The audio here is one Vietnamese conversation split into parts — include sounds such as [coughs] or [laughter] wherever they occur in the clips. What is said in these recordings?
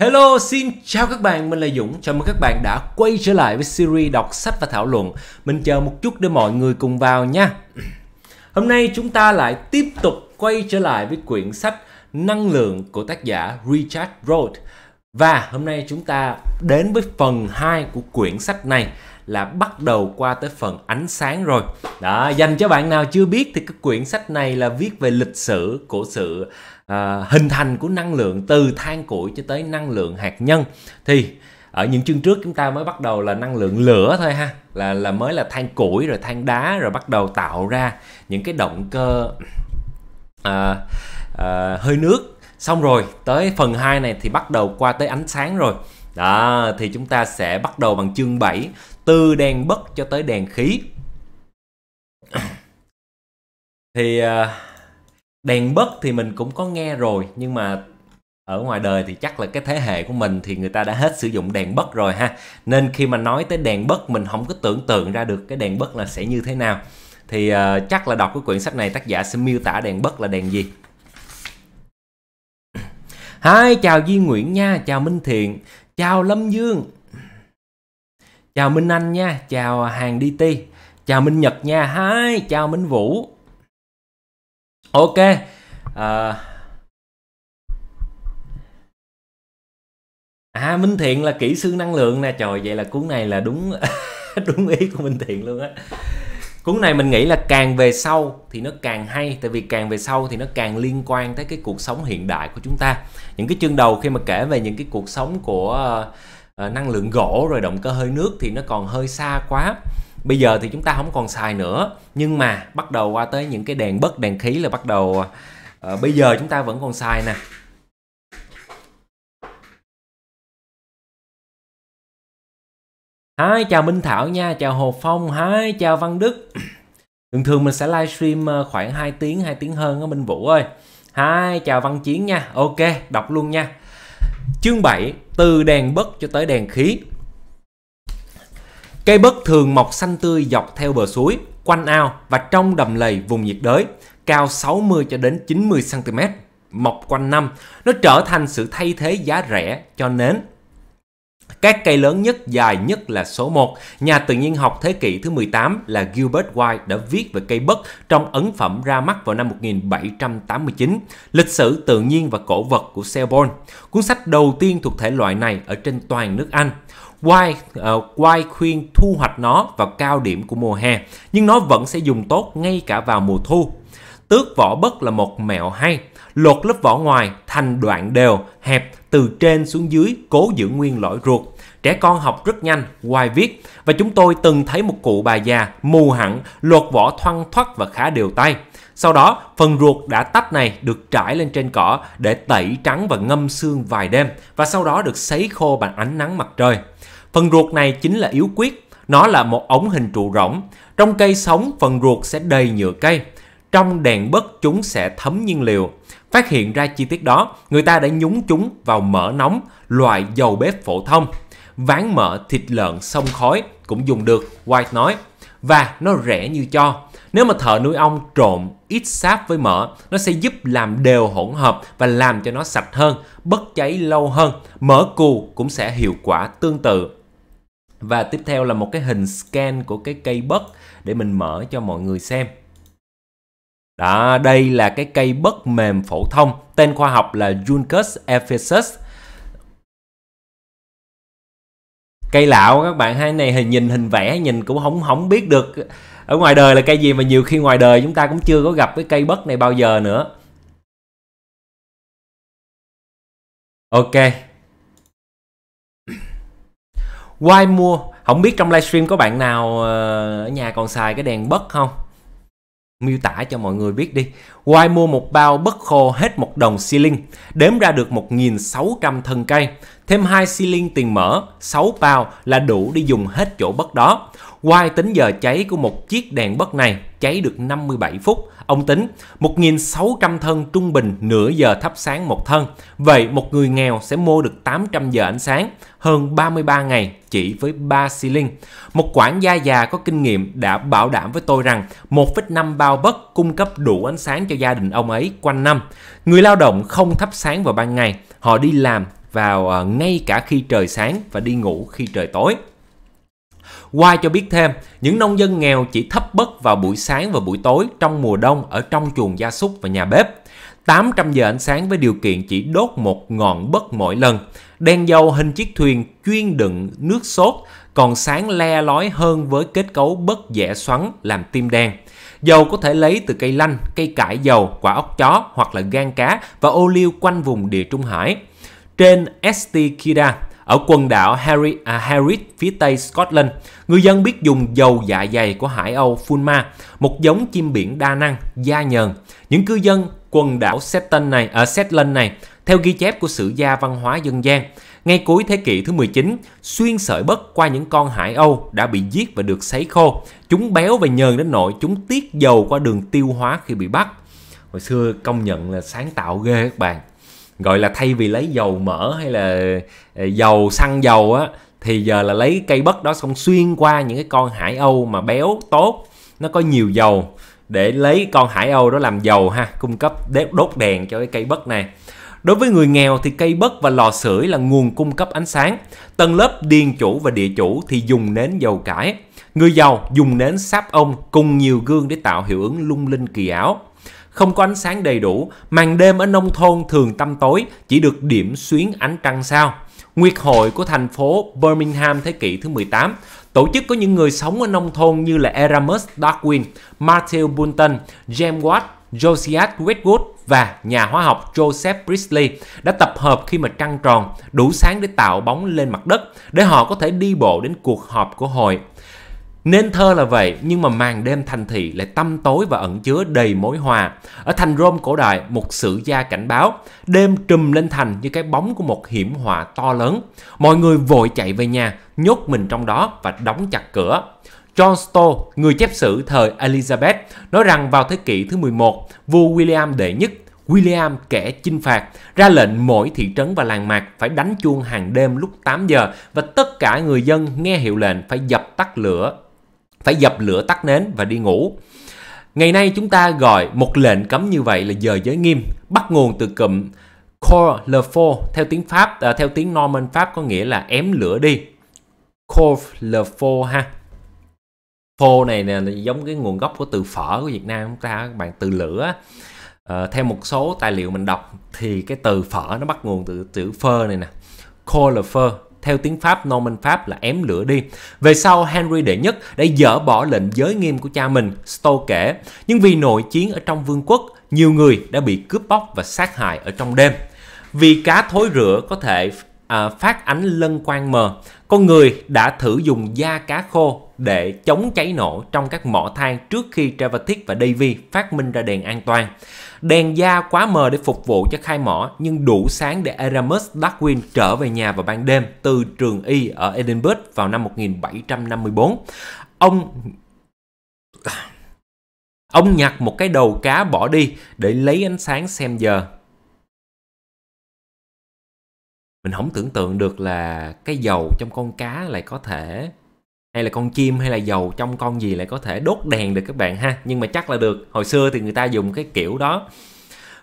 Hello, xin chào các bạn, mình là Dũng. Chào mừng các bạn đã quay trở lại với series đọc sách và thảo luận. Mình chờ một chút để mọi người cùng vào nha. Hôm nay chúng ta lại tiếp tục quay trở lại với quyển sách Năng lượng của tác giả Richard Roth. Và hôm nay chúng ta đến với phần 2 của quyển sách này là bắt đầu qua tới phần ánh sáng rồi. Đó, dành cho bạn nào chưa biết thì cái quyển sách này là viết về lịch sử của sự à, hình thành của năng lượng từ than củi cho tới năng lượng hạt nhân thì ở những chương trước chúng ta mới bắt đầu là năng lượng lửa thôi ha là là mới là than củi rồi than đá rồi bắt đầu tạo ra những cái động cơ à, à, hơi nước xong rồi tới phần 2 này thì bắt đầu qua tới ánh sáng rồi đó thì chúng ta sẽ bắt đầu bằng chương 7 từ đèn bất cho tới đèn khí thì à, đèn bất thì mình cũng có nghe rồi nhưng mà ở ngoài đời thì chắc là cái thế hệ của mình thì người ta đã hết sử dụng đèn bất rồi ha nên khi mà nói tới đèn bất mình không có tưởng tượng ra được cái đèn bất là sẽ như thế nào thì uh, chắc là đọc cái quyển sách này tác giả sẽ miêu tả đèn bất là đèn gì [coughs] hai chào Duy Nguyễn nha, chào Minh Thiện, chào Lâm Dương, chào Minh Anh nha, chào Hàng DT, chào Minh Nhật nha, hai chào Minh Vũ, ok à, à minh thiện là kỹ sư năng lượng nè trời vậy là cuốn này là đúng [laughs] đúng ý của minh thiện luôn á cuốn này mình nghĩ là càng về sau thì nó càng hay tại vì càng về sau thì nó càng liên quan tới cái cuộc sống hiện đại của chúng ta những cái chương đầu khi mà kể về những cái cuộc sống của uh, năng lượng gỗ rồi động cơ hơi nước thì nó còn hơi xa quá bây giờ thì chúng ta không còn xài nữa nhưng mà bắt đầu qua tới những cái đèn bất đèn khí là bắt đầu uh, bây giờ chúng ta vẫn còn xài nè hai chào Minh Thảo nha, chào Hồ Phong, hai chào Văn Đức. [clears throat] Thường thường mình sẽ livestream ờ, khoảng 2 tiếng, 2 tiếng hơn á Minh Vũ ơi. hai chào Văn Chiến nha. Ok, đọc luôn nha. Chương 7, từ đèn bất cho tới đèn khí. Cây bất thường mọc xanh tươi dọc theo bờ suối, quanh ao và trong đầm lầy vùng nhiệt đới, cao 60 cho đến 90 cm, mọc quanh năm. Nó trở thành sự thay thế giá rẻ cho nến. Các cây lớn nhất dài nhất là số 1. Nhà tự nhiên học thế kỷ thứ 18 là Gilbert White đã viết về cây bất trong ấn phẩm ra mắt vào năm 1789, Lịch sử tự nhiên và cổ vật của Selborne. Cuốn sách đầu tiên thuộc thể loại này ở trên toàn nước Anh quay quay khuyên thu hoạch nó vào cao điểm của mùa hè, nhưng nó vẫn sẽ dùng tốt ngay cả vào mùa thu. Tước vỏ bất là một mẹo hay, lột lớp vỏ ngoài thành đoạn đều, hẹp từ trên xuống dưới cố giữ nguyên lõi ruột. Trẻ con học rất nhanh, quay viết và chúng tôi từng thấy một cụ bà già mù hẳn, lột vỏ thoăn thoắt và khá đều tay. Sau đó, phần ruột đã tách này được trải lên trên cỏ để tẩy trắng và ngâm xương vài đêm và sau đó được sấy khô bằng ánh nắng mặt trời. Phần ruột này chính là yếu quyết, nó là một ống hình trụ rỗng. Trong cây sống, phần ruột sẽ đầy nhựa cây. Trong đèn bất chúng sẽ thấm nhiên liệu. Phát hiện ra chi tiết đó, người ta đã nhúng chúng vào mỡ nóng, loại dầu bếp phổ thông. Ván mỡ thịt lợn sông khói cũng dùng được, White nói. Và nó rẻ như cho. Nếu mà thợ nuôi ong trộn ít sáp với mỡ, nó sẽ giúp làm đều hỗn hợp và làm cho nó sạch hơn, bất cháy lâu hơn. Mỡ cù cũng sẽ hiệu quả tương tự và tiếp theo là một cái hình scan của cái cây bất để mình mở cho mọi người xem đó, đây là cái cây bất mềm phổ thông, tên khoa học là Juncus ephesus. Cây lão các bạn hai này hình nhìn hình vẽ nhìn cũng không không biết được ở ngoài đời là cây gì mà nhiều khi ngoài đời chúng ta cũng chưa có gặp cái cây bất này bao giờ nữa. Ok, Why mua? Không biết trong livestream có bạn nào ờ, ở nhà còn xài cái đèn bất không? Miêu tả cho mọi người biết đi. Why mua một bao bất khô hết một đồng xi linh, đếm ra được 1.600 thân cây, thêm hai xi linh tiền mỡ, 6 bao là đủ đi dùng hết chỗ bất đó. Quay tính giờ cháy của một chiếc đèn bất này cháy được 57 phút. Ông tính 1.600 thân trung bình nửa giờ thắp sáng một thân. Vậy một người nghèo sẽ mua được 800 giờ ánh sáng, hơn 33 ngày chỉ với 3 xi linh. Một quản gia già có kinh nghiệm đã bảo đảm với tôi rằng 1,5 bao bất cung cấp đủ ánh sáng cho gia đình ông ấy quanh năm. Người lao động không thắp sáng vào ban ngày, họ đi làm vào ờ, ngay cả khi trời sáng và đi ngủ khi trời tối. Qua cho biết thêm, những nông dân nghèo chỉ thấp bất vào buổi sáng và buổi tối trong mùa đông ở trong chuồng gia súc và nhà bếp. 800 giờ ánh sáng với điều kiện chỉ đốt một ngọn bất mỗi lần. Đen dầu hình chiếc thuyền chuyên đựng nước sốt, còn sáng le lói hơn với kết cấu bất dễ xoắn làm tim đen. Dầu có thể lấy từ cây lanh, cây cải dầu, quả ốc chó hoặc là gan cá và ô liu quanh vùng địa Trung Hải. Trên ST Kida, ở quần đảo Harry, à, Harris phía tây Scotland. Người dân biết dùng dầu dạ dày của hải âu Fulma, một giống chim biển đa năng, da nhờn. Những cư dân quần đảo Shetland này, ở à, Shetland này, theo ghi chép của sử gia văn hóa dân gian, ngay cuối thế kỷ thứ 19, xuyên sợi bất qua những con hải âu đã bị giết và được sấy khô. Chúng béo và nhờn đến nỗi chúng tiết dầu qua đường tiêu hóa khi bị bắt. Hồi xưa công nhận là sáng tạo ghê các bạn gọi là thay vì lấy dầu mỡ hay là ờ, dầu xăng dầu á thì giờ là lấy cây bất đó xong xuyên qua những cái con hải âu mà béo tốt nó có nhiều dầu để lấy con hải âu đó làm dầu ha cung cấp đốt đèn cho cái cây bất này Đối với người nghèo thì cây bất và lò sưởi là nguồn cung cấp ánh sáng. Tầng lớp điền chủ và địa chủ thì dùng nến dầu cải. Người giàu dùng nến sáp ông cùng nhiều gương để tạo hiệu ứng lung linh kỳ ảo không có ánh sáng đầy đủ, màn đêm ở nông thôn thường tăm tối, chỉ được điểm xuyến ánh trăng sao. Nguyệt hội của thành phố Birmingham thế kỷ thứ 18 Tổ chức có những người sống ở nông thôn như là Erasmus Darwin, Matthew Boulton, James Watt, Josiah Wedgwood và nhà hóa học Joseph Priestley đã tập hợp khi mà trăng tròn đủ sáng để tạo bóng lên mặt đất để họ có thể đi bộ đến cuộc họp của hội nên thơ là vậy, nhưng mà màn đêm thành thị lại tăm tối và ẩn chứa đầy mối hòa. Ở thành Rome cổ đại, một sử gia cảnh báo, đêm trùm lên thành như cái bóng của một hiểm họa to lớn. Mọi người vội chạy về nhà, nhốt mình trong đó và đóng chặt cửa. John Stowe, người chép sử thời Elizabeth, nói rằng vào thế kỷ thứ 11, vua William đệ nhất William kẻ chinh phạt ra lệnh mỗi thị trấn và làng mạc phải đánh chuông hàng đêm lúc 8 giờ và tất cả người dân nghe hiệu lệnh phải dập tắt lửa phải dập lửa tắt nến và đi ngủ. Ngày nay chúng ta gọi một lệnh cấm như vậy là giờ giới nghiêm, bắt nguồn từ cụm Corlefo theo tiếng Pháp, à, theo tiếng Norman Pháp có nghĩa là ém lửa đi. Corlefo ha. Phô này nè giống cái nguồn gốc của từ phở của Việt Nam chúng ta các bạn từ lửa. À, theo một số tài liệu mình đọc thì cái từ phở nó bắt nguồn từ chữ phơ này nè. Corlefo theo tiếng Pháp Norman Pháp là ém lửa đi. Về sau Henry đệ nhất đã dỡ bỏ lệnh giới nghiêm của cha mình, Stowe kể, nhưng vì nội chiến ở trong vương quốc, nhiều người đã bị cướp bóc và sát hại ở trong đêm. Vì cá thối rửa có thể à, phát ánh lân quang mờ, con người đã thử dùng da cá khô để chống cháy nổ trong các mỏ than trước khi Travertic và Davy phát minh ra đèn an toàn đèn da quá mờ để phục vụ cho khai mỏ nhưng đủ sáng để Erasmus Darwin trở về nhà vào ban đêm từ trường y ở Edinburgh vào năm 1754. Ông Ông nhặt một cái đầu cá bỏ đi để lấy ánh sáng xem giờ. Mình không tưởng tượng được là cái dầu trong con cá lại có thể hay là con chim hay là dầu trong con gì lại có thể đốt đèn được các bạn ha nhưng mà chắc là được hồi xưa thì người ta dùng cái kiểu đó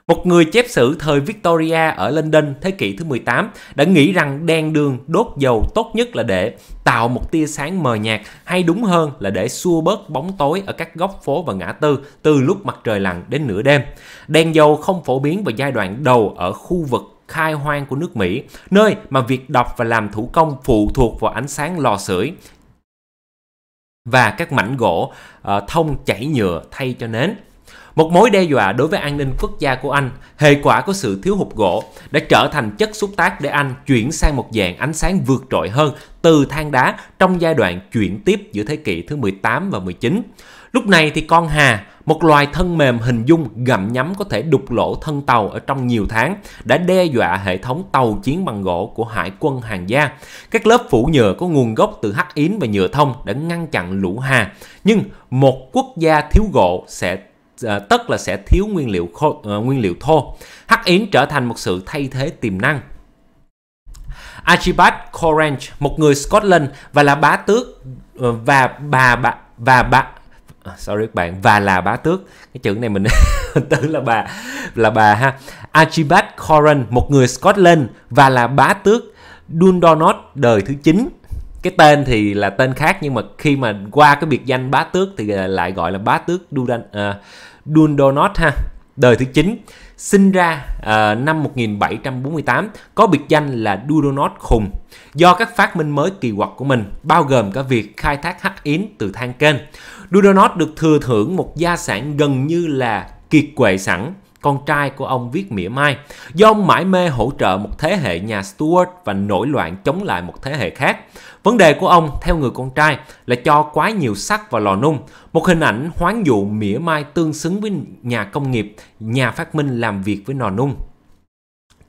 một người chép sử thời Victoria ở London thế kỷ thứ 18 đã nghĩ rằng đèn đường đốt dầu tốt nhất là để tạo một tia sáng mờ nhạt hay đúng hơn là để xua bớt bóng tối ở các góc phố và ngã tư từ lúc mặt trời lặn đến nửa đêm. Đèn dầu không phổ biến vào giai đoạn đầu ở khu vực khai hoang của nước Mỹ, nơi mà việc đọc và làm thủ công phụ thuộc vào ánh sáng lò sưởi, và các mảnh gỗ uh, thông chảy nhựa thay cho nến. Một mối đe dọa đối với an ninh quốc gia của Anh, hệ quả của sự thiếu hụt gỗ đã trở thành chất xúc tác để Anh chuyển sang một dạng ánh sáng vượt trội hơn từ than đá trong giai đoạn chuyển tiếp giữa thế kỷ thứ 18 và 19. Lúc này thì con hà một loài thân mềm hình dung gặm nhắm có thể đục lỗ thân tàu ở trong nhiều tháng đã đe dọa hệ thống tàu chiến bằng gỗ của hải quân hàng gia. Các lớp phủ nhựa có nguồn gốc từ hắc yến và nhựa thông đã ngăn chặn lũ hà. Nhưng một quốc gia thiếu gỗ sẽ à, tất là sẽ thiếu nguyên liệu khô, à, nguyên liệu thô. Hắc yến trở thành một sự thay thế tiềm năng. Archibald Corange, một người Scotland và là bá tước ờ, và bà, bà và bà à, sorry các bạn và là bá tước cái chữ này mình [laughs] tự là bà là bà ha Archibald Coran một người Scotland và là bá tước Dundonald đời thứ 9 cái tên thì là tên khác nhưng mà khi mà qua cái biệt danh bá tước thì lại gọi là bá tước Dudan, uh, Dundonald ha đời thứ 9 sinh ra uh, năm 1748 có biệt danh là Dudonot khùng do các phát minh mới kỳ quặc của mình bao gồm cả việc khai thác hắc yến từ than kênh Dudonot được thừa thưởng một gia sản gần như là kiệt quệ sẵn con trai của ông viết mỉa mai, do ông mãi mê hỗ trợ một thế hệ nhà Stuart và nổi loạn chống lại một thế hệ khác. Vấn đề của ông, theo người con trai, là cho quá nhiều sắt vào lò nung, một hình ảnh hoán dụ mỉa mai tương xứng với nhà công nghiệp, nhà phát minh làm việc với lò nung.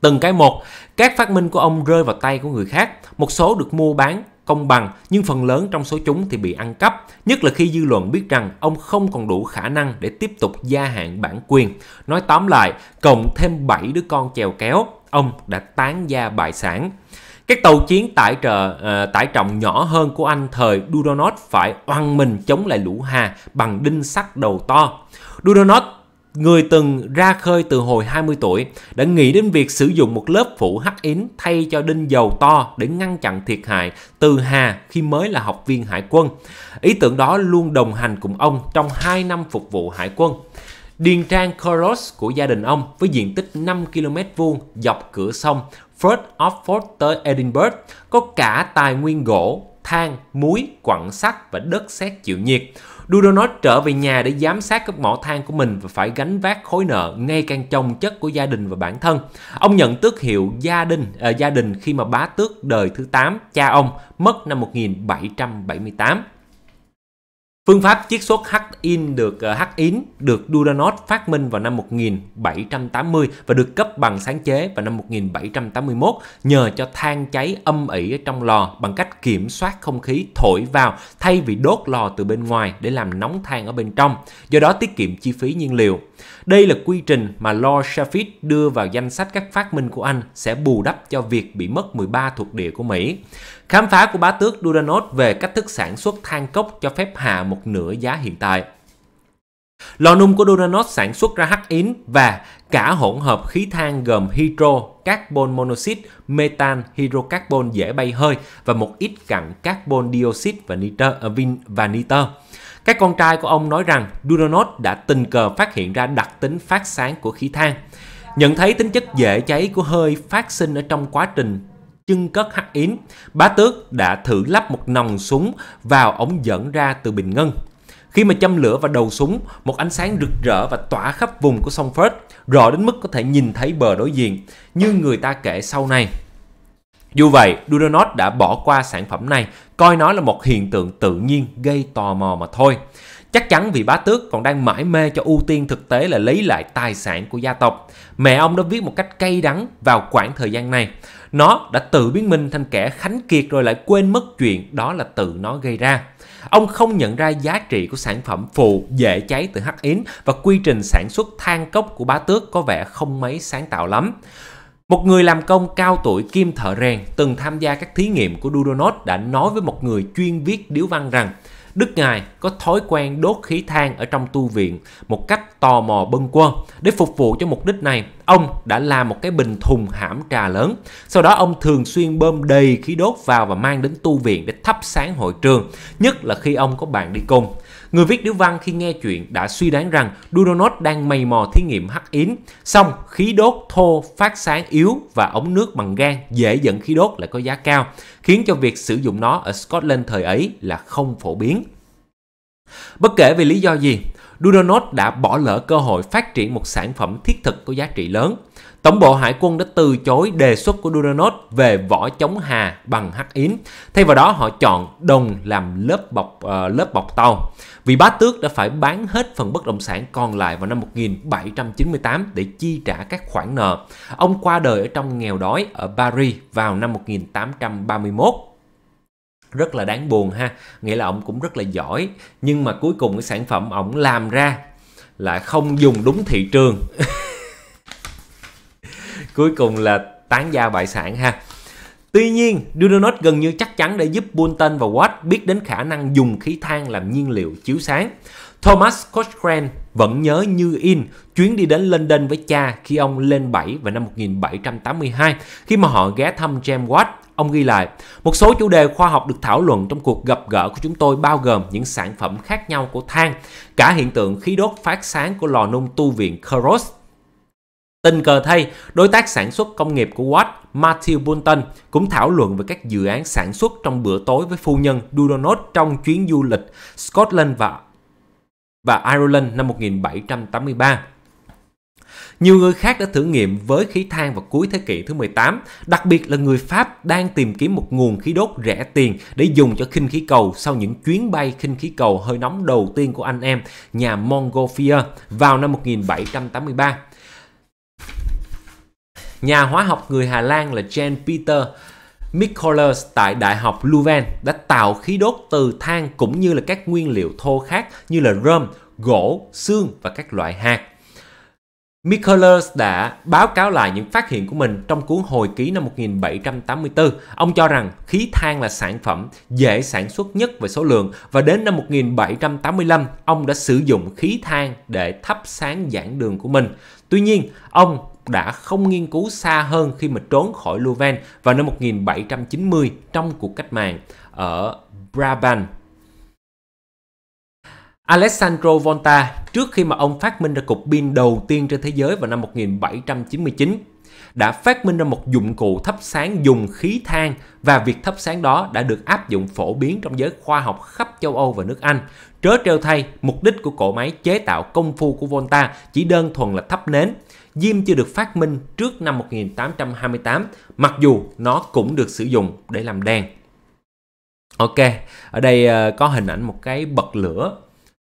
Từng cái một, các phát minh của ông rơi vào tay của người khác, một số được mua bán, công bằng nhưng phần lớn trong số chúng thì bị ăn cắp, nhất là khi dư luận biết rằng ông không còn đủ khả năng để tiếp tục gia hạn bản quyền. Nói tóm lại, cộng thêm 7 đứa con chèo kéo, ông đã tán gia bại sản. Các tàu chiến tải, trợ, uh, tải trọng nhỏ hơn của Anh thời Dudonot phải oan mình chống lại lũ Hà bằng đinh sắt đầu to. Dudonot người từng ra khơi từ hồi 20 tuổi đã nghĩ đến việc sử dụng một lớp phủ hắc yến thay cho đinh dầu to để ngăn chặn thiệt hại từ Hà khi mới là học viên hải quân. Ý tưởng đó luôn đồng hành cùng ông trong 2 năm phục vụ hải quân. Điền trang Koros của gia đình ông với diện tích 5 km vuông dọc cửa sông Firth of ford tới Edinburgh có cả tài nguyên gỗ, than, muối, quặng sắt và đất sét chịu nhiệt. Dudonot trở về nhà để giám sát các mỏ than của mình và phải gánh vác khối nợ ngay càng chồng chất của gia đình và bản thân. Ông nhận tước hiệu gia đình à, gia đình khi mà bá tước đời thứ 8 cha ông mất năm 1778. Phương pháp chiết xuất hắc in được ờ, H-in được Duranot phát minh vào năm 1780 và được cấp bằng sáng chế vào năm 1781 nhờ cho than cháy âm ỉ ở trong lò bằng cách kiểm soát không khí thổi vào thay vì đốt lò từ bên ngoài để làm nóng than ở bên trong, do đó tiết kiệm chi phí nhiên liệu. Đây là quy trình mà Lord Chaffetz đưa vào danh sách các phát minh của Anh sẽ bù đắp cho việc bị mất 13 thuộc địa của Mỹ. Khám phá của bá tước Duranos về cách thức sản xuất than cốc cho phép hạ một nửa giá hiện tại. Lò nung của Duranos sản xuất ra hắc yến và cả hỗn hợp khí than gồm hydro, carbon monoxide, metan, hydrocarbon dễ bay hơi và một ít cặn carbon dioxide và nitơ ờ, và nitơ. Các con trai của ông nói rằng Duranot đã tình cờ phát hiện ra đặc tính phát sáng của khí than. Nhận thấy tính chất dễ cháy của hơi phát sinh ở trong quá trình chân cất hắc yến, bá tước đã thử lắp một nòng súng vào ống dẫn ra từ bình ngân. Khi mà châm lửa vào đầu súng, một ánh sáng rực rỡ và tỏa khắp vùng của sông Firth, rõ đến mức có thể nhìn thấy bờ đối diện, như người ta kể sau này. Dù vậy, Duranot đã bỏ qua sản phẩm này coi nó là một hiện tượng tự nhiên gây tò mò mà thôi. Chắc chắn vị bá tước còn đang mãi mê cho ưu tiên thực tế là lấy lại tài sản của gia tộc. Mẹ ông đã viết một cách cay đắng vào khoảng thời gian này. Nó đã tự biến mình thành kẻ khánh kiệt rồi lại quên mất chuyện đó là tự nó gây ra. Ông không nhận ra giá trị của sản phẩm phụ dễ cháy từ hắc yến và quy trình sản xuất than cốc của bá tước có vẻ không mấy sáng tạo lắm. Một người làm công cao tuổi kim thợ rèn từng tham gia các thí nghiệm của Dudonot đã nói với một người chuyên viết điếu văn rằng Đức Ngài có thói quen đốt khí than ở trong tu viện một cách tò mò bâng quơ. Để phục vụ cho mục đích này, ông đã làm một cái bình thùng hãm trà lớn. Sau đó ông thường xuyên bơm đầy khí đốt vào và mang đến tu viện để thắp sáng hội trường, nhất là khi ông có bạn đi cùng. Người viết điếu văn khi nghe chuyện đã suy đoán rằng Duronot đang mày mò thí nghiệm hắc yến. Xong, khí đốt thô phát sáng yếu và ống nước bằng gan dễ dẫn khí đốt lại có giá cao, khiến cho việc sử dụng nó ở Scotland thời ấy là không phổ biến. Bất kể vì lý do gì, Duronot đã bỏ lỡ cơ hội phát triển một sản phẩm thiết thực có giá trị lớn. Tổng bộ Hải quân đã từ chối đề xuất của Duronot về vỏ chống hà bằng hắc yến. Thay vào đó họ chọn đồng làm lớp bọc uh, lớp bọc tàu. Vì bá tước đã phải bán hết phần bất động sản còn lại vào năm 1798 để chi trả các khoản nợ. Ông qua đời ở trong nghèo đói ở Paris vào năm 1831 rất là đáng buồn ha nghĩa là ông cũng rất là giỏi nhưng mà cuối cùng cái sản phẩm ông làm ra là không dùng đúng thị trường [laughs] cuối cùng là tán gia bại sản ha Tuy nhiên, Dunanot gần như chắc chắn để giúp Boulton và Watt biết đến khả năng dùng khí than làm nhiên liệu chiếu sáng. Thomas Cochran vẫn nhớ như in chuyến đi đến London với cha khi ông lên 7 vào năm 1782. Khi mà họ ghé thăm James Watt, ông ghi lại một số chủ đề khoa học được thảo luận trong cuộc gặp gỡ của chúng tôi bao gồm những sản phẩm khác nhau của than, cả hiện tượng khí đốt phát sáng của lò nung tu viện Keros Tình cờ thay, đối tác sản xuất công nghiệp của Watt, Matthew Bunton, cũng thảo luận về các dự án sản xuất trong bữa tối với phu nhân Dudonot trong chuyến du lịch Scotland và và Ireland năm 1783. Nhiều người khác đã thử nghiệm với khí than vào cuối thế kỷ thứ 18, đặc biệt là người Pháp đang tìm kiếm một nguồn khí đốt rẻ tiền để dùng cho khinh khí cầu sau những chuyến bay khinh khí cầu hơi nóng đầu tiên của anh em nhà Montgolfier vào năm 1783. Nhà hóa học người Hà Lan là Jan Peter Mick Collars tại Đại học Leuven đã tạo khí đốt từ than cũng như là các nguyên liệu thô khác như là rơm, gỗ, xương và các loại hạt. Michels đã báo cáo lại những phát hiện của mình trong cuốn hồi ký năm 1784. Ông cho rằng khí than là sản phẩm dễ sản xuất nhất về số lượng và đến năm 1785, ông đã sử dụng khí than để thắp sáng giảng đường của mình. Tuy nhiên, ông đã không nghiên cứu xa hơn khi mà trốn khỏi Louvain vào năm 1790 trong cuộc cách mạng ở Brabant. Alessandro Volta trước khi mà ông phát minh ra cục pin đầu tiên trên thế giới vào năm 1799 đã phát minh ra một dụng cụ thắp sáng dùng khí than và việc thắp sáng đó đã được áp dụng phổ biến trong giới khoa học khắp châu Âu và nước Anh. Trớ trêu thay, mục đích của cỗ máy chế tạo công phu của Volta chỉ đơn thuần là thắp nến diêm chưa được phát minh trước năm 1828, mặc dù nó cũng được sử dụng để làm đèn. Ok, ở đây ờ, có hình ảnh một cái bật lửa,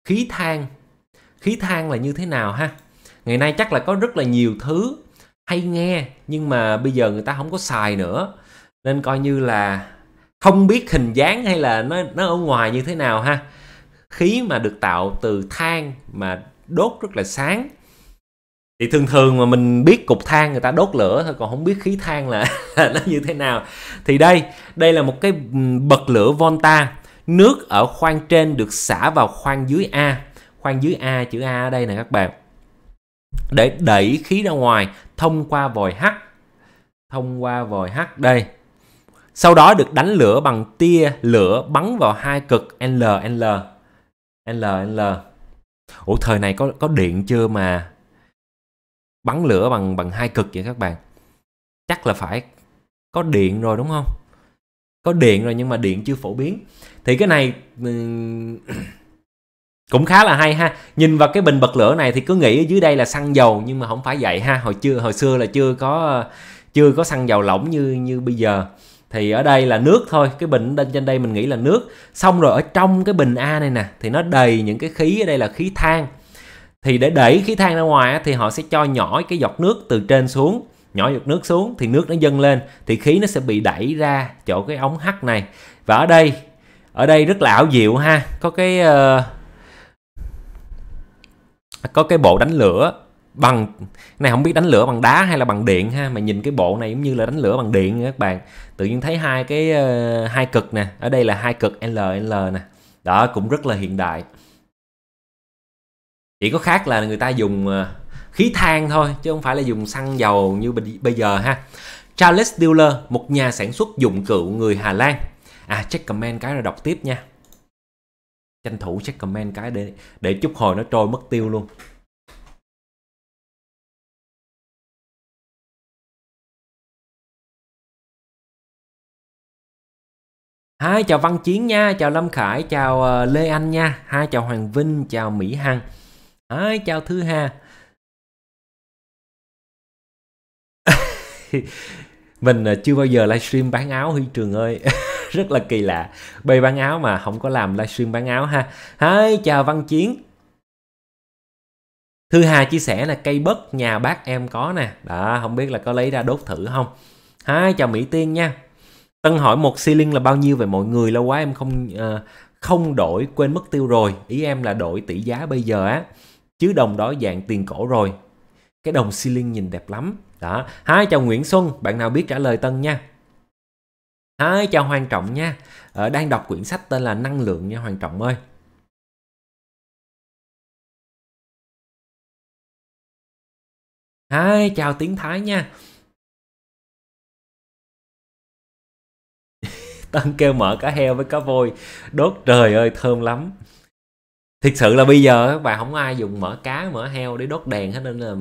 khí than. Khí than là như thế nào ha? Ngày nay chắc là có rất là nhiều thứ hay nghe nhưng mà bây giờ người ta không có xài nữa. Nên coi như là không biết hình dáng hay là nó nó ở ngoài như thế nào ha. Khí mà được tạo từ than mà đốt rất là sáng thì thường thường mà mình biết cục than người ta đốt lửa thôi còn không biết khí than là [laughs] nó như thế nào thì đây đây là một cái bật lửa volta nước ở khoang trên được xả vào khoang dưới a khoang dưới a chữ a ở đây nè các bạn để đẩy khí ra ngoài thông qua vòi h thông qua vòi h đây sau đó được đánh lửa bằng tia lửa bắn vào hai cực l l l l ủa thời này có có điện chưa mà bắn lửa bằng bằng hai cực vậy các bạn chắc là phải có điện rồi đúng không có điện rồi nhưng mà điện chưa phổ biến thì cái này ừ, [clears throat] cũng khá là hay ha nhìn vào cái bình bật lửa này thì cứ nghĩ ở dưới đây là xăng dầu nhưng mà không phải vậy ha hồi chưa hồi xưa là chưa có chưa có xăng dầu lỏng như như bây giờ thì ở đây là nước thôi cái bình lên trên đây mình nghĩ là nước xong rồi ở trong cái bình a này nè thì nó đầy những cái khí ở đây là khí than thì để đẩy khí than ra ngoài thì họ sẽ cho nhỏ cái giọt nước từ trên xuống nhỏ giọt nước xuống thì nước nó dâng lên thì khí nó sẽ bị đẩy ra chỗ cái ống hắt này và ở đây ở đây rất là ảo diệu ha có cái uh, có cái bộ đánh lửa bằng này không biết đánh lửa bằng đá hay là bằng điện ha mà nhìn cái bộ này cũng như là đánh lửa bằng điện các bạn tự nhiên thấy hai cái uh, hai cực nè ở đây là hai cực l l nè đó cũng rất là hiện đại chỉ có khác là người ta dùng ờ, khí than thôi chứ không phải là dùng xăng dầu như bây giờ ha Charles Dealer một nhà sản xuất dụng cụ người Hà Lan à check comment cái rồi đọc tiếp nha tranh thủ check comment cái để để chút hồi nó trôi mất tiêu luôn Hai chào Văn Chiến nha, chào Lâm Khải, chào ờ, Lê Anh nha, hai chào Hoàng Vinh, chào Mỹ Hằng. Đấy, chào Thư Hà. [laughs] mình à, chưa bao giờ livestream bán áo Huy Trường ơi [laughs] rất là kỳ lạ bày bán áo mà không có làm livestream bán áo ha hi chào Văn Chiến Thư Hà chia sẻ là cây bớt nhà bác em có nè đó không biết là có lấy ra đốt thử không hi chào Mỹ Tiên nha Tân hỏi một ceiling là bao nhiêu về mọi người lâu quá em không uh, không đổi quên mất tiêu rồi ý em là đổi tỷ giá bây giờ á chứ đồng đó dạng tiền cổ rồi cái đồng xi linh nhìn đẹp lắm đó hai chào nguyễn xuân bạn nào biết trả lời tân nha hai chào hoàng trọng nha ờ, đang đọc quyển sách tên là năng lượng nha hoàng trọng ơi hai chào Tiến thái nha [laughs] tân kêu mở cá heo với cá voi đốt trời ơi thơm lắm thực sự là bây giờ các bạn không ai dùng mỡ cá mỡ heo để đốt đèn hết nên là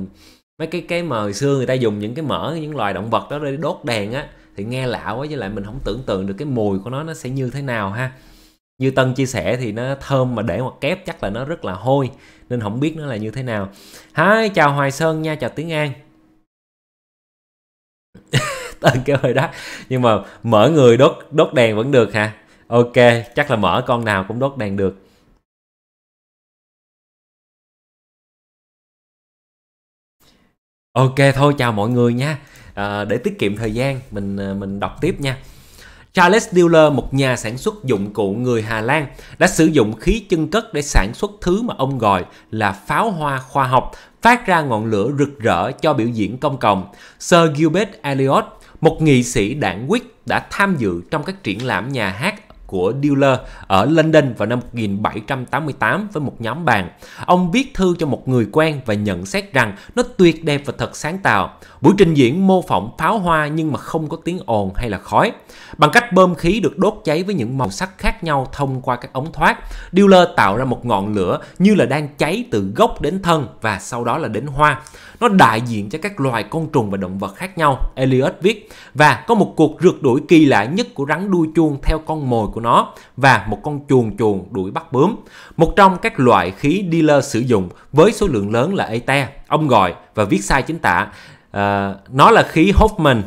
mấy cái cái mà hồi xưa người ta dùng những cái mỡ những loài động vật đó để đốt đèn á thì nghe lạ quá với lại mình không tưởng tượng được cái mùi của nó nó sẽ như thế nào ha như tân chia sẻ thì nó thơm mà để ngoặc kép chắc là nó rất là hôi nên không biết nó là như thế nào hi chào hoài sơn nha chào tiếng an [laughs] tân kêu hơi đắt nhưng mà mở người đốt đốt đèn vẫn được hả ok chắc là mở con nào cũng đốt đèn được ok thôi chào mọi người nha à, để tiết kiệm thời gian mình à, mình đọc tiếp nha Charles Dealer, một nhà sản xuất dụng cụ người Hà Lan, đã sử dụng khí chân cất để sản xuất thứ mà ông gọi là pháo hoa khoa học, phát ra ngọn lửa rực rỡ cho biểu diễn công cộng. Sir Gilbert Elliot, một nghị sĩ đảng Whig đã tham dự trong các triển lãm nhà hát của Dealer ở London vào năm 1788 với một nhóm bạn. Ông viết thư cho một người quen và nhận xét rằng nó tuyệt đẹp và thật sáng tạo. Buổi trình diễn mô phỏng pháo hoa nhưng mà không có tiếng ồn hay là khói. Bằng cách bơm khí được đốt cháy với những màu sắc khác nhau thông qua các ống thoát, dealer tạo ra một ngọn lửa như là đang cháy từ gốc đến thân và sau đó là đến hoa. Nó đại diện cho các loài côn trùng và động vật khác nhau, Eliot viết, và có một cuộc rượt đuổi kỳ lạ nhất của rắn đuôi chuông theo con mồi của nó và một con chuồn chuồn đuổi bắt bướm. Một trong các loại khí dealer sử dụng với số lượng lớn là Ete, ông gọi và viết sai chính tả À, nó là khí Hoffman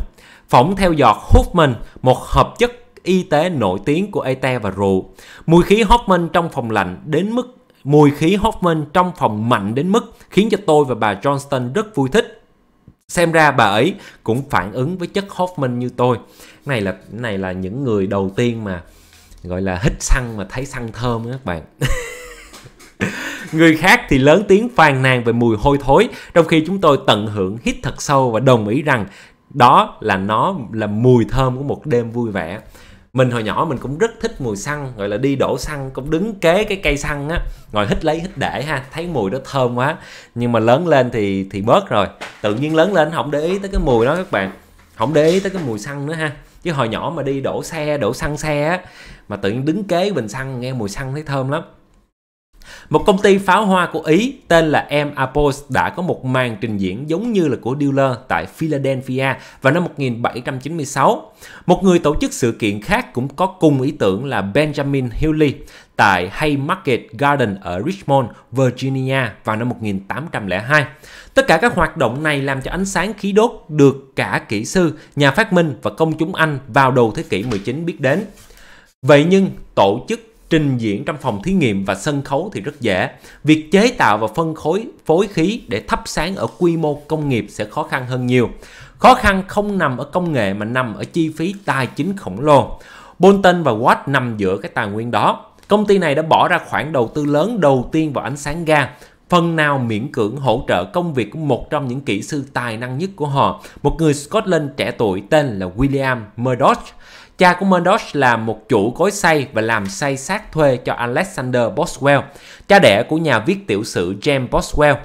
phỏng theo giọt Hoffman một hợp chất y tế nổi tiếng của Ete và rượu mùi khí Hoffman trong phòng lạnh đến mức mùi khí Hoffman trong phòng mạnh đến mức khiến cho tôi và bà Johnston rất vui thích xem ra bà ấy cũng phản ứng với chất Hoffman như tôi này là này là những người đầu tiên mà gọi là hít xăng mà thấy xăng thơm các bạn [laughs] Người khác thì lớn tiếng phàn nàn về mùi hôi thối, trong khi chúng tôi tận hưởng hít thật sâu và đồng ý rằng đó là nó là mùi thơm của một đêm vui vẻ. Mình hồi nhỏ mình cũng rất thích mùi xăng, gọi là đi đổ xăng, cũng đứng kế cái cây xăng á, ngồi hít lấy hít để ha, thấy mùi đó thơm quá. Nhưng mà lớn lên thì thì bớt rồi. Tự nhiên lớn lên không để ý tới cái mùi đó các bạn. Không để ý tới cái mùi xăng nữa ha chứ hồi nhỏ mà đi đổ xe đổ xăng xe á mà tự nhiên đứng kế bình xăng nghe mùi xăng thấy thơm lắm một công ty pháo hoa của Ý tên là M. Apos đã có một màn trình diễn giống như là của Dealer tại Philadelphia vào năm 1796. Một người tổ chức sự kiện khác cũng có cùng ý tưởng là Benjamin Hewley tại Haymarket Garden ở Richmond, Virginia vào năm 1802. Tất cả các hoạt động này làm cho ánh sáng khí đốt được cả kỹ sư, nhà phát minh và công chúng Anh vào đầu thế kỷ 19 biết đến. Vậy nhưng tổ chức trình diễn trong phòng thí nghiệm và sân khấu thì rất dễ. Việc chế tạo và phân khối phối khí để thắp sáng ở quy mô công nghiệp sẽ khó khăn hơn nhiều. Khó khăn không nằm ở công nghệ mà nằm ở chi phí tài chính khổng lồ. Bolton và Watt nằm giữa cái tài nguyên đó. Công ty này đã bỏ ra khoản đầu tư lớn đầu tiên vào ánh sáng ga, phần nào miễn cưỡng hỗ trợ công việc của một trong những kỹ sư tài năng nhất của họ, một người Scotland trẻ tuổi tên là William Murdoch Cha của Murdoch là một chủ cối xay và làm xay xác thuê cho Alexander Boswell, cha đẻ của nhà viết tiểu sử James Boswell.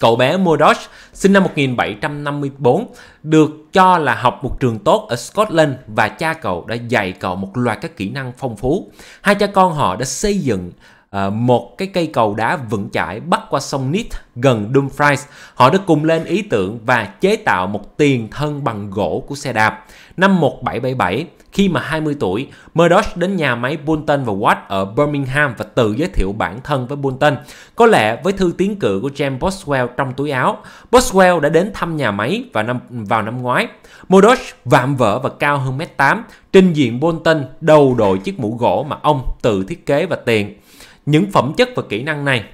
Cậu bé Murdoch, sinh năm 1754, được cho là học một trường tốt ở Scotland và cha cậu đã dạy cậu một loạt các kỹ năng phong phú. Hai cha con họ đã xây dựng Ờ, một cái cây cầu đá vững chãi bắc qua sông Nit gần Dumfries. Họ đã cùng lên ý tưởng và chế tạo một tiền thân bằng gỗ của xe đạp. Năm 1777, khi mà 20 tuổi, Murdoch đến nhà máy Bolton và Watt ở Birmingham và tự giới thiệu bản thân với Bolton. Có lẽ với thư tiến cử của James Boswell trong túi áo, Boswell đã đến thăm nhà máy vào năm vào năm ngoái. Murdoch vạm vỡ và cao hơn mét 8, trình diện Bolton đầu đội chiếc mũ gỗ mà ông tự thiết kế và tiền. Những phẩm chất và kỹ năng này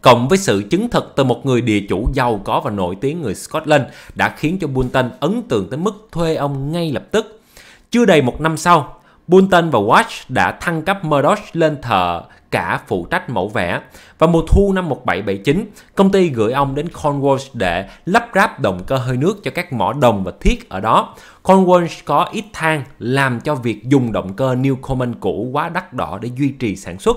cộng với sự chứng thực từ một người địa chủ giàu có và nổi tiếng người Scotland đã khiến cho Bunton ấn tượng tới mức thuê ông ngay lập tức. Chưa đầy một năm sau, Bunton và Watch đã thăng cấp Murdoch lên thợ cả phụ trách mẫu vẽ và mùa thu năm 1779, công ty gửi ông đến Cornwall để lắp ráp động cơ hơi nước cho các mỏ đồng và thiết ở đó. Cornwall có ít than làm cho việc dùng động cơ Newcomen cũ quá đắt đỏ để duy trì sản xuất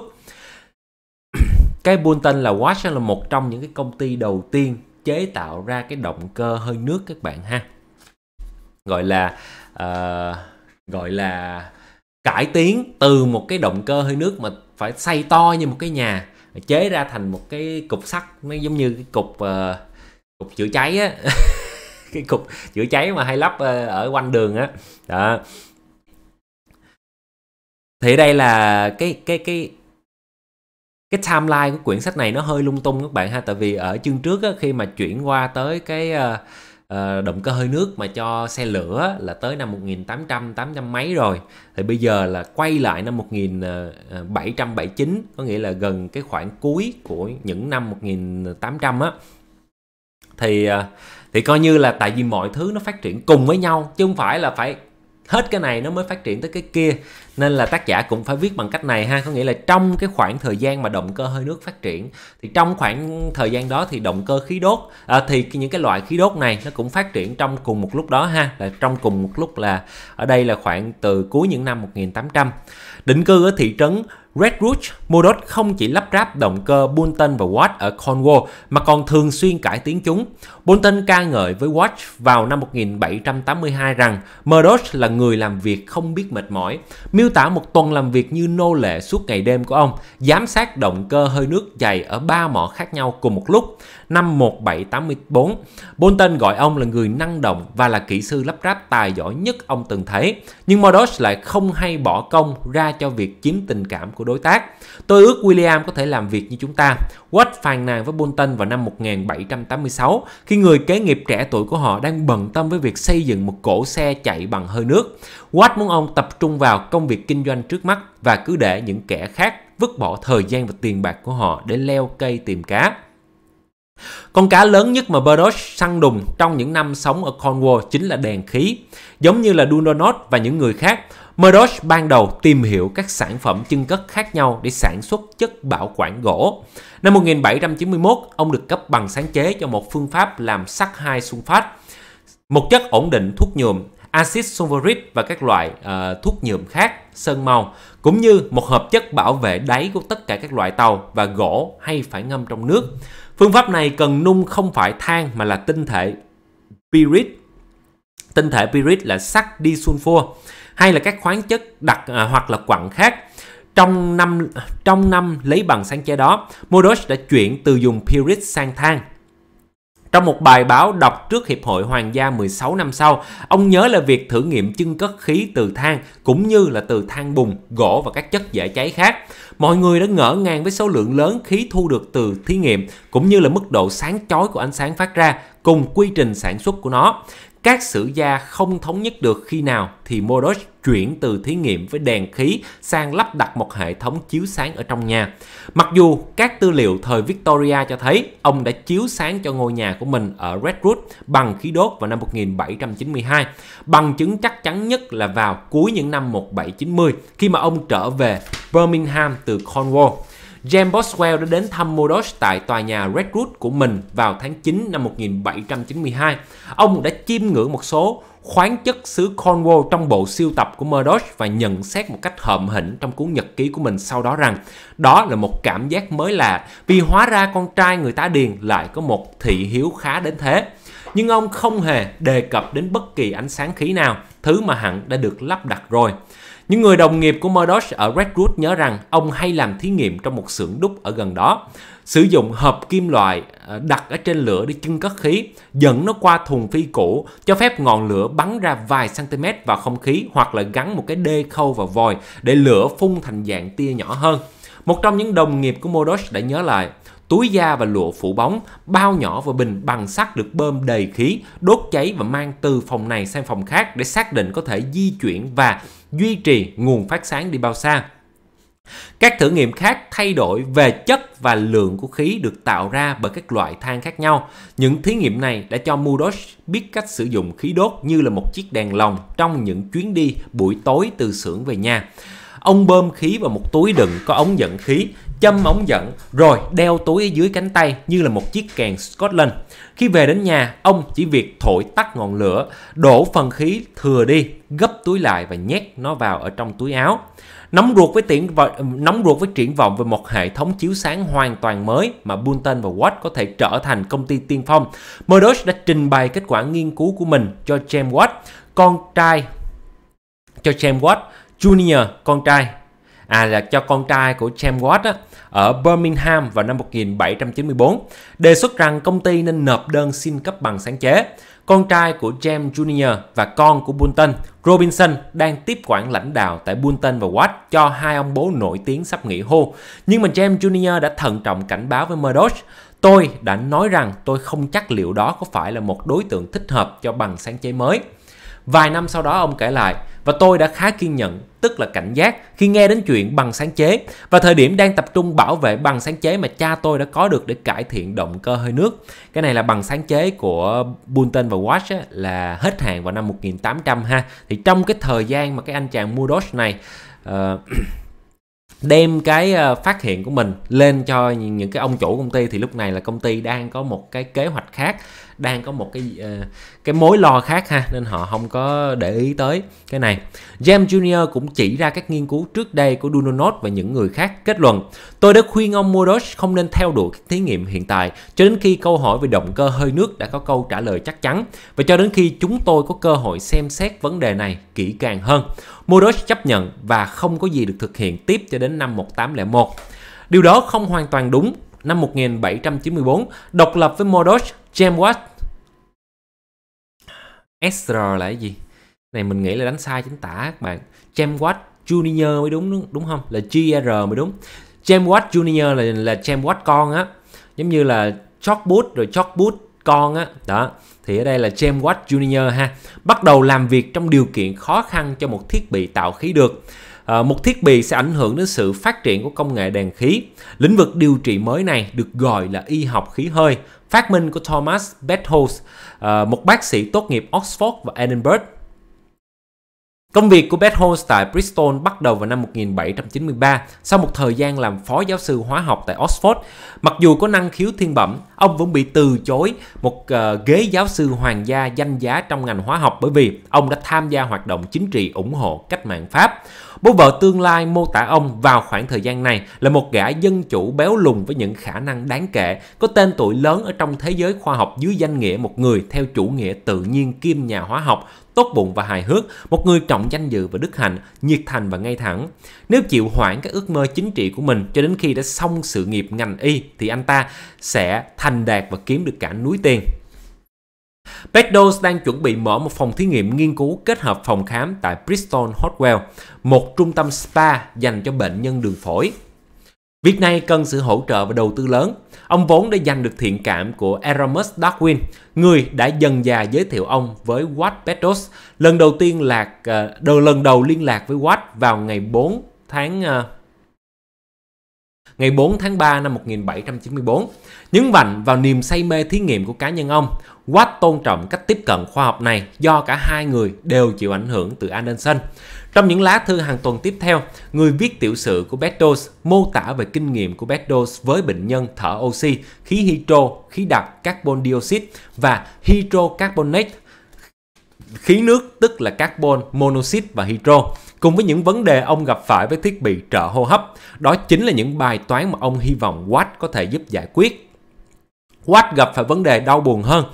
cái Bulten là Watch là một trong những cái công ty đầu tiên chế tạo ra cái động cơ hơi nước các bạn ha gọi là uh, gọi là cải tiến từ một cái động cơ hơi nước mà phải xây to như một cái nhà chế ra thành một cái cục sắt nó giống như cái cục uh, cục chữa cháy á [laughs] cái cục chữa cháy mà hay lắp uh, ở quanh đường á đó thì đây là cái cái cái cái timeline của quyển sách này nó hơi lung tung các bạn ha tại vì ở chương trước á, khi mà chuyển qua tới cái uh, động cơ hơi nước mà cho xe lửa là tới năm 1800 800 mấy rồi thì bây giờ là quay lại năm 1779 ờ, có nghĩa là gần cái khoảng cuối của những năm 1800 á thì thì coi như là tại vì mọi thứ nó phát triển cùng với nhau chứ không phải là phải hết cái này nó mới phát triển tới cái kia nên là tác giả cũng phải viết bằng cách này ha có nghĩa là trong cái khoảng thời gian mà động cơ hơi nước phát triển thì trong khoảng thời gian đó thì động cơ khí đốt à, thì những cái loại khí đốt này nó cũng phát triển trong cùng một lúc đó ha là trong cùng một lúc là ở đây là khoảng từ cuối những năm 1800 định cư ở thị trấn Red Rouge, Modot không chỉ lắp ráp động cơ Boulton và Watt ở Cornwall mà còn thường xuyên cải tiến chúng. Boulton ca ngợi với Watt vào năm 1782 rằng Murdoch là người làm việc không biết mệt mỏi, miêu tả một tuần làm việc như nô lệ suốt ngày đêm của ông, giám sát động cơ hơi nước dày ở ba mỏ khác nhau cùng một lúc năm 1784. Bolton gọi ông là người năng động và là kỹ sư lắp ráp tài giỏi nhất ông từng thấy. Nhưng modos lại không hay bỏ công ra cho việc chiếm tình cảm của đối tác. Tôi ước William có thể làm việc như chúng ta. Watt phàn nàn với Bolton vào năm 1786 khi người kế nghiệp trẻ tuổi của họ đang bận tâm với việc xây dựng một cổ xe chạy bằng hơi nước. Watt muốn ông tập trung vào công việc kinh doanh trước mắt và cứ để những kẻ khác vứt bỏ thời gian và tiền bạc của họ để leo cây tìm cá. Con cá lớn nhất mà Burroughs săn đùng trong những năm sống ở Cornwall chính là đèn khí. Giống như là Dundonot và những người khác, Murdoch ban đầu tìm hiểu các sản phẩm chân cất khác nhau để sản xuất chất bảo quản gỗ. Năm 1791, ông được cấp bằng sáng chế cho một phương pháp làm sắt hai sunfat, một chất ổn định thuốc nhuộm, axit sulfuric và các loại uh, thuốc nhuộm khác, sơn màu, cũng như một hợp chất bảo vệ đáy của tất cả các loại tàu và gỗ hay phải ngâm trong nước. Phương pháp này cần nung không phải than mà là tinh thể pyrit. Tinh thể pyrit là sắt đi disulfur hay là các khoáng chất đặc à, hoặc là quặng khác. Trong năm trong năm lấy bằng sáng chế đó, Modosh đã chuyển từ dùng pyrit sang than. Trong một bài báo đọc trước Hiệp hội Hoàng gia 16 năm sau, ông nhớ là việc thử nghiệm chân cất khí từ than cũng như là từ than bùn, gỗ và các chất dễ cháy khác. Mọi người đã ngỡ ngàng với số lượng lớn khí thu được từ thí nghiệm cũng như là mức độ sáng chói của ánh sáng phát ra cùng quy trình sản xuất của nó các sử gia không thống nhất được khi nào thì Modoc chuyển từ thí nghiệm với đèn khí sang lắp đặt một hệ thống chiếu sáng ở trong nhà. Mặc dù các tư liệu thời Victoria cho thấy ông đã chiếu sáng cho ngôi nhà của mình ở Redwood bằng khí đốt vào năm 1792. Bằng chứng chắc chắn nhất là vào cuối những năm 1790 khi mà ông trở về Birmingham từ Cornwall. James Boswell đã đến thăm Modoc tại tòa nhà Redwood của mình vào tháng 9 năm 1792. Ông đã chiêm ngưỡng một số khoáng chất xứ Cornwall trong bộ siêu tập của Murdoch và nhận xét một cách hợm hĩnh trong cuốn nhật ký của mình sau đó rằng đó là một cảm giác mới lạ vì hóa ra con trai người tá điền lại có một thị hiếu khá đến thế. Nhưng ông không hề đề cập đến bất kỳ ánh sáng khí nào, thứ mà hẳn đã được lắp đặt rồi. Những người đồng nghiệp của Murdoch ở Redwood nhớ rằng ông hay làm thí nghiệm trong một xưởng đúc ở gần đó, sử dụng hộp kim loại ờ, đặt ở trên lửa để chân cất khí, dẫn nó qua thùng phi cũ, cho phép ngọn lửa bắn ra vài cm vào không khí hoặc là gắn một cái đê khâu vào vòi để lửa phun thành dạng tia nhỏ hơn. Một trong những đồng nghiệp của Murdoch đã nhớ lại, túi da và lụa phủ bóng, bao nhỏ và bình bằng sắt được bơm đầy khí, đốt cháy và mang từ phòng này sang phòng khác để xác định có thể di chuyển và duy trì nguồn phát sáng đi bao xa. Các thử nghiệm khác thay đổi về chất và lượng của khí được tạo ra bởi các loại than khác nhau. Những thí nghiệm này đã cho Murdoch biết cách sử dụng khí đốt như là một chiếc đèn lồng trong những chuyến đi buổi tối từ xưởng về nhà. Ông bơm khí vào một túi đựng có ống dẫn khí, châm ống dẫn rồi đeo túi ở dưới cánh tay như là một chiếc kèn Scotland. Khi về đến nhà, ông chỉ việc thổi tắt ngọn lửa, đổ phần khí thừa đi, gấp túi lại và nhét nó vào ở trong túi áo. Nóng ruột với triển nóng ruột với triển vọng về một hệ thống chiếu sáng hoàn toàn mới mà Boulton và Watt có thể trở thành công ty tiên phong, Murdoch đã trình bày kết quả nghiên cứu của mình cho James Watt, con trai cho James Watt Junior, con trai à là cho con trai của James Watt á, ở Birmingham vào năm 1794, đề xuất rằng công ty nên nộp đơn xin cấp bằng sáng chế. Con trai của James Jr. và con của Bunton, Robinson đang tiếp quản lãnh đạo tại Bunton và Watt cho hai ông bố nổi tiếng sắp nghỉ hưu. Nhưng mà James Jr. đã thận trọng cảnh báo với Murdoch Tôi đã nói rằng tôi không chắc liệu đó có phải là một đối tượng thích hợp cho bằng sáng chế mới. Vài năm sau đó ông kể lại, và tôi đã khá kiên nhẫn, tức là cảnh giác khi nghe đến chuyện bằng sáng chế và thời điểm đang tập trung bảo vệ bằng sáng chế mà cha tôi đã có được để cải thiện động cơ hơi nước. Cái này là bằng sáng chế của Boulton và Watch á, là hết hạn vào năm 1800 ha. Thì trong cái thời gian mà cái anh chàng mua Dodge này uh, [clears throat] đem cái ờ, phát hiện của mình lên cho những cái ông chủ công ty thì lúc này là công ty đang có một cái kế hoạch khác đang có một cái ờ, cái mối lo khác ha nên họ không có để ý tới cái này. James Junior cũng chỉ ra các nghiên cứu trước đây của Dunonot và những người khác kết luận Tôi đã khuyên ông Murdoch không nên theo đuổi các thí nghiệm hiện tại cho đến khi câu hỏi về động cơ hơi nước đã có câu trả lời chắc chắn và cho đến khi chúng tôi có cơ hội xem xét vấn đề này kỹ càng hơn. Murdoch chấp nhận và không có gì được thực hiện tiếp cho đến năm 1801. Điều đó không hoàn toàn đúng. Năm 1794, độc lập với Murdoch, James Watt SR là cái gì này mình nghĩ là đánh sai chính tả các bạn James Watt Junior mới đúng, đúng không là GR mới đúng James Watt Junior là là James Watt con á giống như là Chalkwood rồi Chalkwood con á đó thì ở đây là James Watt Junior ha bắt đầu làm việc trong điều kiện khó khăn cho một thiết bị tạo khí được À, một thiết bị sẽ ảnh hưởng đến sự phát triển của công nghệ đèn khí. Lĩnh vực điều trị mới này được gọi là y học khí hơi phát minh của Thomas Bedholz, ờ, một bác sĩ tốt nghiệp Oxford và Edinburgh. Công việc của Bedholz tại Bristol bắt đầu vào năm 1793 sau một thời gian làm phó giáo sư hóa học tại Oxford. Mặc dù có năng khiếu thiên bẩm, ông vẫn bị từ chối một ờ, ghế giáo sư hoàng gia danh giá trong ngành hóa học bởi vì ông đã tham gia hoạt động chính trị ủng hộ cách mạng Pháp. Bố vợ tương lai mô tả ông vào khoảng thời gian này là một gã dân chủ béo lùn với những khả năng đáng kể, có tên tuổi lớn ở trong thế giới khoa học dưới danh nghĩa một người theo chủ nghĩa tự nhiên kim nhà hóa học, tốt bụng và hài hước, một người trọng danh dự và đức hạnh, nhiệt thành và ngay thẳng. Nếu chịu hoãn các ước mơ chính trị của mình cho đến khi đã xong sự nghiệp ngành y thì anh ta sẽ thành đạt và kiếm được cả núi tiền. Beddoes đang chuẩn bị mở một phòng thí nghiệm nghiên cứu kết hợp phòng khám tại Bristol Hospital, một trung tâm spa dành cho bệnh nhân đường phổi. Việc này cần sự hỗ trợ và đầu tư lớn. Ông vốn đã giành được thiện cảm của Erasmus Darwin, người đã dần già giới thiệu ông với Watt Beddoes. Lần đầu tiên lạc, ờ, đầu lần đầu liên lạc với Watt vào ngày 4 tháng ờ, ngày 4 tháng 3 năm 1794. Nhấn mạnh vào niềm say mê thí nghiệm của cá nhân ông, Watt tôn trọng cách tiếp cận khoa học này do cả hai người đều chịu ảnh hưởng từ Anderson. Trong những lá thư hàng tuần tiếp theo, người viết tiểu sử của Beddoes mô tả về kinh nghiệm của Beddoes với bệnh nhân thở oxy, khí hydro, khí đặc carbon dioxide và hydrocarbonate, khí nước tức là carbon monoxide và hydro cùng với những vấn đề ông gặp phải với thiết bị trợ hô hấp. Đó chính là những bài toán mà ông hy vọng Watt có thể giúp giải quyết. Watt gặp phải vấn đề đau buồn hơn.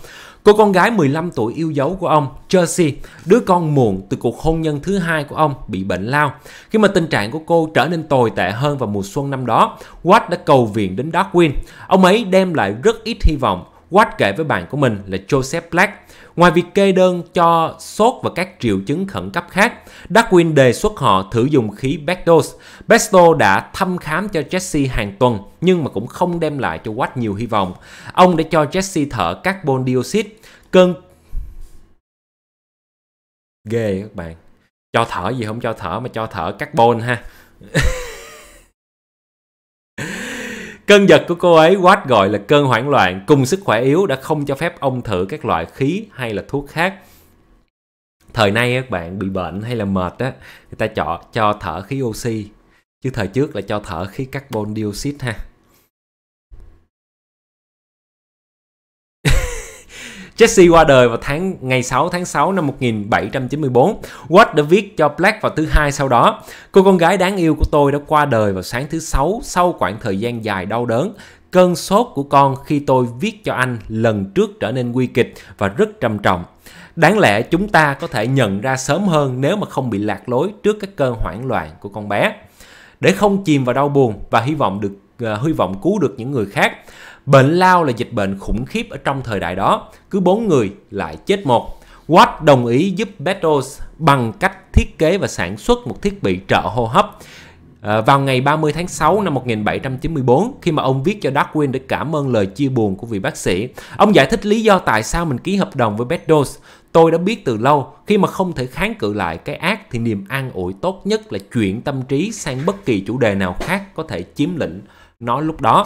Cô con gái 15 tuổi yêu dấu của ông, Chelsea, đứa con muộn từ cuộc hôn nhân thứ hai của ông bị bệnh lao. Khi mà tình trạng của cô trở nên tồi tệ hơn vào mùa xuân năm đó, Watt đã cầu viện đến Darwin. Ông ấy đem lại rất ít hy vọng. Watt kể với bạn của mình là Joseph Black Ngoài việc kê đơn cho sốt và các triệu chứng khẩn cấp khác, Darwin đề xuất họ thử dùng khí bestos. Besto đã thăm khám cho Jesse hàng tuần nhưng mà cũng không đem lại cho Watt nhiều hy vọng. Ông đã cho Jesse thở carbon dioxide, cơn ghê các bạn. Cho thở gì không cho thở mà cho thở carbon ha. [laughs] Cơn giật của cô ấy Watt gọi là cơn hoảng loạn cùng sức khỏe yếu đã không cho phép ông thử các loại khí hay là thuốc khác. Thời nay các bạn bị bệnh hay là mệt á, người ta chọn cho thở khí oxy. Chứ thời trước là cho thở khí carbon dioxide ha. Jesse qua đời vào tháng ngày 6 tháng 6 năm 1794. Watt đã viết cho Black vào thứ hai sau đó. Cô con gái đáng yêu của tôi đã qua đời vào sáng thứ sáu sau khoảng thời gian dài đau đớn. Cơn sốt của con khi tôi viết cho anh lần trước trở nên nguy kịch và rất trầm trọng. Đáng lẽ chúng ta có thể nhận ra sớm hơn nếu mà không bị lạc lối trước các cơn hoảng loạn của con bé. Để không chìm vào đau buồn và hy vọng được uh, hy vọng cứu được những người khác, Bệnh lao là dịch bệnh khủng khiếp ở trong thời đại đó, cứ bốn người lại chết một. Watt đồng ý giúp Bezos bằng cách thiết kế và sản xuất một thiết bị trợ hô hấp. À, vào ngày 30 tháng 6 năm 1794, khi mà ông viết cho Darwin để cảm ơn lời chia buồn của vị bác sĩ, ông giải thích lý do tại sao mình ký hợp đồng với Bezos. Tôi đã biết từ lâu, khi mà không thể kháng cự lại cái ác thì niềm an ủi tốt nhất là chuyển tâm trí sang bất kỳ chủ đề nào khác có thể chiếm lĩnh nó lúc đó.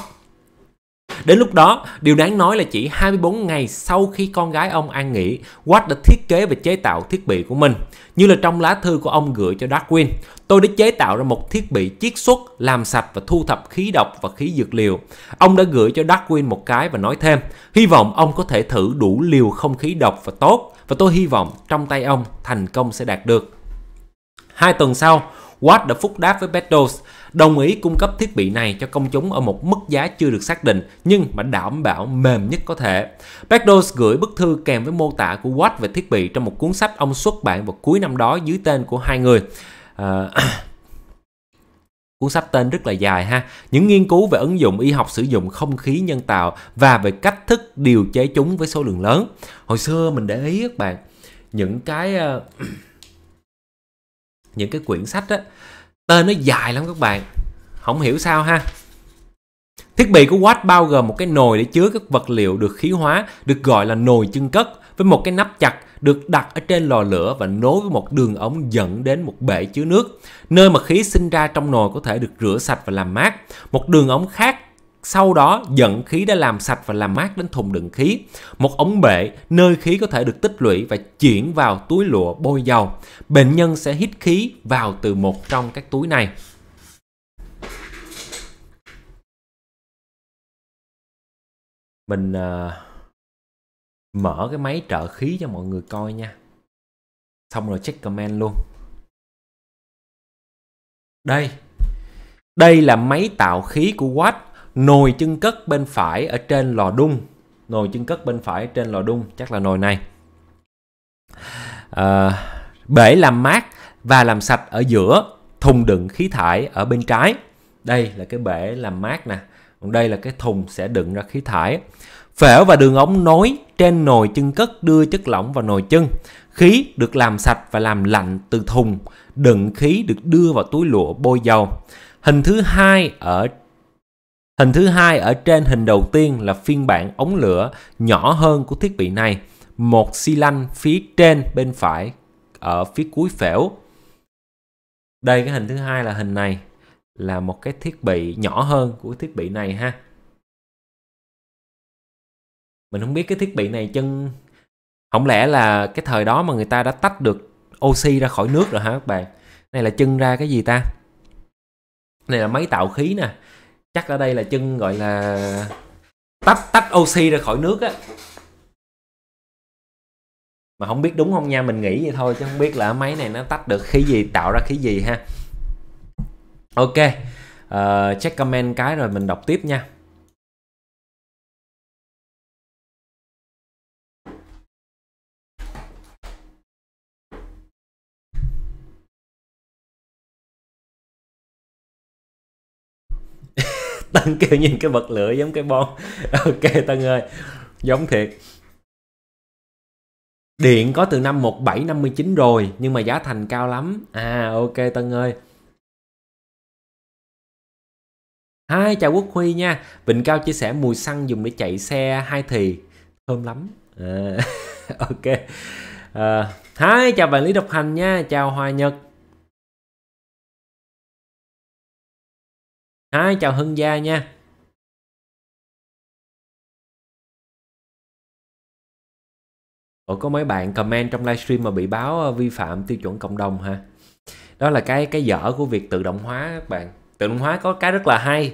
Đến lúc đó, điều đáng nói là chỉ 24 ngày sau khi con gái ông an nghỉ, Watt đã thiết kế và chế tạo thiết bị của mình. Như là trong lá thư của ông gửi cho Darwin, tôi đã chế tạo ra một thiết bị chiết xuất, làm sạch và thu thập khí độc và khí dược liệu. Ông đã gửi cho Darwin một cái và nói thêm, hy vọng ông có thể thử đủ liều không khí độc và tốt, và tôi hy vọng trong tay ông thành công sẽ đạt được. Hai tuần sau, What the Fuck đáp với Bezos đồng ý cung cấp thiết bị này cho công chúng ở một mức giá chưa được xác định nhưng mà đảm bảo mềm nhất có thể. Bezos gửi bức thư kèm với mô tả của Watt về thiết bị trong một cuốn sách ông xuất bản vào cuối năm đó dưới tên của hai người. À, [coughs] cuốn sách tên rất là dài ha những nghiên cứu về ứng dụng y học sử dụng không khí nhân tạo và về cách thức điều chế chúng với số lượng lớn hồi xưa mình để ý các bạn những cái à, [coughs] những cái quyển sách á tên nó dài lắm các bạn không hiểu sao ha thiết bị của Watt bao gồm một cái nồi để chứa các vật liệu được khí hóa được gọi là nồi chân cất với một cái nắp chặt được đặt ở trên lò lửa và nối với một đường ống dẫn đến một bể chứa nước, nơi mà khí sinh ra trong nồi có thể được rửa sạch và làm mát. Một đường ống khác sau đó dẫn khí đã làm sạch và làm mát đến thùng đựng khí, một ống bể nơi khí có thể được tích lũy và chuyển vào túi lụa bôi dầu. Bệnh nhân sẽ hít khí vào từ một trong các túi này. Mình uh, mở cái máy trợ khí cho mọi người coi nha. Xong rồi check comment luôn. Đây. Đây là máy tạo khí của Watt nồi chân cất bên phải ở trên lò đun nồi chân cất bên phải trên lò đun chắc là nồi này à, bể làm mát và làm sạch ở giữa thùng đựng khí thải ở bên trái đây là cái bể làm mát nè còn đây là cái thùng sẽ đựng ra khí thải phễu và đường ống nối trên nồi chân cất đưa chất lỏng vào nồi chân khí được làm sạch và làm lạnh từ thùng đựng khí được đưa vào túi lụa bôi dầu hình thứ hai ở Hình thứ hai ở trên hình đầu tiên là phiên bản ống lửa nhỏ hơn của thiết bị này, một xi lanh phía trên bên phải ở phía cuối phễu. Đây cái hình thứ hai là hình này là một cái thiết bị nhỏ hơn của thiết bị này ha. Mình không biết cái thiết bị này chân không lẽ là cái thời đó mà người ta đã tách được oxy ra khỏi nước rồi hả các bạn? Này là chân ra cái gì ta? Này là máy tạo khí nè chắc ở đây là chân gọi là tách tách oxy ra khỏi nước á mà không biết đúng không nha mình nghĩ vậy thôi chứ không biết là máy này nó tách được khí gì tạo ra khí gì ha ok uh, check comment cái rồi mình đọc tiếp nha [laughs] Tân kêu nhìn cái bật lửa giống cái bon [laughs] Ok Tân ơi Giống thiệt Điện có từ năm 1759 rồi Nhưng mà giá thành cao lắm À ok Tân ơi Hai chào Quốc Huy nha Vịnh Cao chia sẻ mùi xăng dùng để chạy xe hai thì Thơm lắm à, [laughs] Ok à, Hai chào bạn Lý Độc Hành nha Chào Hòa Nhật hai chào Hưng Gia nha. Ủa có mấy bạn comment trong livestream mà bị báo ờ, vi phạm tiêu chuẩn cộng đồng ha. Đó là cái cái dở của việc tự động hóa các bạn. Tự động hóa có cái rất là hay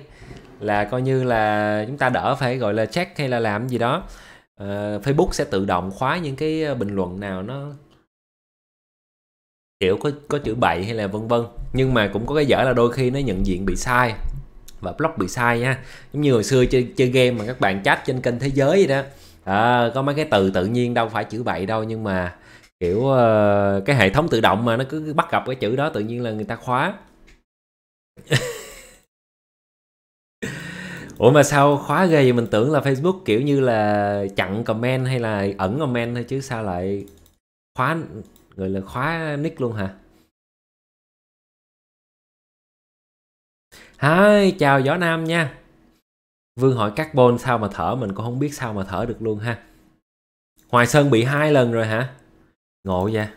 là coi như là chúng ta đỡ phải gọi là check hay là làm gì đó. Uh, Facebook sẽ tự động khóa những cái ờ, bình luận nào nó kiểu có có chữ bậy hay là vân vân nhưng mà cũng có cái dở là đôi khi nó nhận diện bị sai và block bị sai ha giống như hồi xưa chơi, chơi game mà các bạn chat trên kênh thế giới vậy đó à, có mấy cái từ tự nhiên đâu phải chữ bậy đâu nhưng mà kiểu uh, cái hệ thống tự động mà nó cứ bắt gặp cái chữ đó tự nhiên là người ta khóa [laughs] ủa mà sao khóa ghê vậy mình tưởng là facebook kiểu như là chặn comment hay là ẩn comment thôi chứ sao lại khóa người là khóa nick luôn hả Hi, chào Võ Nam nha. Vương hỏi carbon sao mà thở mình cũng không biết sao mà thở được luôn ha. Hoài Sơn bị hai lần rồi hả? Ngộ vậy.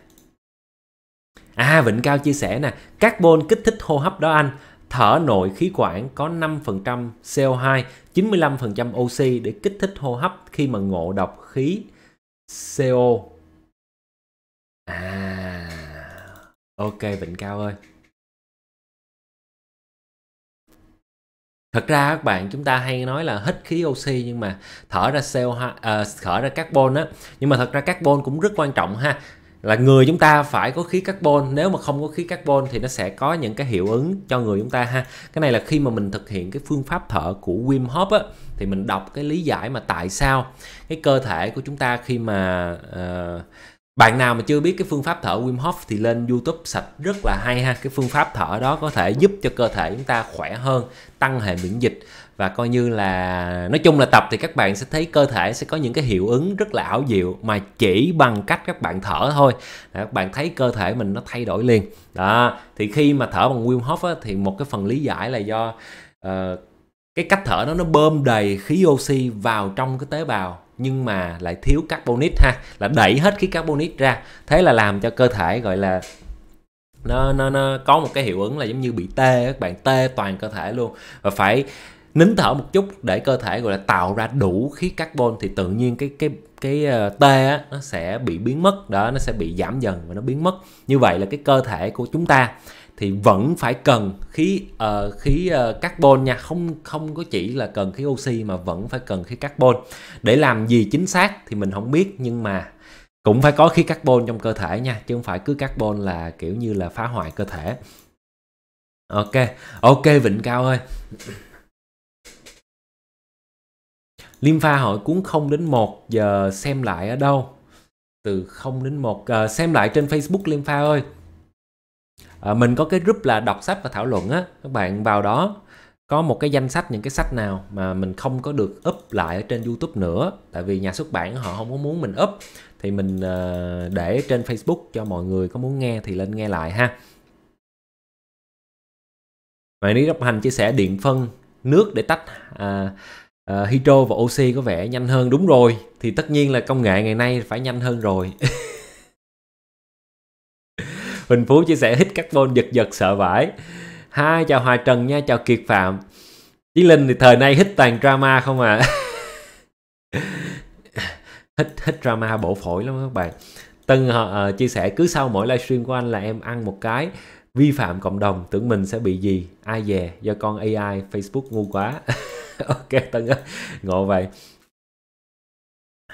À Vịnh Cao chia sẻ nè, carbon kích thích hô hấp đó anh, thở nội khí quản có 5% CO2, 95% oxy để kích thích hô hấp khi mà ngộ độc khí CO. À. Ok Vịnh Cao ơi. thật ra các bạn chúng ta hay nói là hít khí oxy nhưng mà thở ra CO2 à, thở ra carbon á nhưng mà thật ra carbon cũng rất quan trọng ha là người chúng ta phải có khí carbon nếu mà không có khí carbon thì nó sẽ có những cái hiệu ứng cho người chúng ta ha cái này là khi mà mình thực hiện cái phương pháp thở của Wim Hof á thì mình đọc cái lý giải mà tại sao cái cơ thể của chúng ta khi mà uh, bạn nào mà chưa biết cái phương pháp thở Wim Hof thì lên YouTube sạch rất là hay ha cái phương pháp thở đó có thể giúp cho cơ thể chúng ta khỏe hơn tăng hệ miễn dịch và coi như là nói chung là tập thì các bạn sẽ thấy cơ thể sẽ có những cái hiệu ứng rất là ảo diệu mà chỉ bằng cách các bạn thở thôi đó, các bạn thấy cơ thể mình nó thay đổi liền đó thì khi mà thở bằng Wim Hof á, thì một cái phần lý giải là do uh, cái cách thở đó nó bơm đầy khí oxy vào trong cái tế bào nhưng mà lại thiếu carbonic ha là đẩy hết khí carbonic ra thế là làm cho cơ thể gọi là nó nó nó có một cái hiệu ứng là giống như bị tê các bạn tê toàn cơ thể luôn và phải nín thở một chút để cơ thể gọi là tạo ra đủ khí carbon thì tự nhiên cái cái cái ờ, tê á, nó sẽ bị biến mất đó nó sẽ bị giảm dần và nó biến mất như vậy là cái cơ thể của chúng ta thì vẫn phải cần khí uh, khí uh, carbon nha không không có chỉ là cần khí oxy mà vẫn phải cần khí carbon để làm gì chính xác thì mình không biết nhưng mà cũng phải có khí carbon trong cơ thể nha chứ không phải cứ carbon là kiểu như là phá hoại cơ thể ok ok vịnh cao ơi lympha hỏi cuốn 0 đến 1 giờ xem lại ở đâu từ 0 đến 1 uh, ờ, xem lại trên facebook lympha ơi Ờ, mình có cái group là đọc sách và thảo luận á các bạn vào đó có một cái danh sách những cái sách nào mà mình không có được up lại ở trên YouTube nữa tại vì nhà xuất bản họ không có muốn mình up thì mình ờ, để trên Facebook cho mọi người có muốn nghe thì lên nghe lại ha. Mà lý độc hành chia sẻ điện phân nước để tách uh, uh, hydro và oxy có vẻ nhanh hơn đúng rồi thì tất nhiên là công nghệ ngày nay phải nhanh hơn rồi [laughs] Huỳnh Phú chia sẻ hít carbon giật giật sợ vãi hai chào Hòa Trần nha chào Kiệt Phạm Chí Linh thì thời nay hít toàn drama không à [laughs] hít hít drama bổ phổi lắm các bạn Tân họ ờ, uh, ờ, chia sẻ cứ sau mỗi livestream của anh là em ăn một cái vi phạm cộng đồng tưởng mình sẽ bị gì ai dè do con AI Facebook ngu quá [laughs] ok Tân ngộ vậy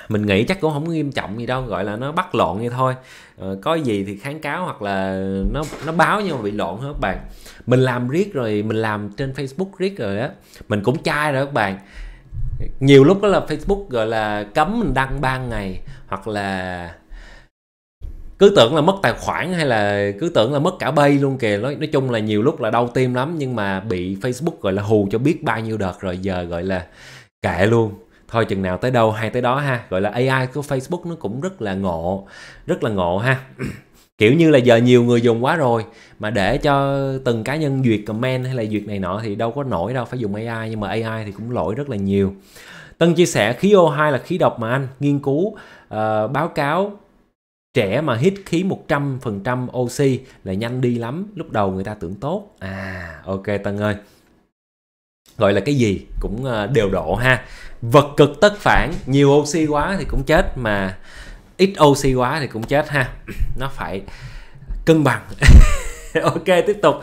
mình nghĩ chắc cũng không nghiêm trọng gì đâu gọi là nó bắt lộn vậy thôi ờ, có gì thì kháng cáo hoặc là nó nó báo nhưng mà bị lộn hết bạn mình làm riết rồi mình làm trên facebook riết rồi á mình cũng chai rồi các bạn nhiều lúc đó là facebook gọi là cấm mình đăng ban ngày hoặc là cứ tưởng là mất tài khoản hay là cứ tưởng là mất cả bay luôn kìa nói nói chung là nhiều lúc là đau tim lắm nhưng mà bị facebook gọi là hù cho biết bao nhiêu đợt rồi giờ gọi là kệ luôn thôi chừng nào tới đâu hay tới đó ha gọi là AI của Facebook nó cũng rất là ngộ rất là ngộ ha [clears throat] kiểu như là giờ nhiều người dùng quá rồi mà để cho từng cá nhân duyệt comment hay là duyệt này nọ thì đâu có nổi đâu phải dùng AI nhưng mà AI thì cũng lỗi rất là nhiều Tân chia sẻ khí O2 là khí độc mà anh nghiên cứu uh, báo cáo trẻ mà hít khí 100% oxy là nhanh đi lắm lúc đầu người ta tưởng tốt à ok Tân ơi gọi là cái gì cũng ờ, đều độ ha vật cực tất phản nhiều oxy quá thì cũng chết mà ít oxy quá thì cũng chết ha [clears throat] nó phải cân bằng [laughs] ok tiếp tục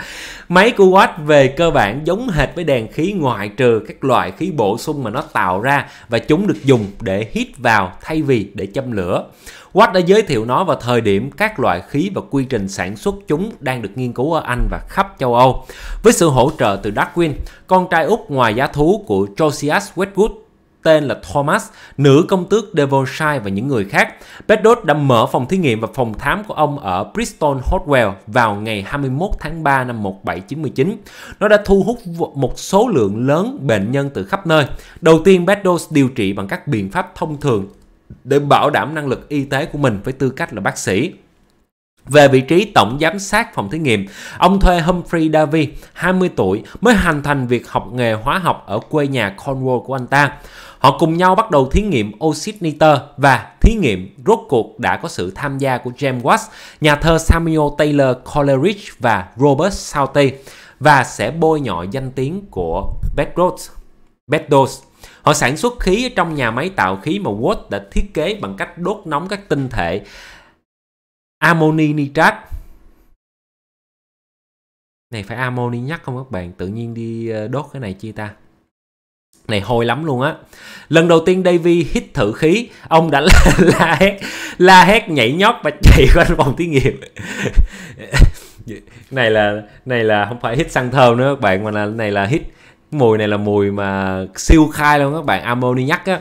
máy của watt về cơ bản giống hệt với đèn khí ngoại trừ các loại khí bổ sung mà nó tạo ra và chúng được dùng để hít vào thay vì để châm lửa Watt đã giới thiệu nó vào thời điểm các loại khí và quy trình sản xuất chúng đang được nghiên cứu ở Anh và khắp châu Âu. Với sự hỗ trợ từ Darwin, con trai út ngoài giá thú của Josias Wedgwood tên là Thomas, nữ công tước Devonshire và những người khác. Beddoes đã mở phòng thí nghiệm và phòng thám của ông ở Bristol Hotwell vào ngày 21 tháng 3 năm 1799. Nó đã thu hút một số lượng lớn bệnh nhân từ khắp nơi. Đầu tiên, Beddoes điều trị bằng các biện pháp thông thường để bảo đảm năng lực y tế của mình với tư cách là bác sĩ. Về vị trí tổng giám sát phòng thí nghiệm, ông thuê Humphrey Davy, 20 tuổi, mới hoàn thành việc học nghề hóa học ở quê nhà Cornwall của anh ta. Họ cùng nhau bắt đầu thí nghiệm oxit nitơ và thí nghiệm rốt cuộc đã có sự tham gia của James Watt, nhà thơ Samuel Taylor Coleridge và Robert Southey và sẽ bôi nhọ danh tiếng của Bedros. Bedros Họ sản xuất khí trong nhà máy tạo khí mà Watt đã thiết kế bằng cách đốt nóng các tinh thể amoni nitrat. Này phải amoni nhắc không các bạn? Tự nhiên đi ờ, đốt cái này chi ta? này hôi lắm luôn á lần đầu tiên Davy hít thử khí ông đã [laughs] la, la hét la hét nhảy nhót và chạy quanh phòng thí nghiệm [laughs] này là này là không phải hít xăng thơm nữa các bạn mà là này là hít mùi này là mùi mà siêu khai luôn các bạn ammoniac á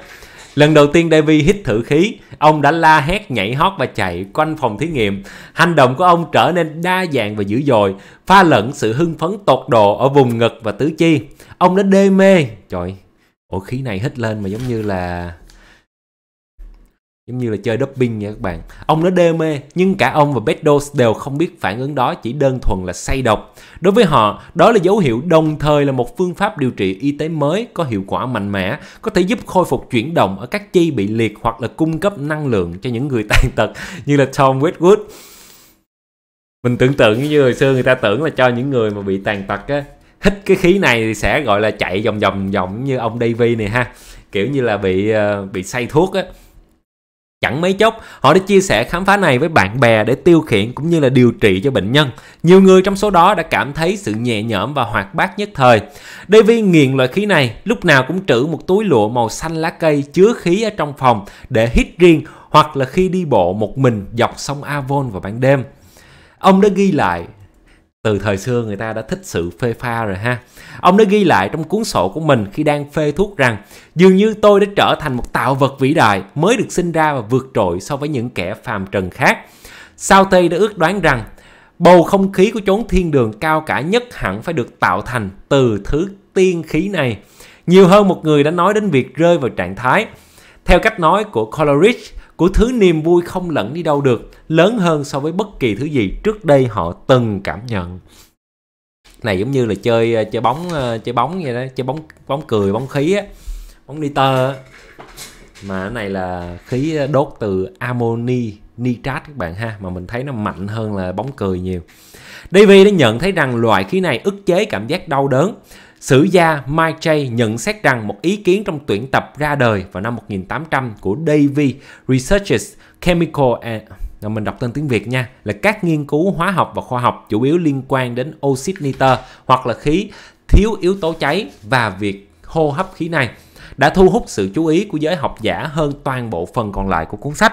Lần đầu tiên Davy hít thử khí, ông đã la hét, nhảy hót và chạy quanh phòng thí nghiệm. Hành động của ông trở nên đa dạng và dữ dội, pha lẫn sự hưng phấn tột độ ở vùng ngực và tứ chi. Ông đã đê mê. Trời, ổ khí này hít lên mà giống như là giống như là chơi dubbing nha các bạn ông nó đê mê nhưng cả ông và Bedos đều không biết phản ứng đó chỉ đơn thuần là say độc đối với họ đó là dấu hiệu đồng thời là một phương pháp điều trị y tế mới có hiệu quả mạnh mẽ có thể giúp khôi phục chuyển động ở các chi bị liệt hoặc là cung cấp năng lượng cho những người [laughs] tàn tật như là Tom Wedgwood mình tưởng tượng như hồi xưa người ta tưởng là cho những người mà bị tàn tật á hít cái khí này thì sẽ gọi là chạy vòng vòng vòng như ông Davy này ha kiểu như là bị ờ, bị say thuốc á Chẳng mấy chốc, họ đã chia sẻ khám phá này với bạn bè để tiêu khiển cũng như là điều trị cho bệnh nhân. Nhiều người trong số đó đã cảm thấy sự nhẹ nhõm và hoạt bát nhất thời. Davy nghiện loại khí này, lúc nào cũng trữ một túi lụa màu xanh lá cây chứa khí ở trong phòng để hít riêng hoặc là khi đi bộ một mình dọc sông Avon vào ban đêm. Ông đã ghi lại từ thời xưa người ta đã thích sự phê pha rồi ha. Ông đã ghi lại trong cuốn sổ của mình khi đang phê thuốc rằng dường như tôi đã trở thành một tạo vật vĩ đại mới được sinh ra và vượt trội so với những kẻ phàm trần khác. Sao Tây đã ước đoán rằng bầu không khí của chốn thiên đường cao cả nhất hẳn phải được tạo thành từ thứ tiên khí này. Nhiều hơn một người đã nói đến việc rơi vào trạng thái. Theo cách nói của Coleridge, của thứ niềm vui không lẫn đi đâu được, lớn hơn so với bất kỳ thứ gì trước đây họ từng cảm nhận. Này giống như là chơi ờ, chơi bóng ờ, chơi bóng vậy đó, chơi bóng bóng cười, bóng khí á, bóng nitơ mà cái này là khí đốt từ amoni nitrat các bạn ha mà mình thấy nó mạnh hơn là bóng cười nhiều. Davy đã nhận thấy rằng loại khí này ức chế cảm giác đau đớn Sử gia Mike Jay nhận xét rằng một ý kiến trong tuyển tập ra đời vào năm 1800 của Davy Researches Chemical and mình đọc tên tiếng Việt nha, là các nghiên cứu hóa học và khoa học chủ yếu liên quan đến oxit nitơ hoặc là khí thiếu yếu tố cháy và việc hô hấp khí này đã thu hút sự chú ý của giới học giả hơn toàn bộ phần còn lại của cuốn sách.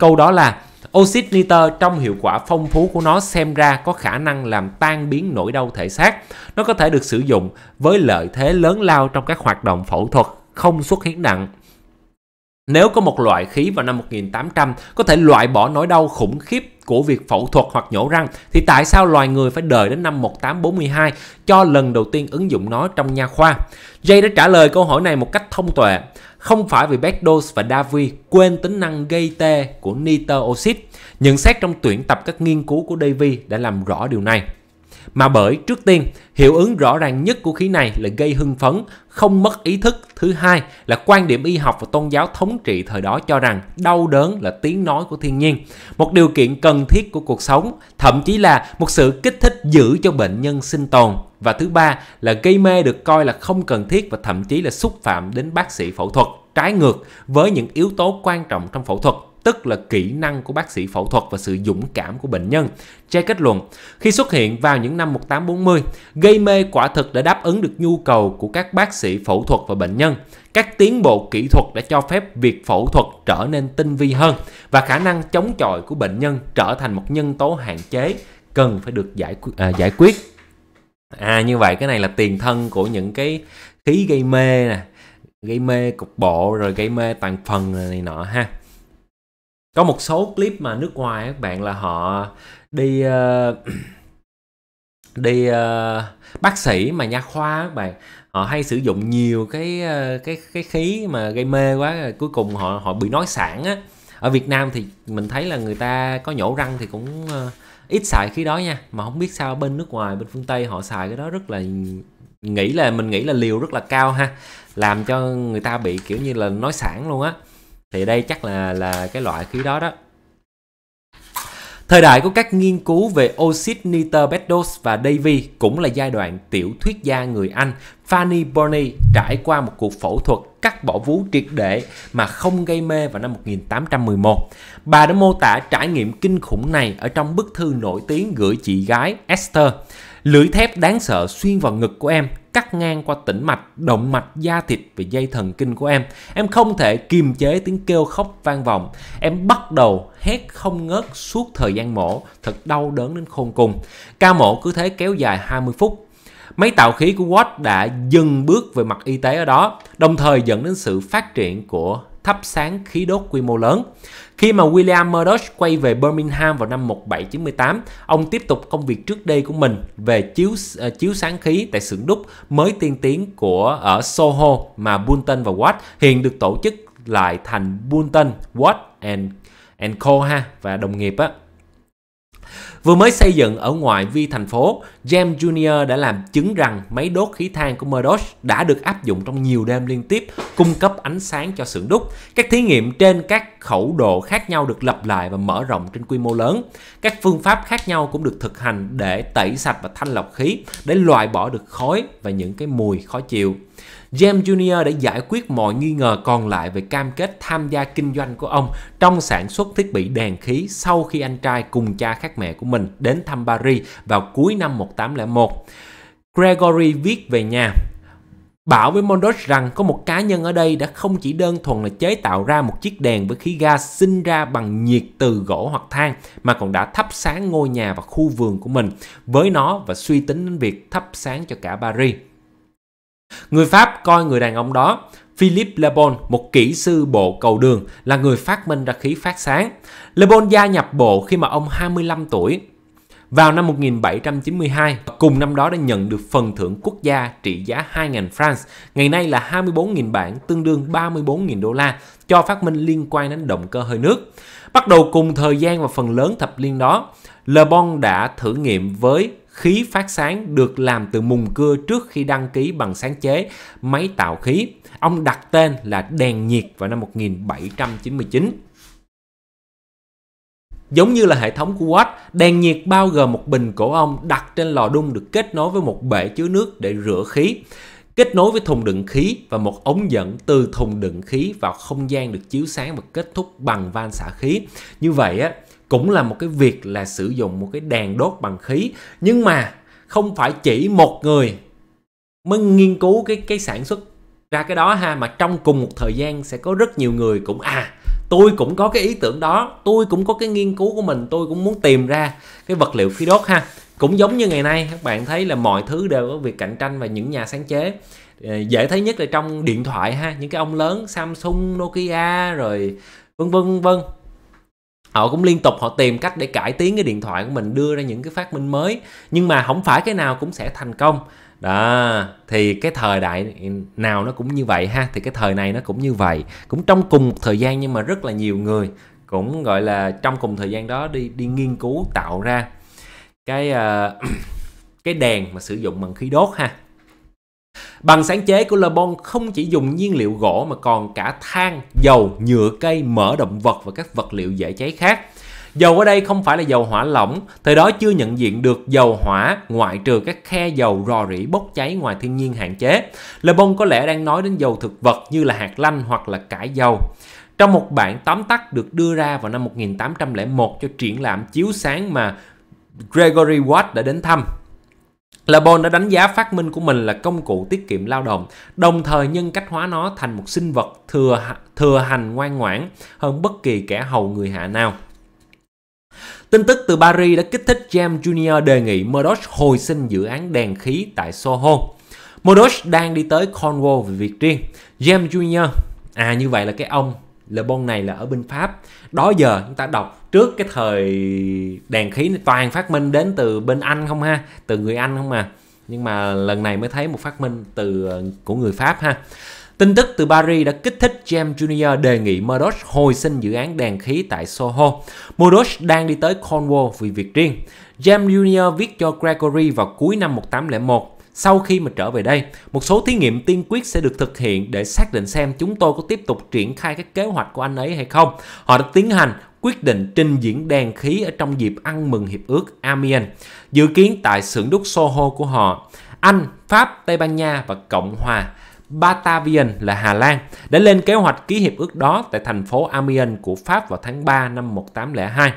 Câu đó là Oxit nitơ trong hiệu quả phong phú của nó xem ra có khả năng làm tan biến nỗi đau thể xác. Nó có thể được sử dụng với lợi thế lớn lao trong các hoạt động phẫu thuật không xuất hiện nặng. Nếu có một loại khí vào năm 1800 có thể loại bỏ nỗi đau khủng khiếp của việc phẫu thuật hoặc nhổ răng thì tại sao loài người phải đợi đến năm 1842 cho lần đầu tiên ứng dụng nó trong nha khoa? Jay đã trả lời câu hỏi này một cách thông tuệ không phải vì Beddoes và Davy quên tính năng gây tê của nitơ oxit. Nhận xét trong tuyển tập các nghiên cứu của Davy đã làm rõ điều này. Mà bởi trước tiên, hiệu ứng rõ ràng nhất của khí này là gây hưng phấn, không mất ý thức. Thứ hai là quan điểm y học và tôn giáo thống trị thời đó cho rằng đau đớn là tiếng nói của thiên nhiên, một điều kiện cần thiết của cuộc sống, thậm chí là một sự kích thích giữ cho bệnh nhân sinh tồn và thứ ba là gây mê được coi là không cần thiết và thậm chí là xúc phạm đến bác sĩ phẫu thuật, trái ngược với những yếu tố quan trọng trong phẫu thuật tức là kỹ năng của bác sĩ phẫu thuật và sự dũng cảm của bệnh nhân. Che kết luận, khi xuất hiện vào những năm 1840, gây mê quả thực đã đáp ứng được nhu cầu của các bác sĩ phẫu thuật và bệnh nhân. Các tiến bộ kỹ thuật đã cho phép việc phẫu thuật trở nên tinh vi hơn và khả năng chống chọi của bệnh nhân trở thành một nhân tố hạn chế cần phải được giải, à, giải quyết à như vậy cái này là tiền thân của những cái khí gây mê nè gây mê cục bộ rồi gây mê toàn phần này nọ ha có một số clip mà nước ngoài các bạn là họ đi uh, đi uh, bác sĩ mà nha khoa các bạn họ hay sử dụng nhiều cái uh, cái cái khí mà gây mê quá cuối cùng họ họ bị nói sản á ở Việt Nam thì mình thấy là người ta có nhổ răng thì cũng uh, ít xài khi đó nha mà không biết sao bên nước ngoài bên phương tây họ xài cái đó rất là nghĩ là mình nghĩ là liều rất là cao ha làm cho người ta bị kiểu như là nói sản luôn á thì đây chắc là là cái loại khí đó đó Thời đại của các nghiên cứu về oxit nitơ và Davy cũng là giai đoạn tiểu thuyết gia người Anh Fanny Burney trải qua một cuộc phẫu thuật cắt bỏ vú triệt để mà không gây mê vào năm 1811. Bà đã mô tả trải nghiệm kinh khủng này ở trong bức thư nổi tiếng gửi chị gái Esther. Lưỡi thép đáng sợ xuyên vào ngực của em, cắt ngang qua tĩnh mạch, động mạch, da thịt và dây thần kinh của em. Em không thể kiềm chế tiếng kêu khóc vang vọng. Em bắt đầu hét không ngớt suốt thời gian mổ, thật đau đớn đến khôn cùng. Ca mổ cứ thế kéo dài 20 phút. Máy tạo khí của Watt đã dừng bước về mặt y tế ở đó, đồng thời dẫn đến sự phát triển của thắp sáng khí đốt quy mô lớn. Khi mà William Murdoch quay về Birmingham vào năm 1798, ông tiếp tục công việc trước đây của mình về chiếu uh, chiếu sáng khí tại xưởng đúc mới tiên tiến của ở Soho mà Bunton và Watt hiện được tổ chức lại thành Bunton, Watt and and Co ha và đồng nghiệp á. Vừa mới xây dựng ở ngoại vi thành phố, James Jr. đã làm chứng rằng máy đốt khí than của Murdoch đã được áp dụng trong nhiều đêm liên tiếp, cung cấp ánh sáng cho xưởng đúc. Các thí nghiệm trên các khẩu độ khác nhau được lặp lại và mở rộng trên quy mô lớn. Các phương pháp khác nhau cũng được thực hành để tẩy sạch và thanh lọc khí, để loại bỏ được khói và những cái mùi khó chịu. James Jr. đã giải quyết mọi nghi ngờ còn lại về cam kết tham gia kinh doanh của ông trong sản xuất thiết bị đèn khí sau khi anh trai cùng cha khác mẹ của mình đến thăm Paris vào cuối năm 1801. Gregory viết về nhà Bảo với Mondos rằng có một cá nhân ở đây đã không chỉ đơn thuần là chế tạo ra một chiếc đèn với khí ga sinh ra bằng nhiệt từ gỗ hoặc than mà còn đã thắp sáng ngôi nhà và khu vườn của mình với nó và suy tính đến việc thắp sáng cho cả Paris. Người Pháp coi người đàn ông đó, Philippe Le Bon, một kỹ sư bộ cầu đường, là người phát minh ra khí phát sáng. Le Bon gia nhập bộ khi mà ông 25 tuổi. Vào năm 1792, cùng năm đó đã nhận được phần thưởng quốc gia trị giá 2.000 francs, ngày nay là 24.000 bảng, tương đương 34.000 đô la, cho phát minh liên quan đến động cơ hơi nước. Bắt đầu cùng thời gian và phần lớn thập niên đó, Le Bon đã thử nghiệm với khí phát sáng được làm từ mùng cưa trước khi đăng ký bằng sáng chế máy tạo khí. Ông đặt tên là đèn nhiệt vào năm 1799. Giống như là hệ thống của Watt, đèn nhiệt bao gồm một bình cổ ông đặt trên lò đun được kết nối với một bể chứa nước để rửa khí kết nối với thùng đựng khí và một ống dẫn từ thùng đựng khí vào không gian được chiếu sáng và kết thúc bằng van xả khí. Như vậy á, cũng là một cái việc là sử dụng một cái đèn đốt bằng khí nhưng mà không phải chỉ một người mới nghiên cứu cái cái sản xuất ra cái đó ha mà trong cùng một thời gian sẽ có rất nhiều người cũng à tôi cũng có cái ý tưởng đó tôi cũng có cái nghiên cứu của mình tôi cũng muốn tìm ra cái vật liệu khí đốt ha cũng giống như ngày nay các bạn thấy là mọi thứ đều có việc cạnh tranh và những nhà sáng chế ờ, dễ thấy nhất là trong điện thoại ha những cái ông lớn Samsung Nokia rồi vân vân vân họ cũng liên tục họ tìm cách để cải tiến cái điện thoại của mình đưa ra những cái phát minh mới nhưng mà không phải cái nào cũng sẽ thành công đó thì cái thời đại nào nó cũng như vậy ha thì cái thời này nó cũng như vậy cũng trong cùng một thời gian nhưng mà rất là nhiều người cũng gọi là trong cùng thời gian đó đi đi nghiên cứu tạo ra cái uh, [clears throat] cái đèn mà sử dụng bằng khí đốt ha Bằng sáng chế của Le Bon không chỉ dùng nhiên liệu gỗ mà còn cả than, dầu, nhựa cây, mỡ động vật và các vật liệu dễ cháy khác. Dầu ở đây không phải là dầu hỏa lỏng, thời đó chưa nhận diện được dầu hỏa ngoại trừ các khe dầu rò rỉ bốc cháy ngoài thiên nhiên hạn chế. Le Bon có lẽ đang nói đến dầu thực vật như là hạt lanh hoặc là cải dầu. Trong một bản tóm tắt được đưa ra vào năm 1801 cho triển lãm chiếu sáng mà Gregory Watt đã đến thăm Le Bon đã đánh giá phát minh của mình là công cụ tiết kiệm lao động, đồng thời nhân cách hóa nó thành một sinh vật thừa thừa hành ngoan ngoãn hơn bất kỳ kẻ hầu người hạ nào. Tin tức từ Paris đã kích thích James Junior đề nghị Murdoch hồi sinh dự án đèn khí tại Soho. Murdoch đang đi tới Cornwall về việc riêng. James Junior À như vậy là cái ông Le Bon này là ở bên Pháp. Đó giờ chúng ta đọc trước cái thời đèn khí toàn phát minh đến từ bên anh không ha từ người anh không mà nhưng mà lần này mới thấy một phát minh từ ờ, của người pháp ha tin tức từ paris đã kích thích james junior đề nghị murdoch hồi sinh dự án đèn khí tại soho murdoch đang đi tới cornwall vì việc riêng james junior viết cho gregory vào cuối năm 1801 sau khi mà trở về đây, một số thí nghiệm tiên quyết sẽ được thực hiện để xác định xem chúng tôi có tiếp tục triển khai các kế hoạch của anh ấy hay không. Họ đã tiến hành quyết định trình diễn đèn khí ở trong dịp ăn mừng hiệp ước Amiens, dự kiến tại xưởng đúc Soho của họ. Anh, Pháp, Tây Ban Nha và Cộng hòa Batavian là Hà Lan đã lên kế hoạch ký hiệp ước đó tại thành phố Amiens của Pháp vào tháng 3 năm 1802.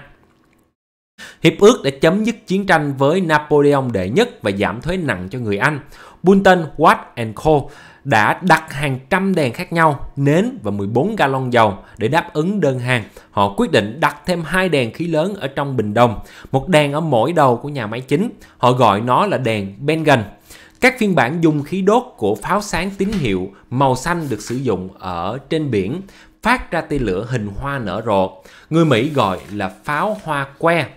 Hiệp ước đã chấm dứt chiến tranh với Napoleon đệ nhất và giảm thuế nặng cho người Anh. Bunton, Watt and Co đã đặt hàng trăm đèn khác nhau, nến và 14 gallon dầu để đáp ứng đơn hàng. Họ quyết định đặt thêm hai đèn khí lớn ở trong bình đồng, một đèn ở mỗi đầu của nhà máy chính. Họ gọi nó là đèn Bengen. Các phiên bản dùng khí đốt của pháo sáng tín hiệu màu xanh được sử dụng ở trên biển, phát ra tia lửa hình hoa nở rộ. Người Mỹ gọi là pháo hoa que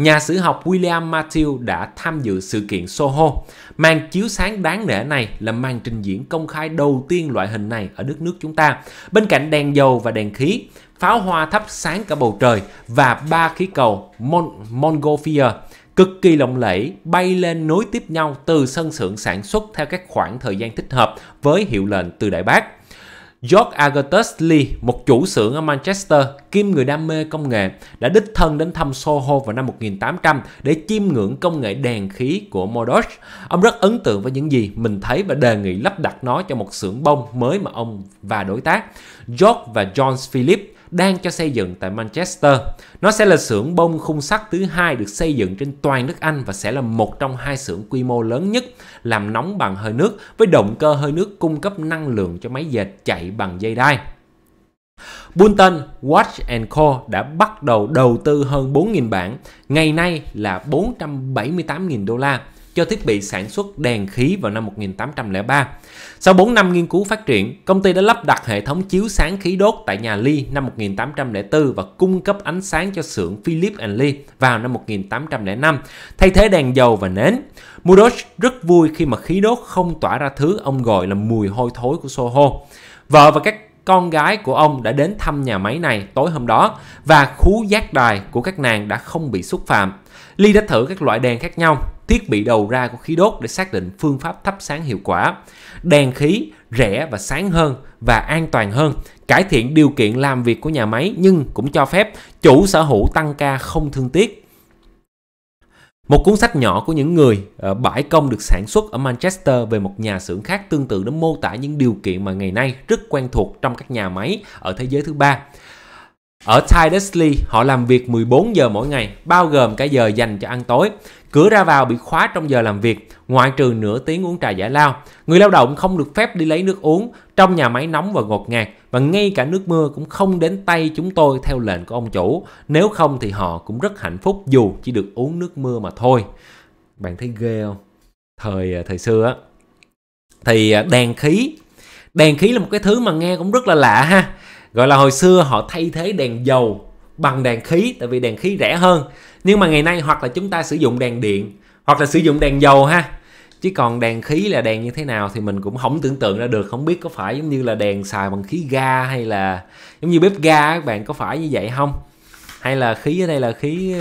nhà sử học William Matthew đã tham dự sự kiện Soho. Màn chiếu sáng đáng nể này là màn trình diễn công khai đầu tiên loại hình này ở đất nước chúng ta. Bên cạnh đèn dầu và đèn khí, pháo hoa thắp sáng cả bầu trời và ba khí cầu Mon Montgolfier cực kỳ lộng lẫy bay lên nối tiếp nhau từ sân xưởng sản xuất theo các khoảng thời gian thích hợp với hiệu lệnh từ Đại Bác. George Augustus Lee, một chủ xưởng ở Manchester, kim người đam mê công nghệ, đã đích thân đến thăm Soho vào năm 1800 để chiêm ngưỡng công nghệ đèn khí của Modoc. Ông rất ấn tượng với những gì mình thấy và đề nghị lắp đặt nó cho một xưởng bông mới mà ông và đối tác George và John Philip đang cho xây dựng tại Manchester. Nó sẽ là xưởng bông khung sắt thứ hai được xây dựng trên toàn nước Anh và sẽ là một trong hai xưởng quy mô lớn nhất làm nóng bằng hơi nước với động cơ hơi nước cung cấp năng lượng cho máy dệt chạy bằng dây đai. Bunton, Watch Co đã bắt đầu đầu tư hơn 4.000 bảng, ngày nay là 478.000 đô la cho thiết bị sản xuất đèn khí vào năm 1803. Sau 4 năm nghiên cứu phát triển, công ty đã lắp đặt hệ thống chiếu sáng khí đốt tại nhà Lee năm 1804 và cung cấp ánh sáng cho xưởng Philip Lee vào năm 1805, thay thế đèn dầu và nến. Murdoch rất vui khi mà khí đốt không tỏa ra thứ ông gọi là mùi hôi thối của Soho. Vợ và các con gái của ông đã đến thăm nhà máy này tối hôm đó và khú giác đài của các nàng đã không bị xúc phạm. Lee đã thử các loại đèn khác nhau, thiết bị đầu ra của khí đốt để xác định phương pháp thắp sáng hiệu quả. Đèn khí rẻ và sáng hơn và an toàn hơn, cải thiện điều kiện làm việc của nhà máy nhưng cũng cho phép chủ sở hữu tăng ca không thương tiếc. Một cuốn sách nhỏ của những người ờ, bãi công được sản xuất ở Manchester về một nhà xưởng khác tương tự đã mô tả những điều kiện mà ngày nay rất quen thuộc trong các nhà máy ở thế giới thứ ba. Ở Tidesley, họ làm việc 14 giờ mỗi ngày, bao gồm cả giờ dành cho ăn tối. Cửa ra vào bị khóa trong giờ làm việc, ngoại trừ nửa tiếng uống trà giải lao. Người lao động không được phép đi lấy nước uống trong nhà máy nóng và ngột ngạt và ngay cả nước mưa cũng không đến tay chúng tôi theo lệnh của ông chủ. Nếu không thì họ cũng rất hạnh phúc dù chỉ được uống nước mưa mà thôi. Bạn thấy ghê không? Thời à, thời xưa á thì à, đèn khí đèn khí là một cái thứ mà nghe cũng rất là lạ ha gọi là hồi xưa họ thay thế đèn dầu bằng đèn khí tại vì đèn khí rẻ hơn nhưng mà ngày nay hoặc là chúng ta sử dụng đèn điện hoặc là sử dụng đèn dầu ha chứ còn đèn khí là đèn như thế nào thì mình cũng không tưởng tượng ra được không biết có phải giống như là đèn xài bằng khí ga hay là giống như bếp ga các bạn có phải như vậy không hay là khí ở đây là khí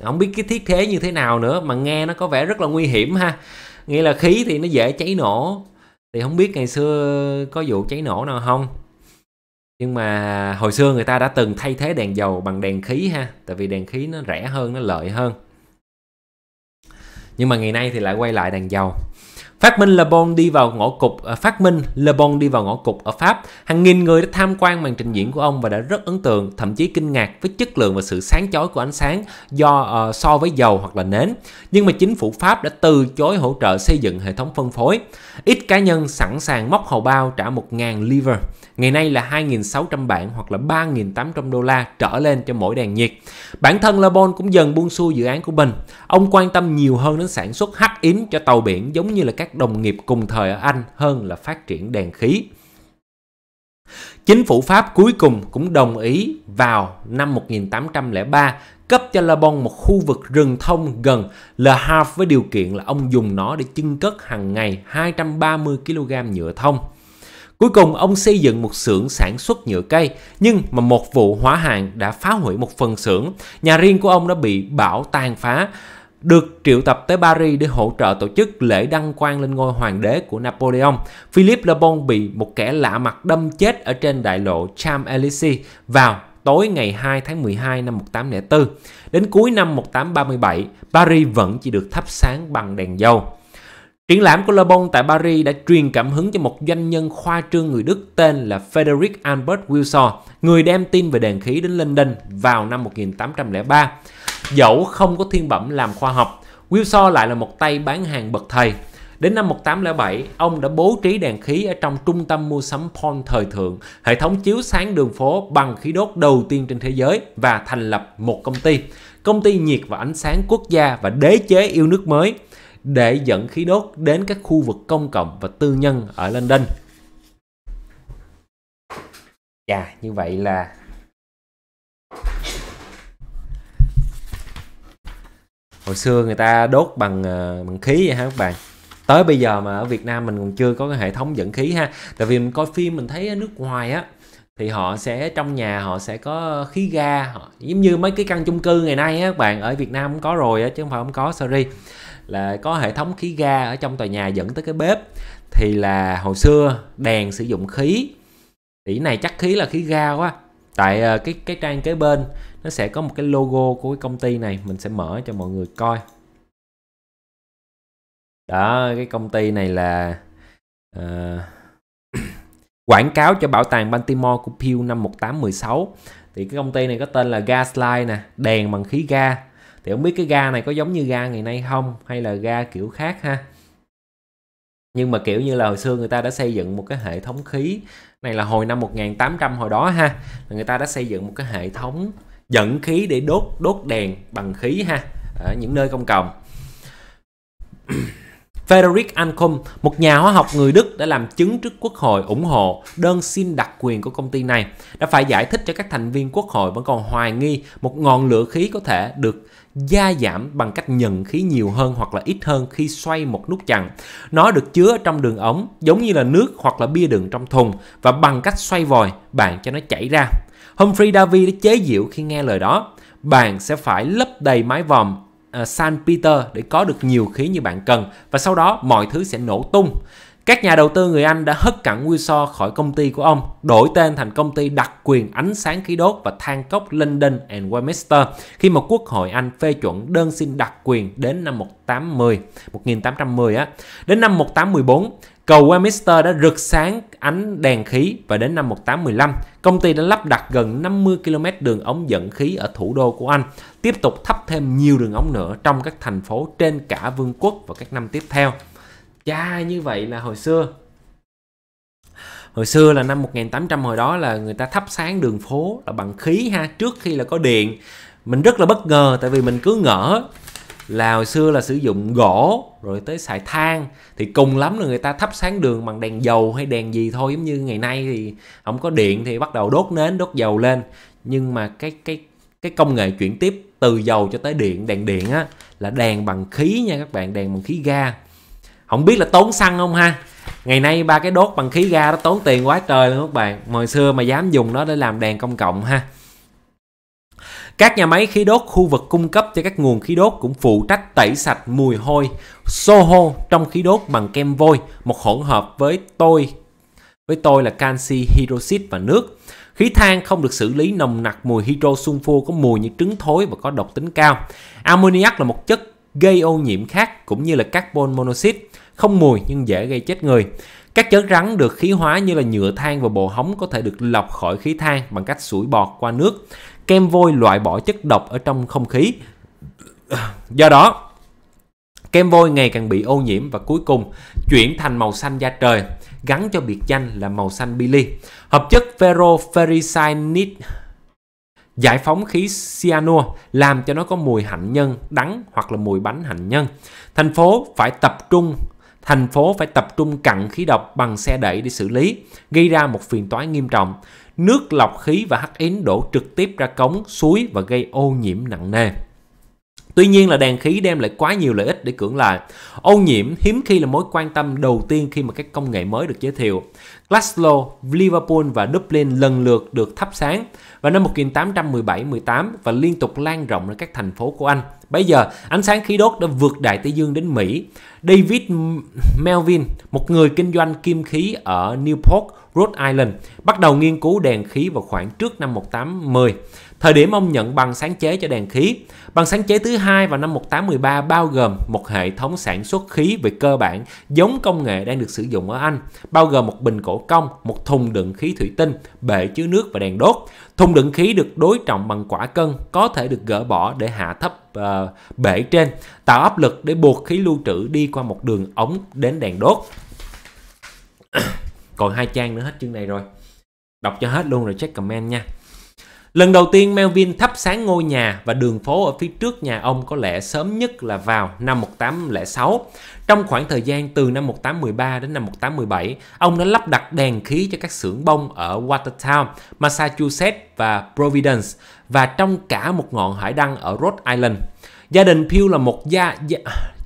ờ, không biết cái thiết kế như thế nào nữa mà nghe nó có vẻ rất là nguy hiểm ha nghĩa là khí thì nó dễ cháy nổ thì không biết ngày xưa có vụ cháy nổ nào không nhưng mà hồi xưa người ta đã từng thay thế đèn dầu bằng đèn khí ha tại vì đèn khí nó rẻ hơn nó lợi hơn nhưng mà ngày nay thì lại quay lại đèn dầu Phát minh Le Bon đi vào ngõ cụt à, phát minh Le Bon đi vào ngõ cụt ở Pháp. Hàng nghìn người đã tham quan màn trình diễn của ông và đã rất ấn tượng, thậm chí kinh ngạc với chất lượng và sự sáng chói của ánh sáng do uh, so với dầu hoặc là nến. Nhưng mà chính phủ Pháp đã từ chối hỗ trợ xây dựng hệ thống phân phối. Ít cá nhân sẵn sàng móc hầu bao trả 1.000 livre ngày nay là 2.600 bảng hoặc là 3.800 đô la trở lên cho mỗi đèn nhiệt. Bản thân Le Bon cũng dần buông xuôi dự án của mình. Ông quan tâm nhiều hơn đến sản xuất hắc yến cho tàu biển giống như là các các đồng nghiệp cùng thời ở Anh hơn là phát triển đèn khí. Chính phủ Pháp cuối cùng cũng đồng ý vào năm 1803 cấp cho La Bon một khu vực rừng thông gần Le Havre với điều kiện là ông dùng nó để chưng cất hàng ngày 230 kg nhựa thông. Cuối cùng ông xây dựng một xưởng sản xuất nhựa cây, nhưng mà một vụ hỏa hạn đã phá hủy một phần xưởng, nhà riêng của ông đã bị bão tàn phá được triệu tập tới Paris để hỗ trợ tổ chức lễ đăng quang lên ngôi hoàng đế của Napoleon. Philip Le Bon bị một kẻ lạ mặt đâm chết ở trên đại lộ Champs-Élysées vào tối ngày 2 tháng 12 năm 1804. Đến cuối năm 1837, Paris vẫn chỉ được thắp sáng bằng đèn dầu. Triển lãm của Le Bon tại Paris đã truyền cảm hứng cho một doanh nhân khoa trương người Đức tên là Frederick Albert Wilson, người đem tin về đèn khí đến London vào năm 1803. Dẫu không có thiên bẩm làm khoa học, Wilson lại là một tay bán hàng bậc thầy. Đến năm 1807, ông đã bố trí đèn khí ở trong trung tâm mua sắm Pond thời thượng, hệ thống chiếu sáng đường phố bằng khí đốt đầu tiên trên thế giới và thành lập một công ty, công ty nhiệt và ánh sáng quốc gia và đế chế yêu nước mới để dẫn khí đốt đến các khu vực công cộng và tư nhân ở London. Dạ, yeah, như vậy là hồi xưa người ta đốt bằng ờ, bằng khí vậy ha các bạn tới bây giờ mà ở Việt Nam mình còn chưa có cái hệ thống dẫn khí ha tại vì mình coi phim mình thấy ở nước ngoài á thì họ sẽ trong nhà họ sẽ có khí ga họ, giống như mấy cái căn chung cư ngày nay á các bạn ở Việt Nam cũng có rồi á chứ không phải không có sorry là có hệ thống khí ga ở trong tòa nhà dẫn tới cái bếp thì là hồi xưa đèn sử dụng khí tỷ này chắc khí là khí ga quá tại ờ, cái cái trang kế bên nó sẽ có một cái logo của cái công ty này mình sẽ mở cho mọi người coi đó cái công ty này là uh, [clears throat] quảng cáo cho bảo tàng Baltimore của Pew năm 1816 thì cái công ty này có tên là Gaslight nè đèn bằng khí ga thì không biết cái ga này có giống như ga ngày nay không hay là ga kiểu khác ha nhưng mà kiểu như là hồi xưa người ta đã xây dựng một cái hệ thống khí này là hồi năm 1800 hồi đó ha người ta đã xây dựng một cái hệ thống dẫn khí để đốt đốt đèn bằng khí ha ở những nơi công cộng [clears throat] Frederick Ancom, một nhà hóa học người Đức đã làm chứng trước quốc hội ủng hộ đơn xin đặc quyền của công ty này, đã phải giải thích cho các thành viên quốc hội vẫn còn hoài nghi một ngọn lửa khí có thể được gia giảm bằng cách nhận khí nhiều hơn hoặc là ít hơn khi xoay một nút chặn. Nó được chứa trong đường ống giống như là nước hoặc là bia đựng trong thùng và bằng cách xoay vòi bạn cho nó chảy ra. Humphrey Davy đã chế giễu khi nghe lời đó. Bạn sẽ phải lấp đầy mái vòm uh, à, San Peter để có được nhiều khí như bạn cần và sau đó mọi thứ sẽ nổ tung. Các nhà đầu tư người Anh đã hất cẳng Windsor khỏi công ty của ông, đổi tên thành công ty đặc quyền ánh sáng khí đốt và than cốc London and Westminster khi mà Quốc hội Anh phê chuẩn đơn xin đặc quyền đến năm 1810, 1810 á. Đến năm 1814, Cầu Westminster đã rực sáng ánh đèn khí và đến năm 1815, công ty đã lắp đặt gần 50 km đường ống dẫn khí ở thủ đô của Anh, tiếp tục thắp thêm nhiều đường ống nữa trong các thành phố trên cả vương quốc và các năm tiếp theo. Cha như vậy là hồi xưa hồi xưa là năm 1800 hồi đó là người ta thắp sáng đường phố là bằng khí ha trước khi là có điện mình rất là bất ngờ tại vì mình cứ ngỡ là hồi xưa là sử dụng gỗ rồi tới xài than thì cùng lắm là người ta thắp sáng đường bằng đèn dầu hay đèn gì thôi giống như ngày nay thì không có điện thì bắt đầu đốt nến đốt dầu lên nhưng mà cái cái cái công nghệ chuyển tiếp từ dầu cho tới điện đèn điện á là đèn bằng khí nha các bạn đèn bằng khí ga không biết là tốn xăng không ha ngày nay ba cái đốt bằng khí ga nó tốn tiền quá trời luôn các bạn hồi xưa mà dám dùng nó để làm đèn công cộng ha các nhà máy khí đốt khu vực cung cấp cho các nguồn khí đốt cũng phụ trách tẩy sạch mùi hôi SOHO trong khí đốt bằng kem vôi, một hỗn hợp với tôi với tôi là canxi hydroxit và nước. Khí than không được xử lý nồng nặc mùi hydro sulfur có mùi như trứng thối và có độc tính cao. Ammoniac là một chất gây ô nhiễm khác cũng như là carbon monoxide, không mùi nhưng dễ gây chết người. Các chất rắn được khí hóa như là nhựa than và bồ hóng có thể được lọc khỏi khí than bằng cách sủi bọt qua nước kem vôi loại bỏ chất độc ở trong không khí. Do đó, kem vôi ngày càng bị ô nhiễm và cuối cùng chuyển thành màu xanh da trời, gắn cho biệt danh là màu xanh Billy. Hợp chất ferroferricyanid giải phóng khí cyanua làm cho nó có mùi hạnh nhân đắng hoặc là mùi bánh hạnh nhân. Thành phố phải tập trung thành phố phải tập trung cặn khí độc bằng xe đẩy để xử lý, gây ra một phiền toái nghiêm trọng nước lọc khí và hắc yến đổ trực tiếp ra cống, suối và gây ô nhiễm nặng nề. Tuy nhiên là đèn khí đem lại quá nhiều lợi ích để cưỡng lại. Ô nhiễm hiếm khi là mối quan tâm đầu tiên khi mà các công nghệ mới được giới thiệu. Glasgow, Liverpool và Dublin lần lượt được thắp sáng vào năm 1817-18 và liên tục lan rộng ra các thành phố của Anh. Bây giờ, ánh sáng khí đốt đã vượt đại Tây Dương đến Mỹ David Melvin, một người kinh doanh kim khí ở Newport, Rhode Island, bắt đầu nghiên cứu đèn khí vào khoảng trước năm 1810. Thời điểm ông nhận bằng sáng chế cho đèn khí, bằng sáng chế thứ hai vào năm 1813 bao gồm một hệ thống sản xuất khí về cơ bản giống công nghệ đang được sử dụng ở Anh, bao gồm một bình cổ cong, một thùng đựng khí thủy tinh, bể chứa nước và đèn đốt. Thùng đựng khí được đối trọng bằng quả cân, có thể được gỡ bỏ để hạ thấp uh, bể trên, tạo áp lực để buộc khí lưu trữ đi qua một đường ống đến đèn đốt. [coughs] Còn hai trang nữa hết chương này rồi. Đọc cho hết luôn rồi check comment nha. Lần đầu tiên Melvin thắp sáng ngôi nhà và đường phố ở phía trước nhà ông có lẽ sớm nhất là vào năm 1806. Trong khoảng thời gian từ năm 1813 đến năm 1817, ông đã lắp đặt đèn khí cho các xưởng bông ở Watertown, Massachusetts và Providence và trong cả một ngọn hải đăng ở Rhode Island. Gia đình Pew là một gia, gia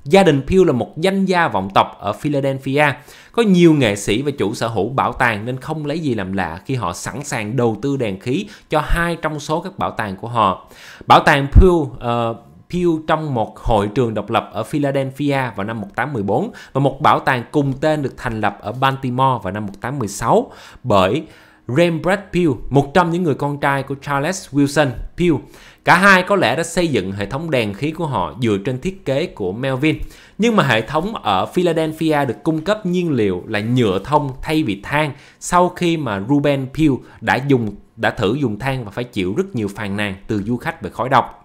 gia đình Pew là một danh gia vọng tộc ở Philadelphia có nhiều nghệ sĩ và chủ sở hữu bảo tàng nên không lấy gì làm lạ khi họ sẵn sàng đầu tư đèn khí cho hai trong số các bảo tàng của họ. Bảo tàng Pew uh, Pew trong một hội trường độc lập ở Philadelphia vào năm 1814 và một bảo tàng cùng tên được thành lập ở Baltimore vào năm 1816 bởi Rembrandt Pew, một trong những người con trai của Charles Wilson Pew. Cả hai có lẽ đã xây dựng hệ thống đèn khí của họ dựa trên thiết kế của Melvin. Nhưng mà hệ thống ở Philadelphia được cung cấp nhiên liệu là nhựa thông thay vì than sau khi mà Ruben peel đã dùng đã thử dùng than và phải chịu rất nhiều phàn nàn từ du khách về khói độc.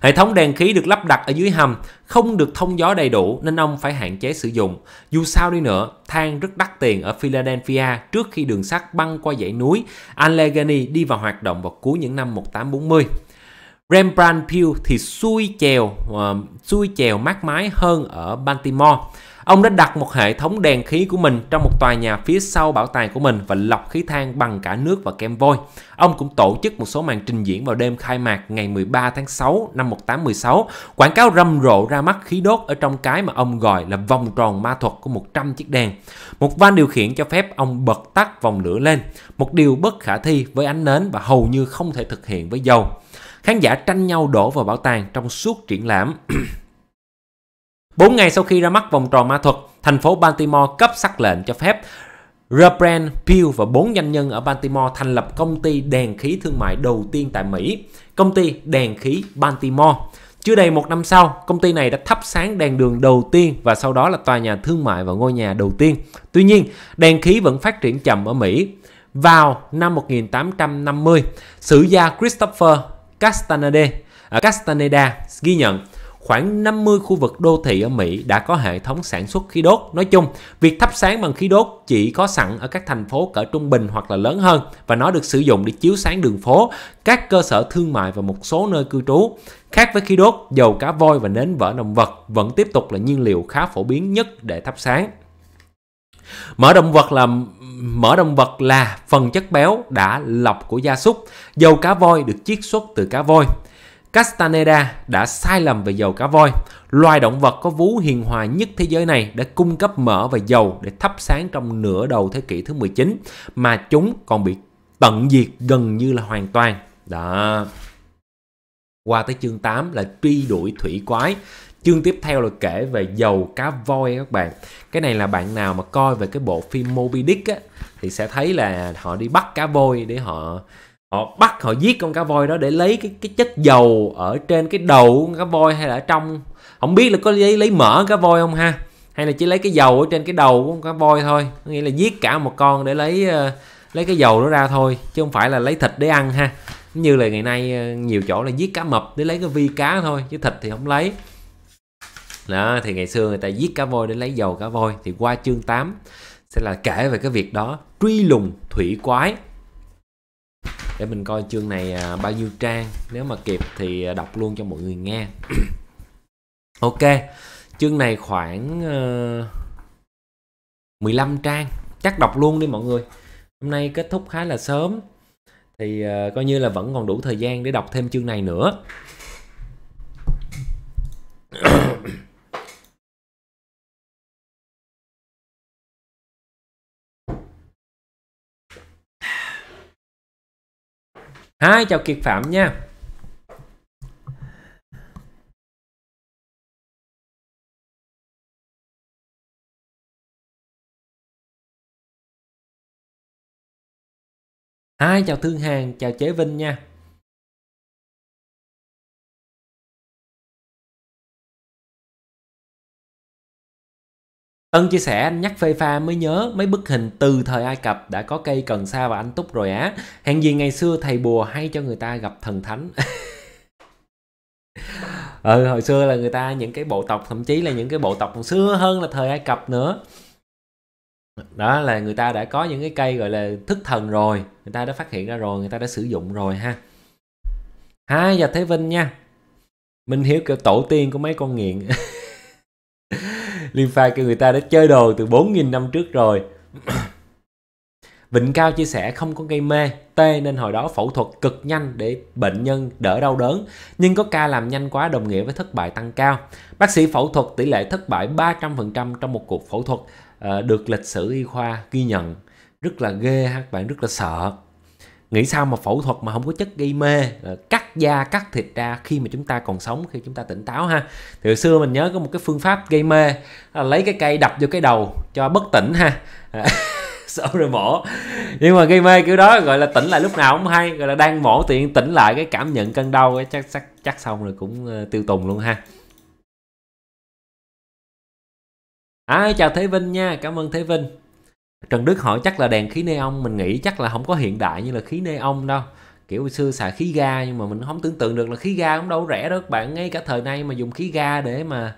Hệ thống đèn khí được lắp đặt ở dưới hầm không được thông gió đầy đủ nên ông phải hạn chế sử dụng. Dù sao đi nữa, than rất đắt tiền ở Philadelphia trước khi đường sắt băng qua dãy núi Allegheny đi vào hoạt động vào cuối những năm 1840. Rembrandt Peale thì xuôi chèo uh, ờ, xuôi chèo mát mái hơn ở Baltimore. Ông đã đặt một hệ thống đèn khí của mình trong một tòa nhà phía sau bảo tàng của mình và lọc khí than bằng cả nước và kem vôi. Ông cũng tổ chức một số màn trình diễn vào đêm khai mạc ngày 13 tháng 6 năm 1816, quảng cáo rầm rộ ra mắt khí đốt ở trong cái mà ông gọi là vòng tròn ma thuật của 100 chiếc đèn. Một van điều khiển cho phép ông bật tắt vòng lửa lên, một điều bất khả thi với ánh nến và hầu như không thể thực hiện với dầu. Khán giả tranh nhau đổ vào bảo tàng trong suốt triển lãm. [clears throat] 4 ngày sau khi ra mắt vòng tròn ma thuật, thành phố Baltimore cấp sắc lệnh cho phép Rebrand Pew và bốn doanh nhân ở Baltimore thành lập công ty đèn khí thương mại đầu tiên tại Mỹ, công ty đèn khí Baltimore. Chưa đầy một năm sau, công ty này đã thắp sáng đèn đường đầu tiên và sau đó là tòa nhà thương mại và ngôi nhà đầu tiên. Tuy nhiên, đèn khí vẫn phát triển chậm ở Mỹ. Vào năm 1850, sử gia Christopher Castaneda, à, Castaneda ghi nhận khoảng 50 khu vực đô thị ở Mỹ đã có hệ thống sản xuất khí đốt. Nói chung, việc thắp sáng bằng khí đốt chỉ có sẵn ở các thành phố cỡ trung bình hoặc là lớn hơn và nó được sử dụng để chiếu sáng đường phố, các cơ sở thương mại và một số nơi cư trú. Khác với khí đốt, dầu cá voi và nến vỡ động vật vẫn tiếp tục là nhiên liệu khá phổ biến nhất để thắp sáng. Mỡ động vật là mỡ động vật là phần chất béo đã lọc của gia súc. Dầu cá voi được chiết xuất từ cá voi. Castaneda đã sai lầm về dầu cá voi. Loài động vật có vú hiền hòa nhất thế giới này đã cung cấp mỡ và dầu để thắp sáng trong nửa đầu thế kỷ thứ 19 mà chúng còn bị tận diệt gần như là hoàn toàn. Đó. Qua tới chương 8 là truy đuổi thủy quái. Chương tiếp theo là kể về dầu cá voi các bạn. Cái này là bạn nào mà coi về cái bộ phim Moby Dick á, thì sẽ thấy là họ đi bắt cá voi để họ họ bắt họ giết con cá voi đó để lấy cái cái chất dầu ở trên cái đầu con cá voi hay là ở trong không biết là có lấy lấy mỡ cá voi không ha hay là chỉ lấy cái dầu ở trên cái đầu của con cá voi thôi có nghĩa là giết cả một con để lấy ờ, lấy cái dầu đó ra thôi chứ không phải là lấy thịt để ăn ha như là ngày nay ờ, nhiều chỗ là giết cá mập để lấy cái vi cá thôi chứ thịt thì không lấy đó thì ngày xưa người ta giết cá voi để lấy dầu cá voi thì qua chương 8 sẽ là kể về cái việc đó truy lùng thủy quái để mình coi chương này à, bao nhiêu trang nếu mà kịp thì à, đọc luôn cho mọi người nghe [clears throat] ok chương này khoảng 15 ờ, trang chắc đọc luôn đi mọi người hôm nay kết thúc khá là sớm thì à, coi như là vẫn còn đủ thời gian để đọc thêm chương này nữa [clears throat] hai chào Kiệt Phạm nha hai chào Thương Hàng chào Chế Vinh nha Ân chia sẻ anh nhắc phê pha mới nhớ mấy bức hình từ thời Ai Cập đã có cây cần sa và anh túc rồi á. Hèn gì ngày xưa thầy bùa hay cho người ta gặp thần thánh. [laughs] ừ hồi xưa là người ta những cái bộ tộc thậm chí là những cái bộ tộc còn xưa hơn là thời Ai Cập nữa. Đó là người ta đã có những cái cây gọi là thức thần rồi, người ta đã phát hiện ra rồi, người ta đã sử dụng rồi ha. Hai giờ dạ Thế Vinh nha. Mình hiểu kiểu tổ tiên của mấy con nghiện. [laughs] Linfa kêu người ta đã chơi đồ từ 4.000 năm trước rồi Vịnh Cao chia sẻ không có gây mê, tê nên hồi đó phẫu thuật cực nhanh để bệnh nhân đỡ đau đớn, nhưng có ca làm nhanh quá đồng nghĩa với thất bại tăng cao. Bác sĩ phẫu thuật tỷ lệ thất bại 300% trong một cuộc phẫu thuật à, được lịch sử y khoa ghi nhận. Rất là ghê các bạn rất là sợ. Nghĩ sao mà phẫu thuật mà không có chất gây mê, à, cắt da cắt thịt ra khi mà chúng ta còn sống khi chúng ta tỉnh táo ha Từ xưa mình nhớ có một cái phương pháp gây mê là lấy cái cây đập vô cái đầu cho bất tỉnh ha à, sợ [laughs] rồi mổ nhưng mà gây mê kiểu đó gọi là tỉnh lại lúc nào cũng hay gọi là đang mổ tự tỉnh lại cái cảm nhận cơn đau ấy, chắc chắc chắc xong rồi cũng ờ, tiêu tùng luôn ha à, chào thế vinh nha cảm ơn thế vinh Trần Đức hỏi chắc là đèn khí neon mình nghĩ chắc là không có hiện đại như là khí neon đâu kiểu hồi xưa xài khí ga nhưng mà mình không tưởng tượng được là khí ga cũng đâu rẻ đó các bạn ngay cả thời nay mà dùng khí ga để mà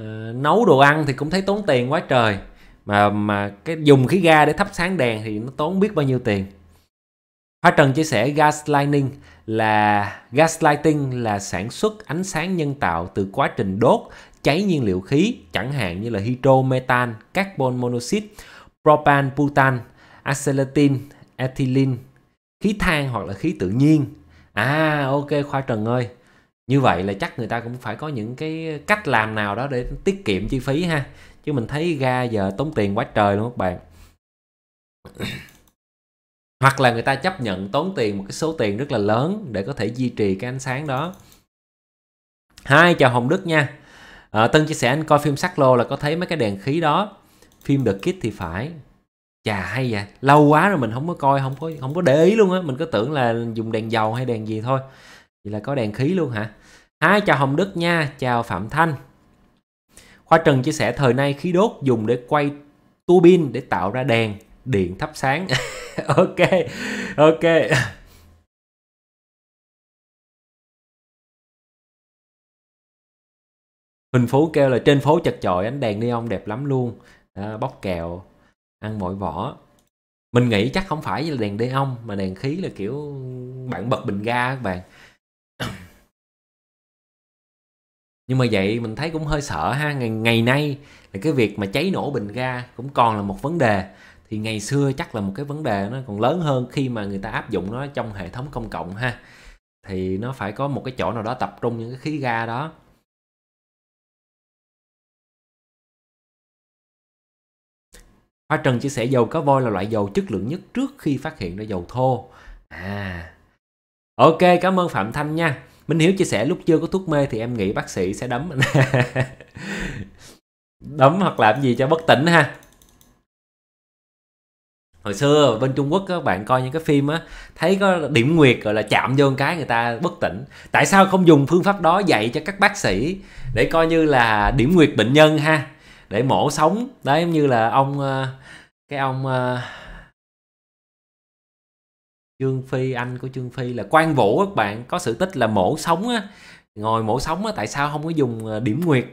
uh, nấu đồ ăn thì cũng thấy tốn tiền quá trời mà mà cái dùng khí ga để thắp sáng đèn thì nó tốn biết bao nhiêu tiền Hoa Trần chia sẻ gaslighting là gaslighting là sản xuất ánh sáng nhân tạo từ quá trình đốt cháy nhiên liệu khí chẳng hạn như là hydro metan, carbon monoxide, propan butan, acetylene, ethylene, khí than hoặc là khí tự nhiên à ok khoa trần ơi như vậy là chắc người ta cũng phải có những cái cách làm nào đó để tiết kiệm chi phí ha chứ mình thấy ga giờ tốn tiền quá trời luôn các bạn [clears throat] hoặc là người ta chấp nhận tốn tiền một cái số tiền rất là lớn để có thể duy trì cái ánh sáng đó hai chào hồng đức nha à, tân chia sẻ anh coi phim sắc lô là có thấy mấy cái đèn khí đó phim The Kid thì phải chà hay vậy lâu quá rồi mình không có coi không có không có để ý luôn á mình cứ tưởng là dùng đèn dầu hay đèn gì thôi vậy là có đèn khí luôn hả hai chào hồng đức nha chào phạm thanh khoa trần chia sẻ thời nay khí đốt dùng để quay tua pin để tạo ra đèn điện thắp sáng [laughs] ok ok Huỳnh Phú kêu là trên phố chật chội ánh đèn neon đẹp lắm luôn à, bóc kẹo ăn mọi vỏ mình nghĩ chắc không phải là đèn đê ông mà đèn khí là kiểu bạn bật bình ga các bạn [clears throat] nhưng mà vậy mình thấy cũng hơi sợ ha ngày, ngày nay là cái việc mà cháy nổ bình ga cũng còn là một vấn đề thì ngày xưa chắc là một cái vấn đề nó còn lớn hơn khi mà người ta áp dụng nó trong hệ thống công cộng ha thì nó phải có một cái chỗ nào đó tập trung những cái khí ga đó Hoa Trần chia sẻ dầu cá voi là loại dầu chất lượng nhất trước khi phát hiện ra dầu thô. À. Ok, cảm ơn Phạm Thanh nha. Minh Hiếu chia sẻ lúc chưa có thuốc mê thì em nghĩ bác sĩ sẽ đấm [laughs] đấm hoặc làm gì cho bất tỉnh ha hồi xưa bên Trung Quốc các bạn coi những cái phim á thấy có điểm nguyệt gọi là chạm vô cái người ta bất tỉnh tại sao không dùng phương pháp đó dạy cho các bác sĩ để coi như là điểm nguyệt bệnh nhân ha để mổ sống đấy như là ông ờ, cái ông ờ, Trương Phi anh của Trương Phi là quan vũ các bạn có sự tích là mổ sống á ngồi mổ sống á tại sao không có dùng ờ, điểm nguyệt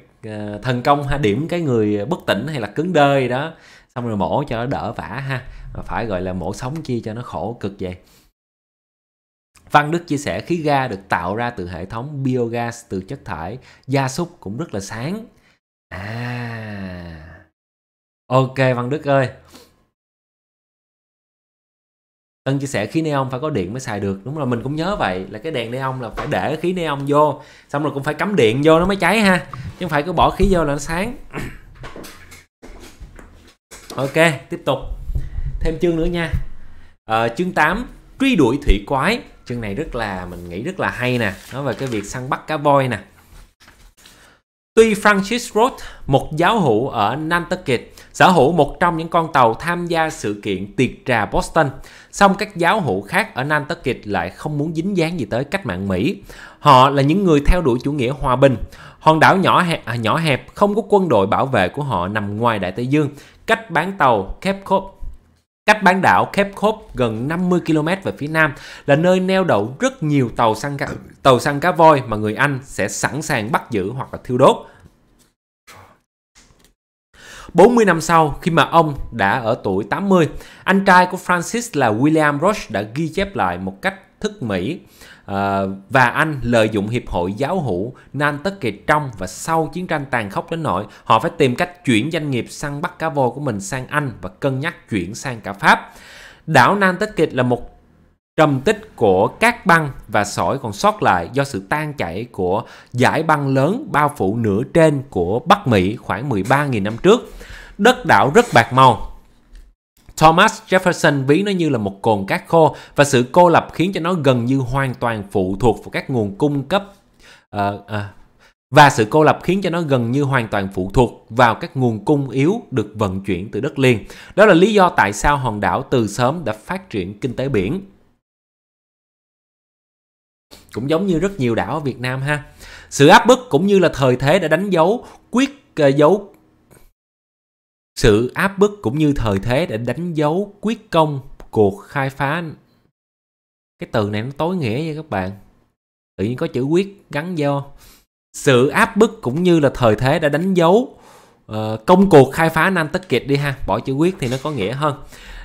thần công ha điểm cái người bất tỉnh hay là cứng đơ đó xong rồi mổ cho nó đỡ vả ha mà phải gọi là mổ sống chi cho nó khổ cực vậy Văn Đức chia sẻ khí ga được tạo ra từ hệ thống biogas từ chất thải gia súc cũng rất là sáng à ok văn đức ơi Tân chia sẻ khí neon phải có điện mới xài được Đúng là mình cũng nhớ vậy Là cái đèn neon là phải để khí neon vô Xong rồi cũng phải cắm điện vô nó mới cháy ha Chứ không phải cứ bỏ khí vô là nó sáng [clears throat] Ok tiếp tục Thêm chương nữa nha à, Chương 8 Truy đuổi thủy quái Chương này rất là mình nghĩ rất là hay nè Nói về cái việc săn bắt cá voi nè Tuy Francis Roth, một giáo hữu ở Nantucket, sở hữu một trong những con tàu tham gia sự kiện tiệc trà Boston, song các giáo hữu khác ở Nantucket lại không muốn dính dáng gì tới cách mạng Mỹ. Họ là những người theo đuổi chủ nghĩa hòa bình. Hòn đảo nhỏ hẹp, à, nhỏ hẹp không có quân đội bảo vệ của họ nằm ngoài Đại Tây Dương, cách bán tàu Cape Cod Cách bán đảo Cape Cod gần 50 km về phía nam là nơi neo đậu rất nhiều tàu săn cá, tàu săn cá voi mà người Anh sẽ sẵn sàng bắt giữ hoặc là thiêu đốt. 40 năm sau, khi mà ông đã ở tuổi 80, anh trai của Francis là William Roach đã ghi chép lại một cách thức Mỹ Ờ, và Anh lợi dụng hiệp hội giáo hữu Nantucket trong và sau chiến tranh tàn khốc đến nỗi họ phải tìm cách chuyển doanh nghiệp săn bắt cá voi của mình sang Anh và cân nhắc chuyển sang cả Pháp. Đảo Nantucket là một trầm tích của các băng và sỏi còn sót lại do sự tan chảy của giải băng lớn bao phủ nửa trên của Bắc Mỹ khoảng 13.000 năm trước. Đất đảo rất bạc màu, Thomas Jefferson ví nó như là một cồn cát khô và sự cô lập khiến cho nó gần như hoàn toàn phụ thuộc vào các nguồn cung cấp uh, uh, và sự cô lập khiến cho nó gần như hoàn toàn phụ thuộc vào các nguồn cung yếu được vận chuyển từ đất liền. Đó là lý do tại sao hòn đảo từ sớm đã phát triển kinh tế biển. Cũng giống như rất nhiều đảo ở Việt Nam ha. Sự áp bức cũng như là thời thế đã đánh dấu quyết ờ, dấu sự áp bức cũng như thời thế đã đánh dấu quyết công cuộc khai phá cái từ này nó tối nghĩa nha các bạn tự nhiên có chữ quyết gắn vô sự áp bức cũng như là thời thế đã đánh dấu uh, công cuộc khai phá Nam Tất Kiệt đi ha bỏ chữ quyết thì nó có nghĩa hơn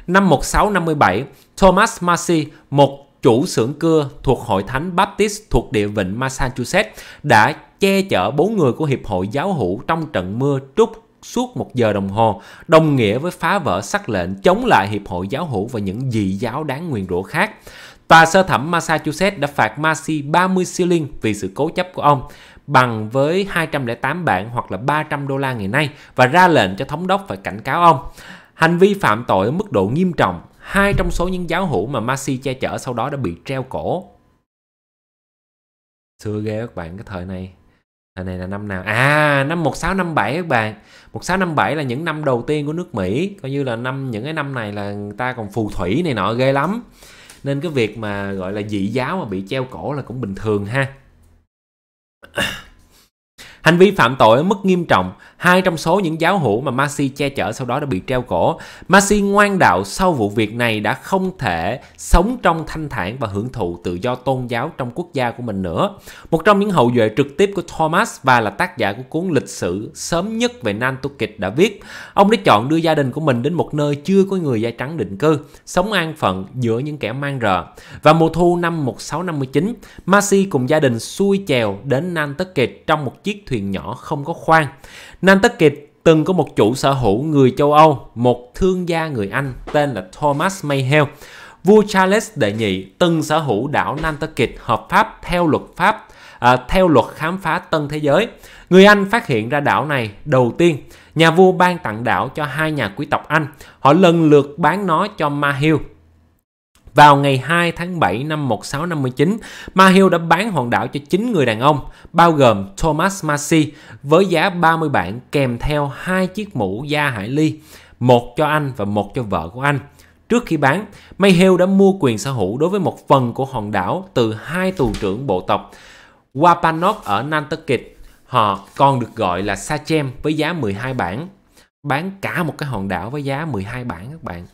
năm 1657 Thomas Massey một chủ xưởng cưa thuộc hội thánh Baptist thuộc địa vịnh Massachusetts đã che chở bốn người của hiệp hội giáo hữu trong trận mưa trút suốt một giờ đồng hồ, đồng nghĩa với phá vỡ sắc lệnh chống lại Hiệp hội Giáo hữu và những dị giáo đáng nguyền rủa khác. Tòa sơ thẩm Massachusetts đã phạt Marcy 30 siêu liên vì sự cố chấp của ông, bằng với 208 bảng hoặc là 300 đô la ngày nay và ra lệnh cho thống đốc phải cảnh cáo ông. Hành vi phạm tội ở mức độ nghiêm trọng, hai trong số những giáo hữu mà Massey che chở sau đó đã bị treo cổ. Xưa ghê các bạn cái thời này. Thời này là năm nào? À, năm 1657 các bạn. 1657 là những năm đầu tiên của nước Mỹ coi như là năm những cái năm này là người ta còn phù thủy này nọ ghê lắm nên cái việc mà gọi là dị giáo mà bị treo cổ là cũng bình thường ha hành vi phạm tội ở mức nghiêm trọng Hai trong số những giáo hữu mà Masi che chở sau đó đã bị treo cổ. Masi ngoan đạo sau vụ việc này đã không thể sống trong thanh thản và hưởng thụ tự do tôn giáo trong quốc gia của mình nữa. Một trong những hậu duệ trực tiếp của Thomas và là tác giả của cuốn lịch sử sớm nhất về Nantucket đã viết, ông đã chọn đưa gia đình của mình đến một nơi chưa có người da trắng định cư, sống an phận giữa những kẻ mang rợ. Và mùa thu năm 1659, Masi cùng gia đình xuôi chèo đến Nantucket trong một chiếc thuyền nhỏ không có khoang. Nantucket từng có một chủ sở hữu người châu Âu, một thương gia người Anh tên là Thomas Mayhew. Vua Charles đệ nhị từng sở hữu đảo Nantucket hợp pháp theo luật pháp à, theo luật khám phá tân thế giới. Người Anh phát hiện ra đảo này đầu tiên. Nhà vua ban tặng đảo cho hai nhà quý tộc Anh. Họ lần lượt bán nó cho Mayhew. Vào ngày 2 tháng 7 năm 1659, Mahill đã bán hòn đảo cho 9 người đàn ông, bao gồm Thomas Massey với giá 30 bảng kèm theo hai chiếc mũ da hải ly, một cho anh và một cho vợ của anh. Trước khi bán, Mayhew đã mua quyền sở hữu đối với một phần của hòn đảo từ hai tù trưởng bộ tộc Wapanok ở Nantucket. Họ còn được gọi là Sachem với giá 12 bảng. Bán cả một cái hòn đảo với giá 12 bảng các bạn.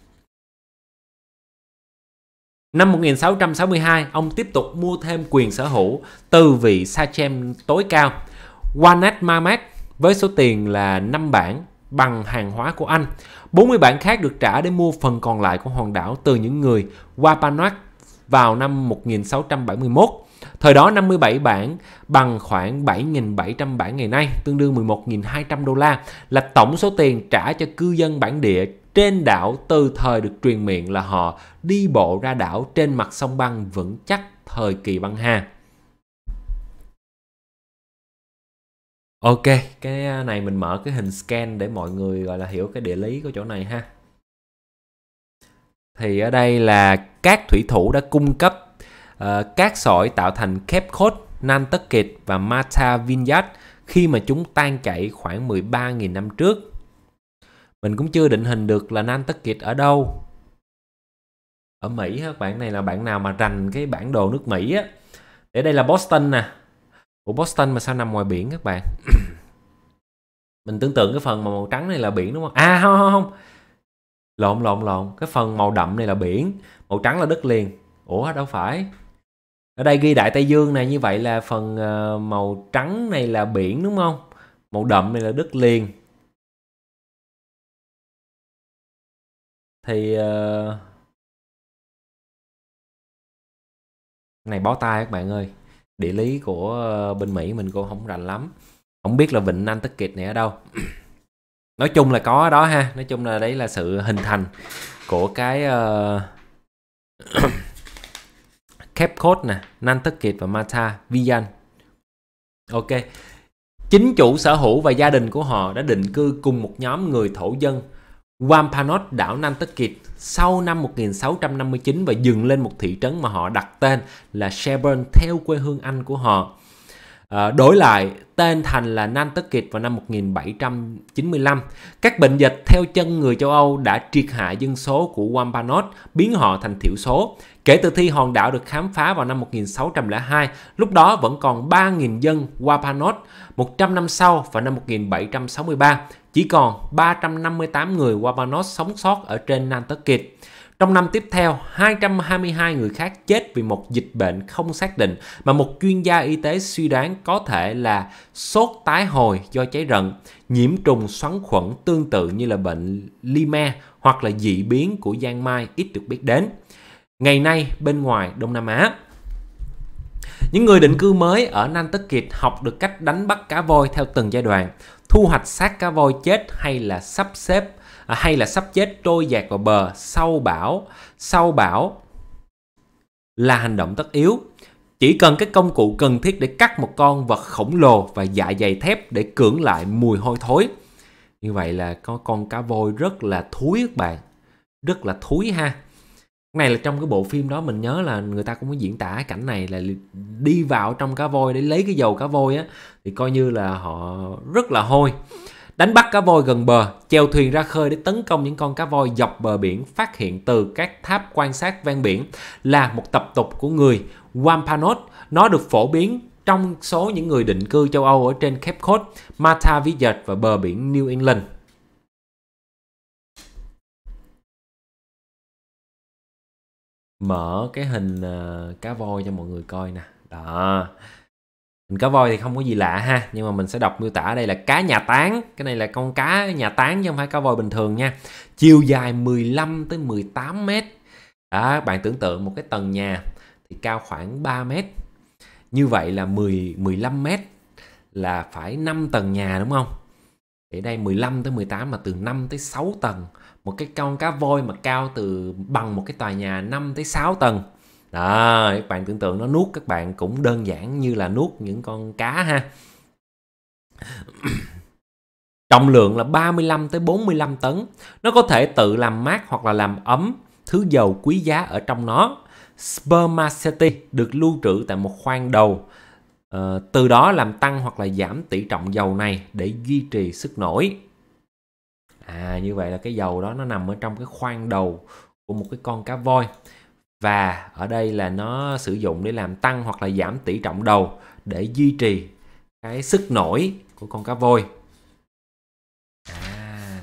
Năm 1662, ông tiếp tục mua thêm quyền sở hữu từ vị sachem tối cao Wanat Mamak với số tiền là 5 bảng bằng hàng hóa của Anh. 40 bảng khác được trả để mua phần còn lại của hòn đảo từ những người Wapanoag vào năm 1671. Thời đó 57 bảng bằng khoảng 7.700 bảng ngày nay, tương đương 11.200 đô la là tổng số tiền trả cho cư dân bản địa trên đảo từ thời được truyền miệng là họ đi bộ ra đảo trên mặt sông băng vững chắc thời kỳ băng hà. Ok, cái à, này mình mở cái hình scan để mọi người gọi là hiểu cái địa lý của chỗ này ha. Thì ở đây là các thủy thủ đã cung cấp uh, các sỏi tạo thành Cape Cod, Nantucket và Mata Vineyard khi mà chúng tan chảy khoảng 13.000 năm trước mình cũng chưa định hình được là Nam Tất Kiệt ở đâu ở Mỹ các bạn này là bạn nào mà rành cái bản đồ nước Mỹ á để đây là Boston nè của Boston mà sao nằm ngoài biển các bạn [clears throat] mình tưởng tượng cái phần mà màu trắng này là biển đúng không à không không không lộn lộn lộn cái phần màu đậm này là biển màu trắng là đất liền ủa đâu phải ở đây ghi đại tây dương này như vậy là phần ờ, màu trắng này là biển đúng không màu đậm này là đất liền thì uh, này bó tay các bạn ơi địa lý của ờ, bên mỹ mình cô không rành lắm không biết là vịnh antarctic này ở đâu [clears throat] nói chung là có ở đó ha nói chung là đấy là sự hình thành của cái uh, [coughs] Cape Cod nè Nantucket và Mata Vian ok chính chủ sở hữu và gia đình của họ đã định cư cùng một nhóm người thổ dân Wampanoag đảo Nantucket sau năm 1659 và dừng lên một thị trấn mà họ đặt tên là Sherburne theo quê hương Anh của họ. À, đổi lại, tên thành là Nantucket vào năm 1795. Các bệnh dịch theo chân người châu Âu đã triệt hạ dân số của Wampanoag, biến họ thành thiểu số. Kể từ khi hòn đảo được khám phá vào năm 1602, lúc đó vẫn còn 3.000 dân Wampanoag. 100 năm sau, vào năm 1763, chỉ còn 358 người Wabanos sống sót ở trên Nantucket. Trong năm tiếp theo, 222 người khác chết vì một dịch bệnh không xác định mà một chuyên gia y tế suy đoán có thể là sốt tái hồi do cháy rận, nhiễm trùng xoắn khuẩn tương tự như là bệnh Lyme hoặc là dị biến của giang mai ít được biết đến. Ngày nay bên ngoài Đông Nam Á, những người định cư mới ở Nantucket học được cách đánh bắt cá voi theo từng giai đoạn thu hoạch xác cá voi chết hay là sắp xếp à, hay là sắp chết trôi dạt vào bờ sau bão sau bão là hành động tất yếu chỉ cần cái công cụ cần thiết để cắt một con vật khổng lồ và dạ dày thép để cưỡng lại mùi hôi thối như vậy là có con cá voi rất là thúi các bạn rất là thúi ha này là trong cái bộ phim đó mình nhớ là người ta cũng có diễn tả cảnh này là đi vào trong cá voi để lấy cái dầu cá voi á thì coi như là họ rất là hôi đánh bắt cá voi gần bờ chèo thuyền ra khơi để tấn công những con cá voi dọc bờ biển phát hiện từ các tháp quan sát ven biển là một tập tục của người Wampanoag nó được phổ biến trong số những người định cư châu Âu ở trên Cape Cod, Mata Village và bờ biển New England mở cái hình uh, cá voi cho mọi người coi nè đó hình cá voi thì không có gì lạ ha nhưng mà mình sẽ đọc miêu tả đây là cá nhà tán cái này là con cá nhà tán chứ không phải cá voi bình thường nha chiều dài 15 tới 18 mét đó bạn tưởng tượng một cái tầng nhà thì cao khoảng 3 mét như vậy là 10 15 mét là phải 5 tầng nhà đúng không ở đây 15 tới 18 mà từ 5 tới 6 tầng một cái con cá voi mà cao từ bằng một cái tòa nhà 5 tới 6 tầng đó các bạn tưởng tượng nó nuốt các bạn cũng đơn giản như là nuốt những con cá ha [clears throat] trọng lượng là 35 tới 45 tấn nó có thể tự làm mát hoặc là làm ấm thứ dầu quý giá ở trong nó spermaceti được lưu trữ tại một khoang đầu ờ, từ đó làm tăng hoặc là giảm tỷ trọng dầu này để duy trì sức nổi à như vậy là cái dầu đó nó nằm ở trong cái khoang đầu của một cái con cá voi và ở đây là nó sử dụng để làm tăng hoặc là giảm tỷ trọng đầu để duy trì cái sức nổi của con cá voi à.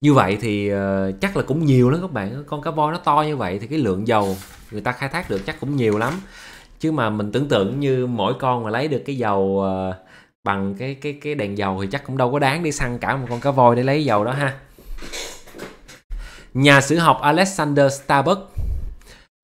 như vậy thì uh, chắc là cũng nhiều lắm các bạn con cá voi nó to như vậy thì cái lượng dầu người ta khai thác được chắc cũng nhiều lắm chứ mà mình tưởng tượng như mỗi con mà lấy được cái dầu uh, bằng cái cái cái đèn dầu thì chắc cũng đâu có đáng đi săn cả một con cá voi để lấy dầu đó ha nhà sử học Alexander Starbuck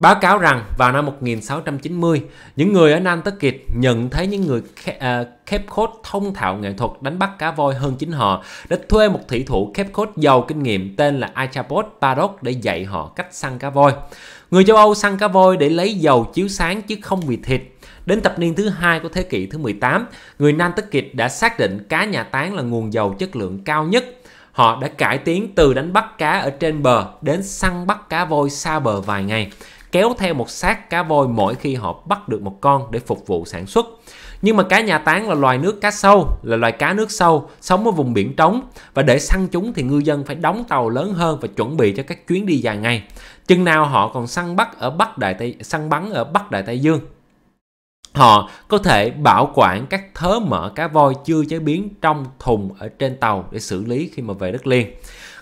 báo cáo rằng vào năm 1690, những người ở Nam Nantucket nhận thấy những người à, Cape cốt thông thạo nghệ thuật đánh bắt cá voi hơn chính họ đã thuê một thủy thủ Cape cốt giàu kinh nghiệm tên là Ichabod Paddock để dạy họ cách săn cá voi. Người châu Âu săn cá voi để lấy dầu chiếu sáng chứ không vì thịt. Đến thập niên thứ hai của thế kỷ thứ 18, người Nam Tất Kịch đã xác định cá nhà tán là nguồn dầu chất lượng cao nhất. Họ đã cải tiến từ đánh bắt cá ở trên bờ đến săn bắt cá voi xa bờ vài ngày, kéo theo một xác cá voi mỗi khi họ bắt được một con để phục vụ sản xuất. Nhưng mà cá nhà tán là loài nước cá sâu, là loài cá nước sâu, sống ở vùng biển trống và để săn chúng thì ngư dân phải đóng tàu lớn hơn và chuẩn bị cho các chuyến đi dài ngày. Chừng nào họ còn săn bắt ở Bắc Đại Tây săn bắn ở Bắc Đại Tây Dương họ có thể bảo quản các thớ mỡ cá voi chưa chế biến trong thùng ở trên tàu để xử lý khi mà về đất liền.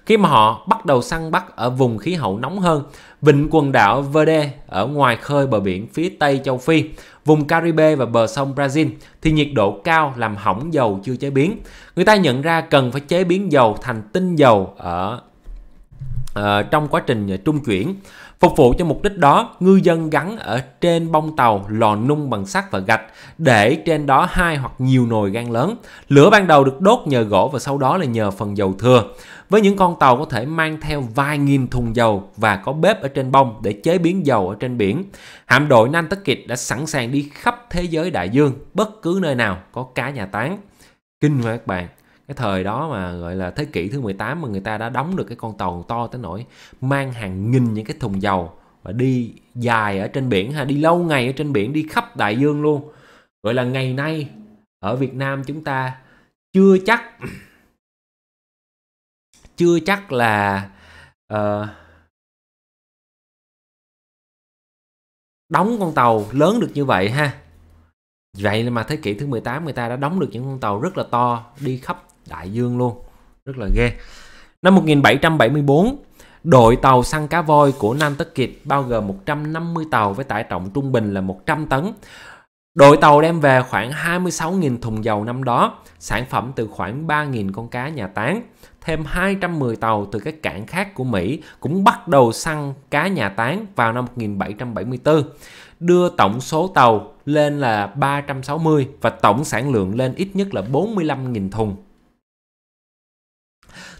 Khi mà họ bắt đầu săn bắt ở vùng khí hậu nóng hơn, vịnh quần đảo Verde ở ngoài khơi bờ biển phía Tây châu Phi, vùng Caribe và bờ sông Brazil thì nhiệt độ cao làm hỏng dầu chưa chế biến. Người ta nhận ra cần phải chế biến dầu thành tinh dầu ở, ở ờ, trong quá trình ờ, trung chuyển Phục vụ cho mục đích đó, ngư dân gắn ở trên bông tàu lò nung bằng sắt và gạch để trên đó hai hoặc nhiều nồi gan lớn. Lửa ban đầu được đốt nhờ gỗ và sau đó là nhờ phần dầu thừa. Với những con tàu có thể mang theo vài nghìn thùng dầu và có bếp ở trên bông để chế biến dầu ở trên biển. Hạm đội Nantucket đã sẵn sàng đi khắp thế giới đại dương, bất cứ nơi nào có cá nhà tán. Kinh mà các bạn cái thời đó mà gọi là thế kỷ thứ 18 mà người ta đã đóng được cái con tàu to tới nỗi mang hàng nghìn những cái thùng dầu và đi dài ở trên biển ha đi lâu ngày ở trên biển đi khắp đại dương luôn gọi là ngày nay ở Việt Nam chúng ta chưa chắc chưa chắc là uh, đóng con tàu lớn được như vậy ha vậy mà thế kỷ thứ 18 người ta đã đóng được những con tàu rất là to đi khắp đại dương luôn rất là ghê năm 1774 đội tàu săn cá voi của Nam Tất Kiệt bao gồm 150 tàu với tải trọng trung bình là 100 tấn Đội tàu đem về khoảng 26.000 thùng dầu năm đó, sản phẩm từ khoảng 3.000 con cá nhà tán. Thêm 210 tàu từ các cảng khác của Mỹ cũng bắt đầu săn cá nhà tán vào năm 1774, đưa tổng số tàu lên là 360 và tổng sản lượng lên ít nhất là 45.000 thùng.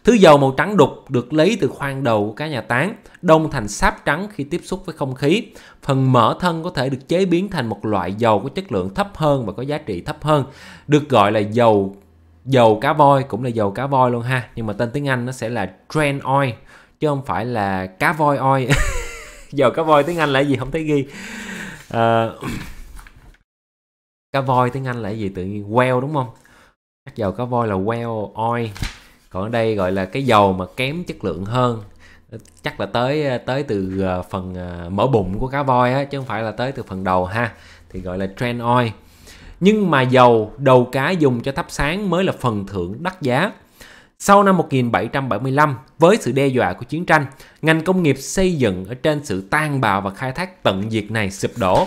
Thứ dầu màu trắng đục được lấy từ khoang đầu của cá nhà tán, đông thành sáp trắng khi tiếp xúc với không khí. Phần mỡ thân có thể được chế biến thành một loại dầu có chất lượng thấp hơn và có giá trị thấp hơn, được gọi là dầu dầu cá voi cũng là dầu cá voi luôn ha, nhưng mà tên tiếng Anh nó sẽ là trend oil chứ không phải là cá voi oil. [laughs] dầu cá voi tiếng Anh là gì không thấy ghi. À, [coughs] cá voi tiếng Anh là gì tự nhiên whale well, đúng không? Các dầu cá voi là whale well oil còn ở đây gọi là cái dầu mà kém chất lượng hơn chắc là tới tới từ à, phần à, mỡ bụng của cá voi á chứ không phải là tới từ phần đầu ha thì gọi là trend oil nhưng mà dầu đầu cá dùng cho thắp sáng mới là phần thưởng đắt giá sau năm 1775, với sự đe dọa của chiến tranh, ngành công nghiệp xây dựng ở trên sự tan bạo và khai thác tận diệt này sụp đổ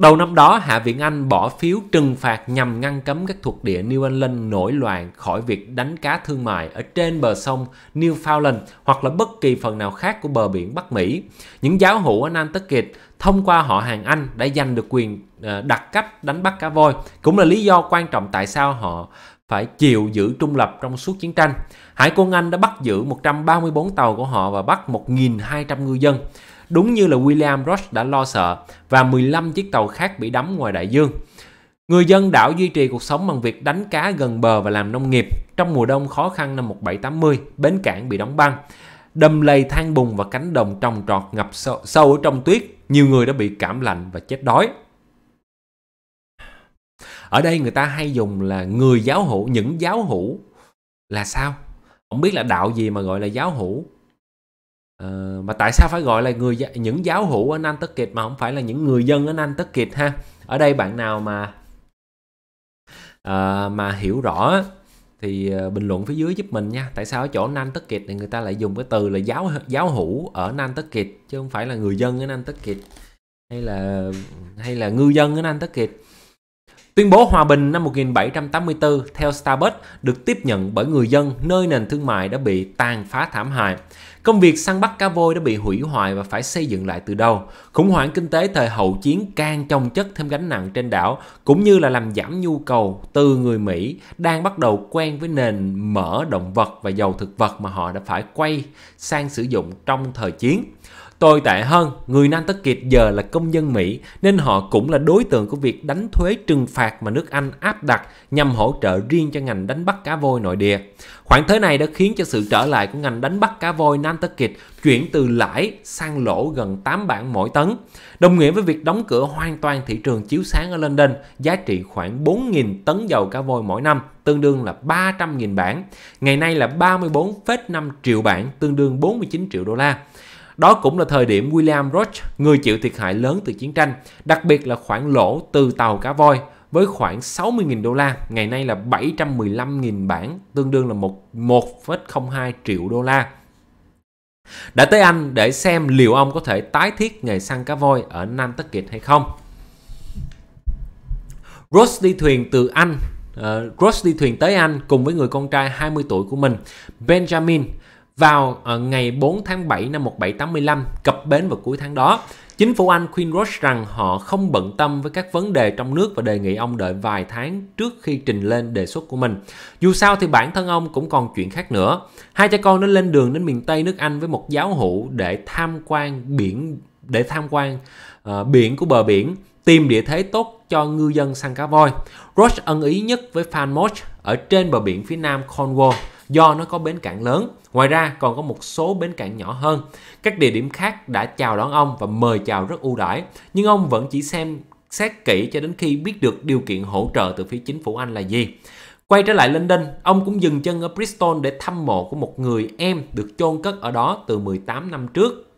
Đầu năm đó, Hạ viện Anh bỏ phiếu trừng phạt nhằm ngăn cấm các thuộc địa New England nổi loạn khỏi việc đánh cá thương mại ở trên bờ sông Newfoundland hoặc là bất kỳ phần nào khác của bờ biển Bắc Mỹ. Những giáo hữu ở Nantucket thông qua họ hàng Anh đã giành được quyền ờ, đặt cách đánh bắt cá voi, cũng là lý do quan trọng tại sao họ phải chịu giữ trung lập trong suốt chiến tranh. Hải quân Anh đã bắt giữ 134 tàu của họ và bắt 1.200 ngư dân đúng như là William Ross đã lo sợ và 15 chiếc tàu khác bị đắm ngoài đại dương. Người dân đảo duy trì cuộc sống bằng việc đánh cá gần bờ và làm nông nghiệp. Trong mùa đông khó khăn năm 1780, bến cảng bị đóng băng. Đầm lầy than bùn và cánh đồng trồng trọt ngập sâu, sâu ở trong tuyết. Nhiều người đã bị cảm lạnh và chết đói. Ở đây người ta hay dùng là người giáo hữu, những giáo hữu là sao? Không biết là đạo gì mà gọi là giáo hữu Ờ, mà tại sao phải gọi là người những giáo hữu ở nam tất kiệt mà không phải là những người dân ở nam tất kiệt ha ở đây bạn nào mà uh, mà hiểu rõ thì ờ, bình luận phía dưới giúp mình nha tại sao ở chỗ nam tất kiệt này người ta lại dùng cái từ là giáo giáo hữu ở nam tất kiệt chứ không phải là người dân ở nam tất kiệt hay là hay là ngư dân ở nam tất kiệt Tuyên bố hòa bình năm 1784 theo Starbucks được tiếp nhận bởi người dân nơi nền thương mại đã bị tàn phá thảm hại. Công việc săn bắt cá voi đã bị hủy hoại và phải xây dựng lại từ đầu. Khủng hoảng kinh tế thời hậu chiến càng chồng chất thêm gánh nặng trên đảo, cũng như là làm giảm nhu cầu từ người Mỹ đang bắt đầu quen với nền mỡ động vật và dầu thực vật mà họ đã phải quay sang sử dụng trong thời chiến. Tồi tệ hơn, người Nam Tất Kiệt giờ là công dân Mỹ nên họ cũng là đối tượng của việc đánh thuế trừng phạt mà nước Anh áp đặt nhằm hỗ trợ riêng cho ngành đánh bắt cá voi nội địa. Khoản thuế này đã khiến cho sự trở lại của ngành đánh bắt cá voi Nam Tất Kiệt chuyển từ lãi sang lỗ gần 8 bảng mỗi tấn, đồng nghĩa với việc đóng cửa hoàn toàn thị trường chiếu sáng ở London giá trị khoảng 4.000 tấn dầu cá voi mỗi năm, tương đương là 300.000 bảng. Ngày nay là 34,5 triệu bảng, tương đương 49 triệu đô la. Đó cũng là thời điểm William Roach, người chịu thiệt hại lớn từ chiến tranh, đặc biệt là khoản lỗ từ tàu cá voi với khoảng 60.000 đô la, ngày nay là 715.000 bảng, tương đương là 1,02 triệu đô la. Đã tới Anh để xem liệu ông có thể tái thiết nghề săn cá voi ở Nam Nantucket hay không. Ross đi thuyền từ Anh, uh, ờ, Ross đi thuyền tới Anh cùng với người con trai 20 tuổi của mình, Benjamin, vào ờ, ngày 4 tháng 7 năm 1785, cập bến vào cuối tháng đó. Chính phủ Anh khuyên Roche rằng họ không bận tâm với các vấn đề trong nước và đề nghị ông đợi vài tháng trước khi trình lên đề xuất của mình. Dù sao thì bản thân ông cũng còn chuyện khác nữa. Hai cha con nên lên đường đến miền Tây nước Anh với một giáo hữu để tham quan biển để tham quan uh, biển của bờ biển, tìm địa thế tốt cho ngư dân săn cá voi. Roche ân ý nhất với Falmouth ở trên bờ biển phía nam Cornwall do nó có bến cảng lớn. Ngoài ra còn có một số bến cảng nhỏ hơn. Các địa điểm khác đã chào đón ông và mời chào rất ưu đãi, nhưng ông vẫn chỉ xem xét kỹ cho đến khi biết được điều kiện hỗ trợ từ phía chính phủ Anh là gì. Quay trở lại London, ông cũng dừng chân ở Bristol để thăm mộ của một người em được chôn cất ở đó từ 18 năm trước.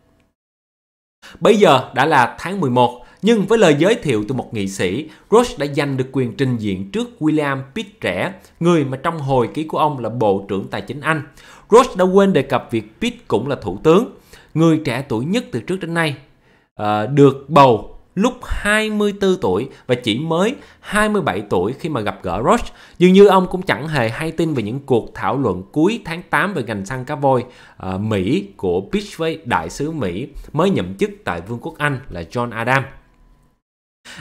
Bây giờ đã là tháng 11, nhưng với lời giới thiệu từ một nghị sĩ, Roche đã giành được quyền trình diện trước William Pitt trẻ, người mà trong hồi ký của ông là Bộ trưởng Tài chính Anh. Roche đã quên đề cập việc Pitt cũng là thủ tướng, người trẻ tuổi nhất từ trước đến nay, à, được bầu lúc 24 tuổi và chỉ mới 27 tuổi khi mà gặp gỡ Roche. Dường như ông cũng chẳng hề hay tin về những cuộc thảo luận cuối tháng 8 về ngành săn cá voi uh, Mỹ của Pitt với đại sứ Mỹ mới nhậm chức tại Vương quốc Anh là John Adam.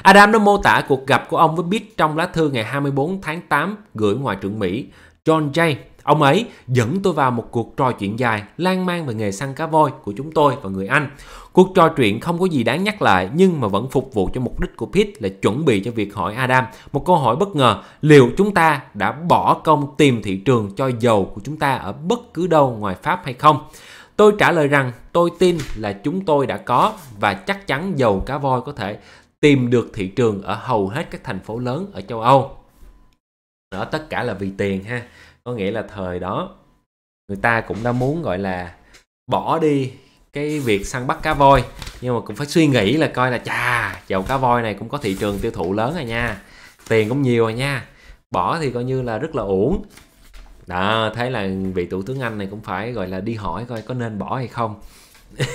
Adam đã mô tả cuộc gặp của ông với Pitt trong lá thư ngày 24 tháng 8 gửi Ngoại trưởng Mỹ John Jay. Ông ấy dẫn tôi vào một cuộc trò chuyện dài lan man về nghề săn cá voi của chúng tôi và người Anh. Cuộc trò chuyện không có gì đáng nhắc lại nhưng mà vẫn phục vụ cho mục đích của Pitt là chuẩn bị cho việc hỏi Adam một câu hỏi bất ngờ liệu chúng ta đã bỏ công tìm thị trường cho dầu của chúng ta ở bất cứ đâu ngoài Pháp hay không. Tôi trả lời rằng tôi tin là chúng tôi đã có và chắc chắn dầu cá voi có thể tìm được thị trường ở hầu hết các thành phố lớn ở châu Âu. Đó tất cả là vì tiền ha. Có nghĩa là thời đó người ta cũng đã muốn gọi là bỏ đi cái việc săn bắt cá voi nhưng mà cũng phải suy nghĩ là coi là chà dầu cá voi này cũng có thị trường tiêu thụ lớn rồi nha tiền cũng nhiều rồi nha bỏ thì coi như là rất là uổng đó thế là vị thủ tướng anh này cũng phải gọi là đi hỏi coi có nên bỏ hay không [laughs]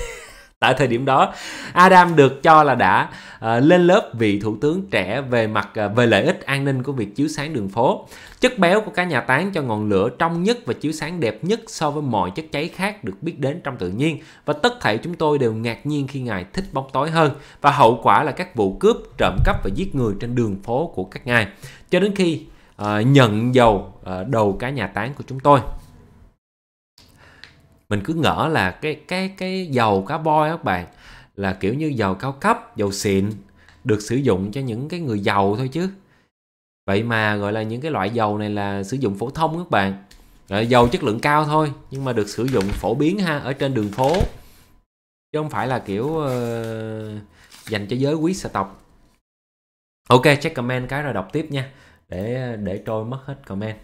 tại thời điểm đó Adam được cho là đã uh, lên lớp vị thủ tướng trẻ về mặt uh, về lợi ích an ninh của việc chiếu sáng đường phố chất béo của cá nhà táng cho ngọn lửa trong nhất và chiếu sáng đẹp nhất so với mọi chất cháy khác được biết đến trong tự nhiên và tất thảy chúng tôi đều ngạc nhiên khi ngài thích bóng tối hơn và hậu quả là các vụ cướp trộm cắp và giết người trên đường phố của các ngài cho đến khi uh, nhận dầu uh, đầu cá nhà táng của chúng tôi mình cứ ngỡ là cái cái cái dầu cá voi các bạn là kiểu như dầu cao cấp dầu xịn được sử dụng cho những cái người giàu thôi chứ vậy mà gọi là những cái loại dầu này là sử dụng phổ thông các bạn à, dầu chất lượng cao thôi nhưng mà được sử dụng phổ biến ha ở trên đường phố chứ không phải là kiểu uh, dành cho giới quý sở tộc ok check comment cái rồi đọc tiếp nha để để trôi mất hết comment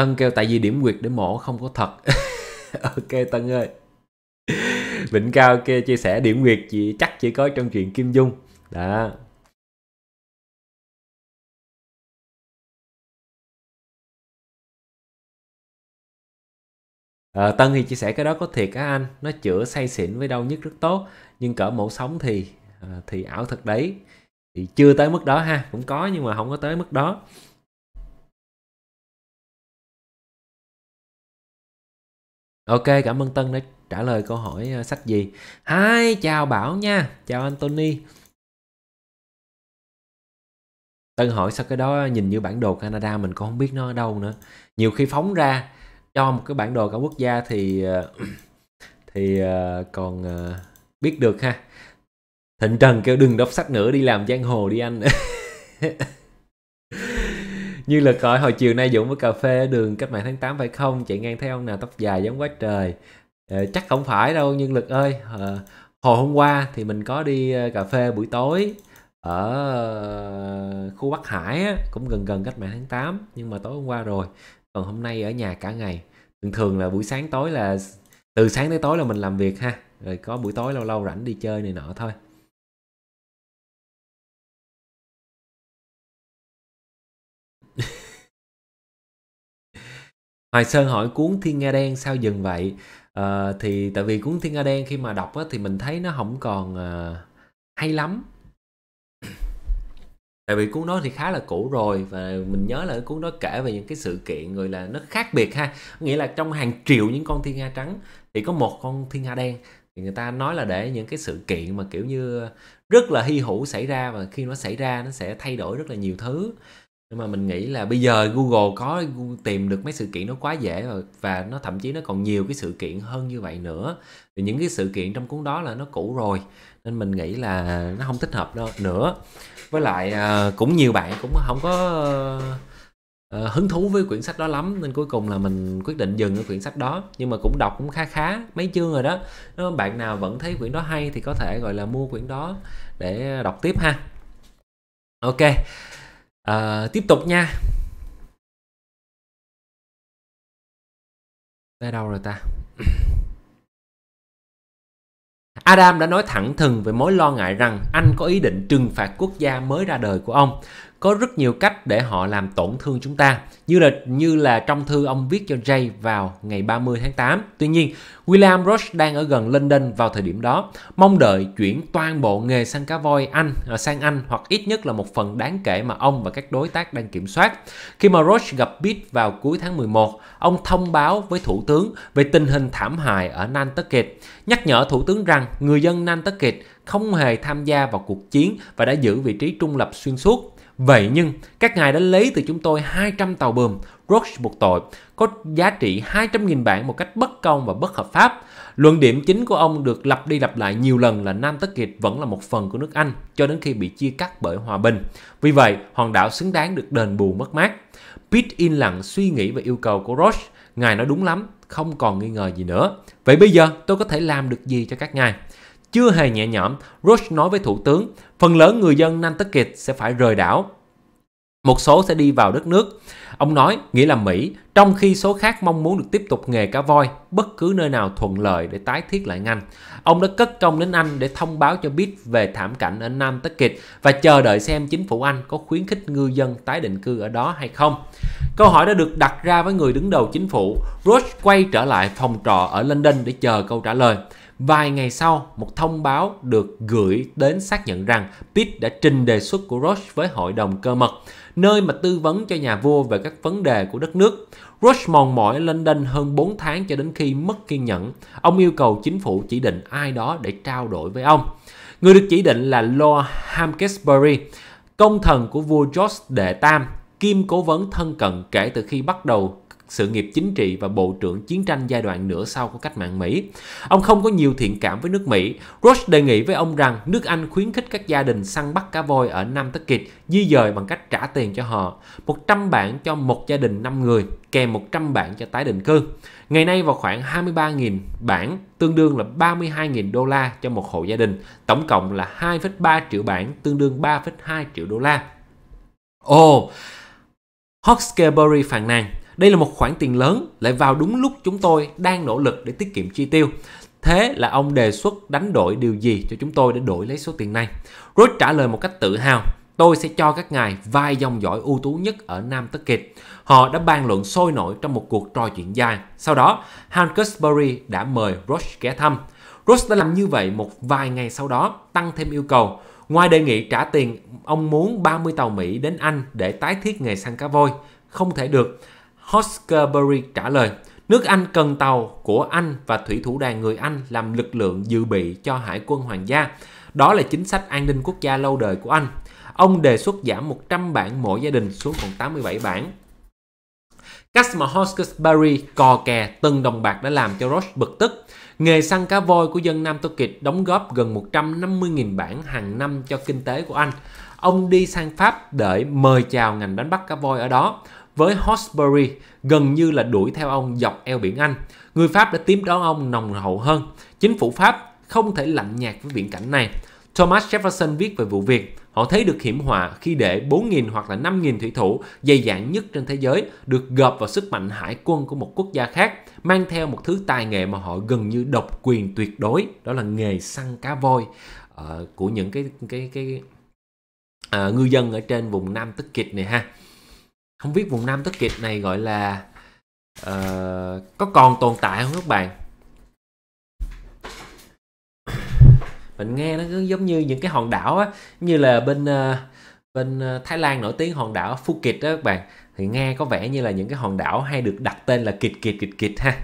Tân kêu tại vì điểm quyệt để mổ không có thật [laughs] Ok Tân ơi Vĩnh Cao kia chia sẻ điểm nguyệt chỉ chắc chỉ có trong chuyện Kim Dung đó À, Tân thì chia sẻ cái đó có thiệt á anh Nó chữa say xỉn với đau nhức rất tốt Nhưng cỡ mổ sống thì à, thì ảo thật đấy Thì chưa tới mức đó ha Cũng có nhưng mà không có tới mức đó Ok, cảm ơn Tân đã trả lời câu hỏi ờ, sách gì. Hai, chào Bảo nha. Chào Anthony. Tân hỏi sao cái đó nhìn như bản đồ Canada mình cũng không biết nó ở đâu nữa. Nhiều khi phóng ra cho một cái bản đồ cả quốc gia thì ờ, [clears throat] thì ờ, còn biết được ha. Thịnh Trần kêu đừng đọc sách nữa đi làm giang hồ đi anh. [laughs] như lực khỏi hồi chiều nay dũng với cà phê ở đường cách mạng tháng 8 phải không chạy ngang thấy ông nào tóc dài giống quá trời ờ, chắc không phải đâu nhưng lực ơi ờ, hồi hôm qua thì mình có đi ờ, cà phê buổi tối ở ờ, khu Bắc Hải á, cũng gần gần cách mạng tháng 8 nhưng mà tối hôm qua rồi còn hôm nay ở nhà cả ngày thường thường là buổi sáng tối là từ sáng tới tối là mình làm việc ha rồi có buổi tối lâu lâu rảnh đi chơi này nọ thôi Hoài Sơn hỏi cuốn Thiên Nga Đen sao dừng vậy? À, thì tại vì cuốn Thiên Nga Đen khi mà đọc á, thì mình thấy nó không còn à, hay lắm. [clears throat] Tại vì cuốn đó thì khá là cũ rồi và mình nhớ là cuốn đó kể về những cái sự kiện rồi là nó khác biệt ha. Nghĩa là trong hàng triệu những con thiên nga trắng thì có một con thiên nga đen thì người ta nói là để những cái sự kiện mà kiểu như rất là hy hữu xảy ra và khi nó xảy ra nó sẽ thay đổi rất là nhiều thứ nhưng mà mình nghĩ là bây giờ Google có tìm được mấy sự kiện nó quá dễ rồi và nó thậm chí nó còn nhiều cái sự kiện hơn như vậy nữa thì những cái sự kiện trong cuốn đó là nó cũ rồi nên mình nghĩ là nó không thích hợp đâu nữa với lại à, cũng nhiều bạn cũng không có ờ, hứng thú với quyển sách đó lắm nên cuối cùng là mình quyết định dừng ở quyển sách đó nhưng mà cũng đọc cũng khá khá mấy chương rồi đó nếu bạn nào vẫn thấy quyển đó hay thì có thể gọi là mua quyển đó để đọc tiếp ha ok à, tiếp tục nha đây đâu rồi ta [clears throat] Adam đã nói thẳng thừng về mối lo ngại rằng Anh có ý định trừng phạt quốc gia mới ra đời của ông có rất nhiều cách để họ làm tổn thương chúng ta như là như là trong thư ông viết cho Jay vào ngày 30 tháng 8. Tuy nhiên, William Roach đang ở gần London vào thời điểm đó, mong đợi chuyển toàn bộ nghề sang cá voi Anh à, sang Anh hoặc ít nhất là một phần đáng kể mà ông và các đối tác đang kiểm soát. Khi mà Roach gặp Pitt vào cuối tháng 11, ông thông báo với thủ tướng về tình hình thảm hại ở Nantucket, nhắc nhở thủ tướng rằng người dân Nantucket không hề tham gia vào cuộc chiến và đã giữ vị trí trung lập xuyên suốt. Vậy nhưng, các ngài đã lấy từ chúng tôi 200 tàu bùm, Roche buộc tội, có giá trị 200.000 bảng một cách bất công và bất hợp pháp. Luận điểm chính của ông được lặp đi lặp lại nhiều lần là Nam Tất Kiệt vẫn là một phần của nước Anh cho đến khi bị chia cắt bởi hòa bình. Vì vậy, hòn đảo xứng đáng được đền bù mất mát. Pitt in lặng suy nghĩ về yêu cầu của Roche. Ngài nói đúng lắm, không còn nghi ngờ gì nữa. Vậy bây giờ tôi có thể làm được gì cho các ngài? chưa hề nhẹ nhõm, Roche nói với Thủ tướng, phần lớn người dân Nantucket sẽ phải rời đảo. Một số sẽ đi vào đất nước. Ông nói, nghĩa là Mỹ, trong khi số khác mong muốn được tiếp tục nghề cá voi, bất cứ nơi nào thuận lợi để tái thiết lại ngành. Ông đã cất công đến Anh để thông báo cho biết về thảm cảnh ở Nam Tất Kiệt và chờ đợi xem chính phủ Anh có khuyến khích ngư dân tái định cư ở đó hay không. Câu hỏi đã được đặt ra với người đứng đầu chính phủ. Roche quay trở lại phòng trọ ở London để chờ câu trả lời. Vài ngày sau, một thông báo được gửi đến xác nhận rằng Pitt đã trình đề xuất của Roche với Hội đồng Cơ mật, nơi mà tư vấn cho nhà vua về các vấn đề của đất nước. Roche mòn mỏi London hơn 4 tháng cho đến khi mất kiên nhẫn. Ông yêu cầu chính phủ chỉ định ai đó để trao đổi với ông. Người được chỉ định là Lord Hamkesbury, công thần của vua George Đệ Tam, kim cố vấn thân cận kể từ khi bắt đầu sự nghiệp chính trị và bộ trưởng chiến tranh giai đoạn nửa sau của cách mạng Mỹ. Ông không có nhiều thiện cảm với nước Mỹ. Roche đề nghị với ông rằng nước Anh khuyến khích các gia đình săn bắt cá voi ở Nam Tắc Kịch di dời bằng cách trả tiền cho họ, 100 bảng cho một gia đình 5 người, kèm 100 bảng cho tái định cư. Ngày nay vào khoảng 23.000 bảng, tương đương là 32.000 đô la cho một hộ gia đình, tổng cộng là 2,3 triệu bảng, tương đương 3,2 triệu đô la. Ồ, oh, Hawkesbury phàn nàn, đây là một khoản tiền lớn lại vào đúng lúc chúng tôi đang nỗ lực để tiết kiệm chi tiêu. Thế là ông đề xuất đánh đổi điều gì cho chúng tôi để đổi lấy số tiền này? Rod trả lời một cách tự hào. Tôi sẽ cho các ngài vài dòng dõi ưu tú nhất ở Nam Tất Kiệt. Họ đã bàn luận sôi nổi trong một cuộc trò chuyện dài. Sau đó, Hankesbury đã mời Roche ghé thăm. Roche đã làm như vậy một vài ngày sau đó, tăng thêm yêu cầu. Ngoài đề nghị trả tiền, ông muốn 30 tàu Mỹ đến Anh để tái thiết nghề săn cá voi. Không thể được. Hoskerbury trả lời, nước Anh cần tàu của Anh và thủy thủ đoàn người Anh làm lực lượng dự bị cho hải quân hoàng gia. Đó là chính sách an ninh quốc gia lâu đời của Anh. Ông đề xuất giảm 100 bản mỗi gia đình xuống còn 87 bản. Cách mà Hoskerbury cò kè từng đồng bạc đã làm cho Roche bực tức. Nghề săn cá voi của dân Nam Tô đóng góp gần 150.000 bản hàng năm cho kinh tế của Anh. Ông đi sang Pháp để mời chào ngành đánh bắt cá voi ở đó với Hosbury gần như là đuổi theo ông dọc eo biển Anh. Người Pháp đã tiếp đón ông nồng hậu hơn. Chính phủ Pháp không thể lạnh nhạt với viễn cảnh này. Thomas Jefferson viết về vụ việc, họ thấy được hiểm họa khi để 4.000 hoặc là 5.000 thủy thủ dày dạn nhất trên thế giới được gộp vào sức mạnh hải quân của một quốc gia khác, mang theo một thứ tài nghệ mà họ gần như độc quyền tuyệt đối, đó là nghề săn cá voi uh, của những cái cái cái uh, ngư dân ở trên vùng Nam Tức Kịch này ha không biết vùng nam thất kịch này gọi là uh, có còn tồn tại không các bạn mình nghe nó giống như những cái hòn đảo á như là bên uh, bên ờ, Thái Lan nổi tiếng hòn đảo Phuket đó các bạn thì nghe có vẻ như là những cái hòn đảo hay được đặt tên là kịt kịt kịt kịt ha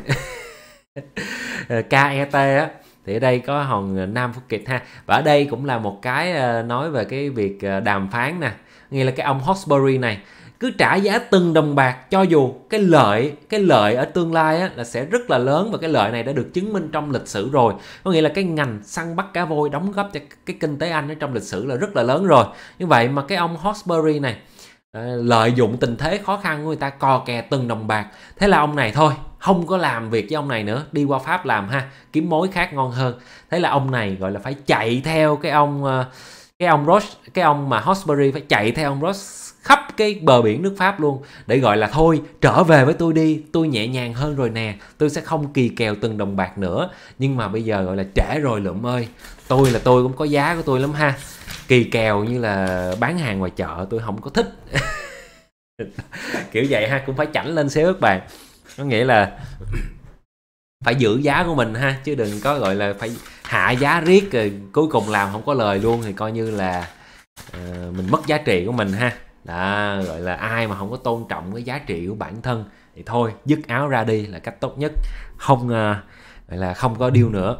[laughs] k e t á thì ở đây có hòn Nam Phuket ha và ở đây cũng là một cái nói về cái việc đàm phán nè nghĩa là cái ông Hosbury này cứ trả giá từng đồng bạc cho dù cái lợi cái lợi ở tương lai á, là sẽ rất là lớn và cái lợi này đã được chứng minh trong lịch sử rồi có nghĩa là cái ngành săn bắt cá voi đóng góp cho cái kinh tế anh ở trong lịch sử là rất là lớn rồi như vậy mà cái ông Hosbury này ờ, lợi dụng tình thế khó khăn của người ta co kè từng đồng bạc thế là ông này thôi không có làm việc với ông này nữa đi qua pháp làm ha kiếm mối khác ngon hơn thế là ông này gọi là phải chạy theo cái ông ờ, cái ông Ross cái ông mà Hosbury phải chạy theo ông Ross cái bờ biển nước Pháp luôn để gọi là thôi trở về với tôi đi tôi nhẹ nhàng hơn rồi nè tôi sẽ không kỳ kèo từng đồng bạc nữa nhưng mà bây giờ gọi là trễ rồi lượm ơi tôi là tôi cũng có giá của tôi lắm ha kỳ kèo như là bán hàng ngoài chợ tôi không có thích [laughs] kiểu vậy ha cũng phải chảnh lên xíu các bạn có nghĩa là phải giữ giá của mình ha chứ đừng có gọi là phải hạ giá riết rồi cuối cùng làm không có lời luôn thì coi như là uh, mình mất giá trị của mình ha đó gọi là ai mà không có tôn trọng cái giá trị của bản thân thì thôi dứt áo ra đi là cách tốt nhất không à, gọi là không có điêu nữa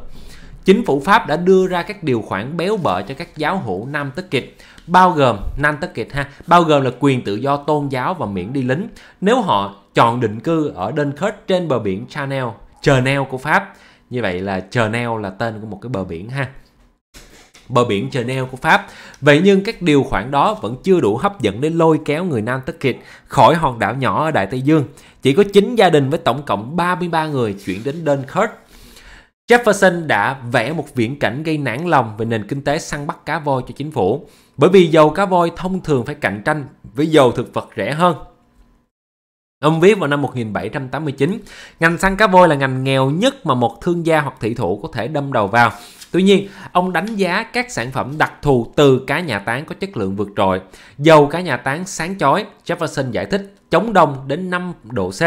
chính phủ pháp đã đưa ra các điều khoản béo bở cho các giáo hữu nam tức kịch bao gồm nam tất kịch ha bao gồm là quyền tự do tôn giáo và miễn đi lính nếu họ chọn định cư ở Dunkirk trên bờ biển Chanel Chernel của Pháp như vậy là Chernel là tên của một cái bờ biển ha bờ biển Geneva của Pháp. Vậy nhưng các điều khoản đó vẫn chưa đủ hấp dẫn để lôi kéo người Nam Tất Kiệt khỏi hòn đảo nhỏ ở Đại Tây Dương. Chỉ có 9 gia đình với tổng cộng 33 người chuyển đến Dunkirk. Jefferson đã vẽ một viễn cảnh gây nản lòng về nền kinh tế săn bắt cá voi cho chính phủ, bởi vì dầu cá voi thông thường phải cạnh tranh với dầu thực vật rẻ hơn. Ông viết vào năm 1789, ngành săn cá voi là ngành nghèo nhất mà một thương gia hoặc thị thủ có thể đâm đầu vào. Tuy nhiên, ông đánh giá các sản phẩm đặc thù từ cá nhà tán có chất lượng vượt trội. Dầu cá nhà tán sáng chói, Jefferson giải thích chống đông đến 5 độ C,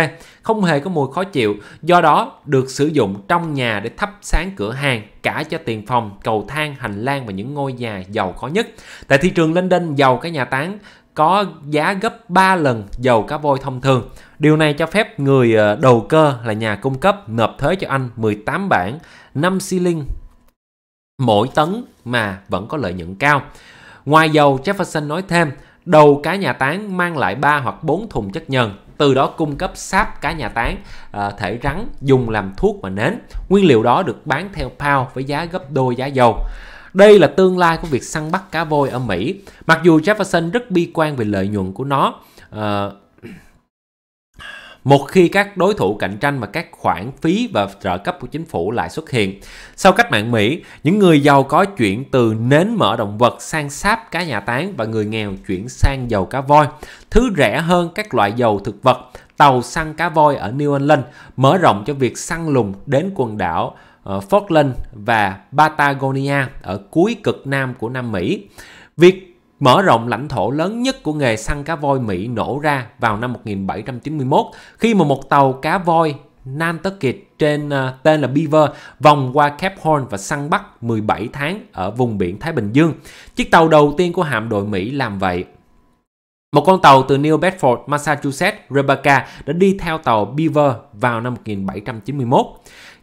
không hề có mùi khó chịu, do đó được sử dụng trong nhà để thắp sáng cửa hàng cả cho tiền phòng, cầu thang, hành lang và những ngôi nhà giàu có nhất. Tại thị trường London, dầu cá nhà tán có giá gấp 3 lần dầu cá voi thông thường. Điều này cho phép người ờ, đầu cơ là nhà cung cấp nộp thuế cho Anh 18 bảng 5 xi linh mỗi tấn mà vẫn có lợi nhuận cao. Ngoài dầu, Jefferson nói thêm, đầu cá nhà tán mang lại 3 hoặc 4 thùng chất nhờn, từ đó cung cấp sáp cá nhà tán, ờ, thể rắn dùng làm thuốc và nến. Nguyên liệu đó được bán theo pound với giá gấp đôi giá dầu. Đây là tương lai của việc săn bắt cá voi ở Mỹ. Mặc dù Jefferson rất bi quan về lợi nhuận của nó, uh, một khi các đối thủ cạnh tranh và các khoản phí và trợ cấp của chính phủ lại xuất hiện. Sau cách mạng Mỹ, những người giàu có chuyển từ nến mỡ động vật sang sáp cá nhà tán và người nghèo chuyển sang dầu cá voi, thứ rẻ hơn các loại dầu thực vật. Tàu săn cá voi ở New England mở rộng cho việc săn lùng đến quần đảo Falkland và Patagonia ở cuối cực nam của Nam Mỹ. Việc mở rộng lãnh thổ lớn nhất của nghề săn cá voi Mỹ nổ ra vào năm 1791 khi mà một tàu cá voi Nantucket trên uh, tên là Beaver vòng qua Cape Horn và săn bắt 17 tháng ở vùng biển Thái Bình Dương. Chiếc tàu đầu tiên của hạm đội Mỹ làm vậy. Một con tàu từ New Bedford, Massachusetts, Rebecca đã đi theo tàu Beaver vào năm 1791.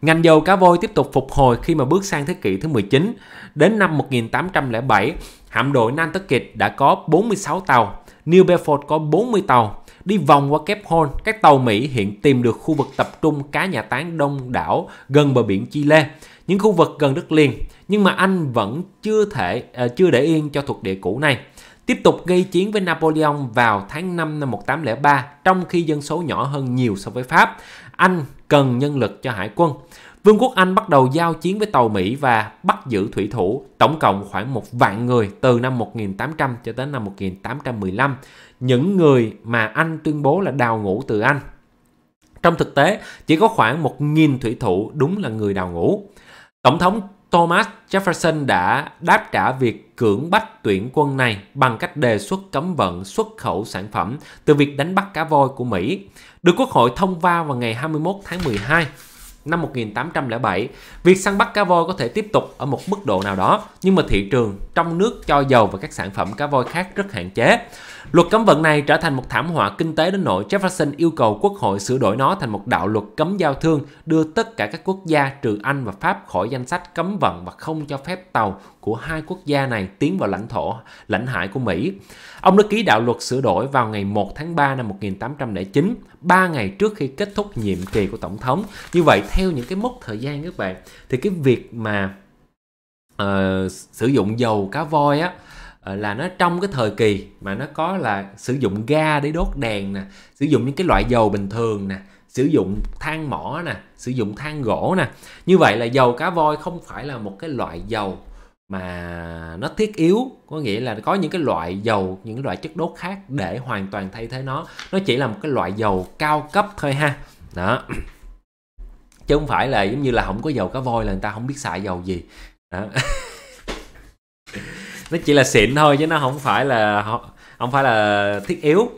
Ngành dầu cá voi tiếp tục phục hồi khi mà bước sang thế kỷ thứ 19. Đến năm 1807, hạm đội Nantucket đã có 46 tàu, New Bedford có 40 tàu. Đi vòng qua Cape Horn, các tàu Mỹ hiện tìm được khu vực tập trung cá nhà táng đông đảo gần bờ biển Chile, những khu vực gần đất liền. Nhưng mà Anh vẫn chưa thể uh, chưa để yên cho thuộc địa cũ này tiếp tục gây chiến với Napoleon vào tháng 5 năm 1803 trong khi dân số nhỏ hơn nhiều so với Pháp. Anh cần nhân lực cho hải quân. Vương quốc Anh bắt đầu giao chiến với tàu Mỹ và bắt giữ thủy thủ, tổng cộng khoảng một vạn người từ năm 1800 cho đến năm 1815. Những người mà Anh tuyên bố là đào ngũ từ Anh. Trong thực tế, chỉ có khoảng 1.000 thủy thủ đúng là người đào ngũ. Tổng thống Thomas Jefferson đã đáp trả việc cưỡng bách tuyển quân này bằng cách đề xuất cấm vận xuất khẩu sản phẩm từ việc đánh bắt cá voi của Mỹ được Quốc hội thông qua vào ngày 21 tháng 12 năm 1807, việc săn bắt cá voi có thể tiếp tục ở một mức độ nào đó, nhưng mà thị trường trong nước cho dầu và các sản phẩm cá voi khác rất hạn chế. Luật cấm vận này trở thành một thảm họa kinh tế đến nỗi Jefferson yêu cầu quốc hội sửa đổi nó thành một đạo luật cấm giao thương, đưa tất cả các quốc gia trừ Anh và Pháp khỏi danh sách cấm vận và không cho phép tàu của hai quốc gia này tiến vào lãnh thổ, lãnh hải của Mỹ. Ông đã ký đạo luật sửa đổi vào ngày 1 tháng 3 năm 1809, 3 ngày trước khi kết thúc nhiệm kỳ của Tổng thống. Như vậy, theo những cái mốc thời gian các bạn thì cái việc mà uh, sử dụng dầu cá voi á ờ, là nó trong cái thời kỳ mà nó có là sử dụng ga để đốt đèn nè sử dụng những cái loại dầu bình thường nè sử dụng than mỏ nè sử dụng than gỗ nè như vậy là dầu cá voi không phải là một cái loại dầu mà nó thiết yếu có nghĩa là có những cái loại dầu những loại chất đốt khác để hoàn toàn thay thế nó nó chỉ là một cái loại dầu cao cấp thôi ha đó chứ không phải là giống như là không có dầu cá voi là người ta không biết xài dầu gì đó. [laughs] nó chỉ là xịn thôi chứ nó không phải là không phải là thiết yếu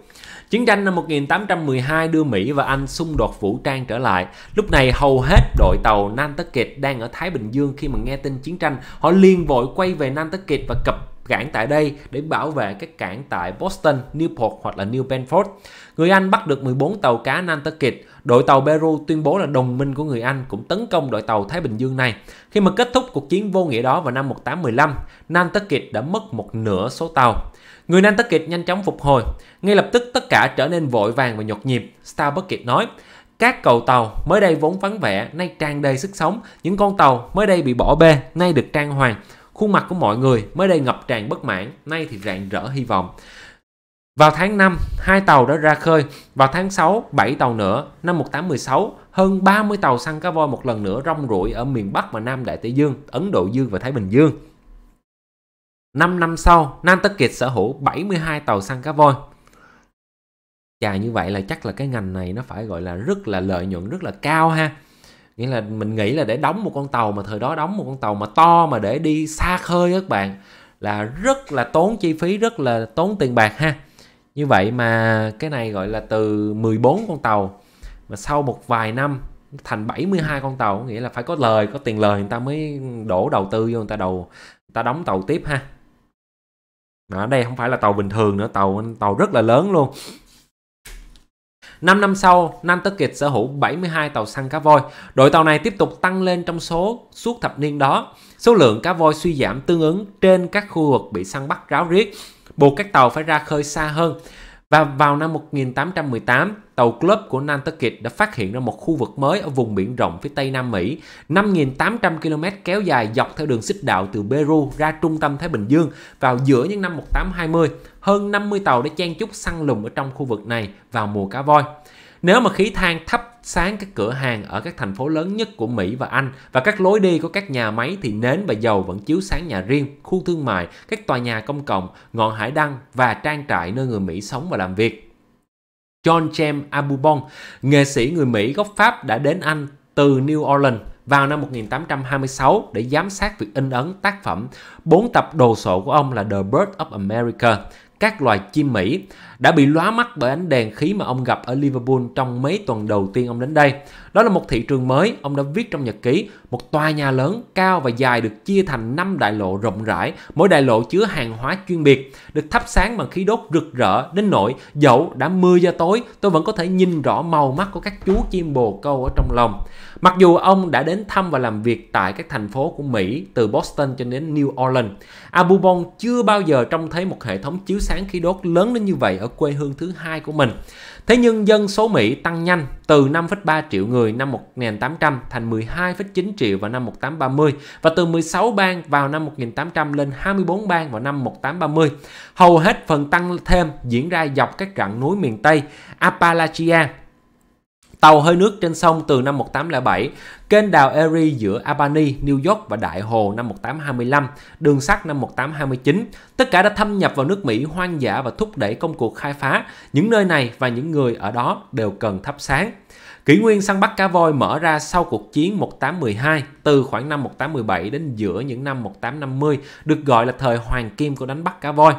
Chiến tranh năm 1812 đưa Mỹ và Anh xung đột vũ trang trở lại. Lúc này hầu hết đội tàu Nantucket đang ở Thái Bình Dương khi mà nghe tin chiến tranh, họ liền vội quay về Nantucket và cập cảng tại đây để bảo vệ các cảng tại Boston, Newport hoặc là New Bedford. Người Anh bắt được 14 tàu cá Nantucket, Đội tàu Peru tuyên bố là đồng minh của người Anh cũng tấn công đội tàu Thái Bình Dương này. Khi mà kết thúc cuộc chiến vô nghĩa đó vào năm 1815, Nantucket đã mất một nửa số tàu. Người Nantucket nhanh chóng phục hồi. Ngay lập tức tất cả trở nên vội vàng và nhột nhịp. Starbucket nói, các cầu tàu mới đây vốn vắng vẻ, nay tràn đầy sức sống. Những con tàu mới đây bị bỏ bê, nay được trang hoàng. Khuôn mặt của mọi người mới đây ngập tràn bất mãn, nay thì rạng rỡ hy vọng. Vào tháng 5, hai tàu đã ra khơi. Vào tháng 6, 7 tàu nữa. Năm 1816, hơn 30 tàu săn cá voi một lần nữa rong ruổi ở miền Bắc và Nam Đại Tây Dương, Ấn Độ Dương và Thái Bình Dương. 5 năm sau, Nam Tất Kiệt sở hữu 72 tàu săn cá voi. Chà như vậy là chắc là cái ngành này nó phải gọi là rất là lợi nhuận rất là cao ha. Nghĩa là mình nghĩ là để đóng một con tàu mà thời đó đóng một con tàu mà to mà để đi xa khơi các bạn là rất là tốn chi phí, rất là tốn tiền bạc ha như vậy mà cái này gọi là từ 14 con tàu mà sau một vài năm thành 72 con tàu nghĩa là phải có lời có tiền lời người ta mới đổ đầu tư vô người ta đầu người ta đóng tàu tiếp ha ở đây không phải là tàu bình thường nữa tàu tàu rất là lớn luôn 5 năm sau, Nam Nantucket sở hữu 72 tàu săn cá voi. Đội tàu này tiếp tục tăng lên trong số suốt thập niên đó. Số lượng cá voi suy giảm tương ứng trên các khu vực bị săn bắt ráo riết buộc các tàu phải ra khơi xa hơn. Và vào năm 1818, tàu Club của Nantucket đã phát hiện ra một khu vực mới ở vùng biển rộng phía Tây Nam Mỹ, 5.800 km kéo dài dọc theo đường xích đạo từ Peru ra trung tâm Thái Bình Dương vào giữa những năm 1820. Hơn 50 tàu đã chen chúc săn lùng ở trong khu vực này vào mùa cá voi. Nếu mà khí than thắp sáng các cửa hàng ở các thành phố lớn nhất của Mỹ và Anh và các lối đi của các nhà máy thì nến và dầu vẫn chiếu sáng nhà riêng, khu thương mại, các tòa nhà công cộng, ngọn hải đăng và trang trại nơi người Mỹ sống và làm việc. John James Abubon, nghệ sĩ người Mỹ gốc Pháp đã đến Anh từ New Orleans vào năm 1826 để giám sát việc in ấn tác phẩm. Bốn tập đồ sộ của ông là The Birth of America, các loài chim Mỹ đã bị lóa mắt bởi ánh đèn khí mà ông gặp ở Liverpool trong mấy tuần đầu tiên ông đến đây. Đó là một thị trường mới, ông đã viết trong nhật ký, một tòa nhà lớn, cao và dài được chia thành 5 đại lộ rộng rãi, mỗi đại lộ chứa hàng hóa chuyên biệt, được thắp sáng bằng khí đốt rực rỡ đến nỗi dẫu đã mưa ra tối, tôi vẫn có thể nhìn rõ màu mắt của các chú chim bồ câu ở trong lòng. Mặc dù ông đã đến thăm và làm việc tại các thành phố của Mỹ từ Boston cho đến New Orleans, Abu Bong chưa bao giờ trông thấy một hệ thống chiếu sáng khí đốt lớn đến như vậy ở quê hương thứ hai của mình. Thế nhưng dân số Mỹ tăng nhanh từ 5,3 triệu người năm 1800 thành 12,9 triệu vào năm 1830 và từ 16 bang vào năm 1800 lên 24 bang vào năm 1830. Hầu hết phần tăng thêm diễn ra dọc các rặng núi miền Tây Appalachia Tàu hơi nước trên sông từ năm 1807, kênh đào Erie giữa Albany, New York và Đại Hồ năm 1825, đường sắt năm 1829, tất cả đã thâm nhập vào nước Mỹ hoang dã và thúc đẩy công cuộc khai phá. Những nơi này và những người ở đó đều cần thắp sáng. Kỷ nguyên săn bắt cá voi mở ra sau cuộc chiến 1812 từ khoảng năm 1817 đến giữa những năm 1850 được gọi là thời hoàng kim của đánh bắt cá voi.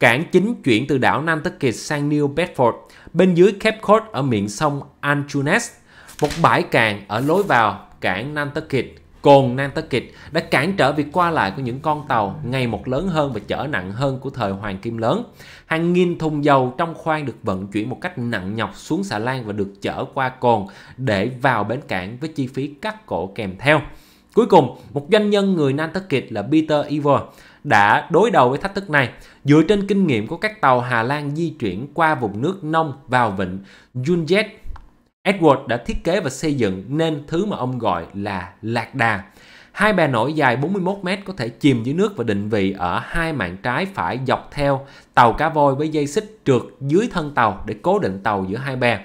Cảng chính chuyển từ đảo Nantucket sang New Bedford, bên dưới Cape Cod ở miệng sông Antunes, một bãi cạn ở lối vào cảng Nantucket, cồn Nantucket đã cản trở việc qua lại của những con tàu ngày một lớn hơn và chở nặng hơn của thời Hoàng Kim Lớn. Hàng nghìn thùng dầu trong khoang được vận chuyển một cách nặng nhọc xuống xà lan và được chở qua cồn để vào bến cảng với chi phí cắt cổ kèm theo. Cuối cùng, một doanh nhân người Nantucket là Peter Ivor đã đối đầu với thách thức này. Dựa trên kinh nghiệm của các tàu Hà Lan di chuyển qua vùng nước nông vào vịnh Junjet, Edward đã thiết kế và xây dựng nên thứ mà ông gọi là lạc đà. Hai bè nổi dài 41 mét có thể chìm dưới nước và định vị ở hai mạn trái phải dọc theo tàu cá voi với dây xích trượt dưới thân tàu để cố định tàu giữa hai bè.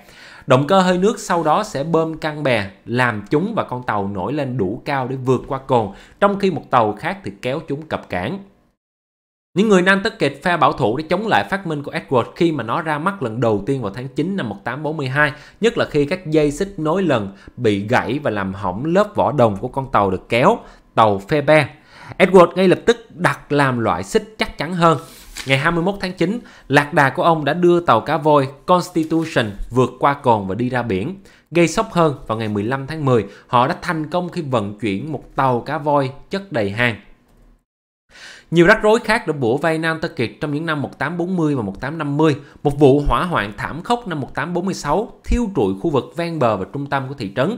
Động cơ hơi nước sau đó sẽ bơm căng bè, làm chúng và con tàu nổi lên đủ cao để vượt qua cồn, trong khi một tàu khác thì kéo chúng cập cảng. Những người Nantucket kịch phe bảo thủ để chống lại phát minh của Edward khi mà nó ra mắt lần đầu tiên vào tháng 9 năm 1842, nhất là khi các dây xích nối lần bị gãy và làm hỏng lớp vỏ đồng của con tàu được kéo, tàu Phoebe. Edward ngay lập tức đặt làm loại xích chắc chắn hơn Ngày 21 tháng 9, lạc đà của ông đã đưa tàu cá voi Constitution vượt qua cồn và đi ra biển. Gây sốc hơn, vào ngày 15 tháng 10, họ đã thành công khi vận chuyển một tàu cá voi chất đầy hàng nhiều rắc rối khác đã bủa vây Nam Tơ Kiệt trong những năm 1840 và 1850. Một vụ hỏa hoạn thảm khốc năm 1846 thiêu trụi khu vực ven bờ và trung tâm của thị trấn.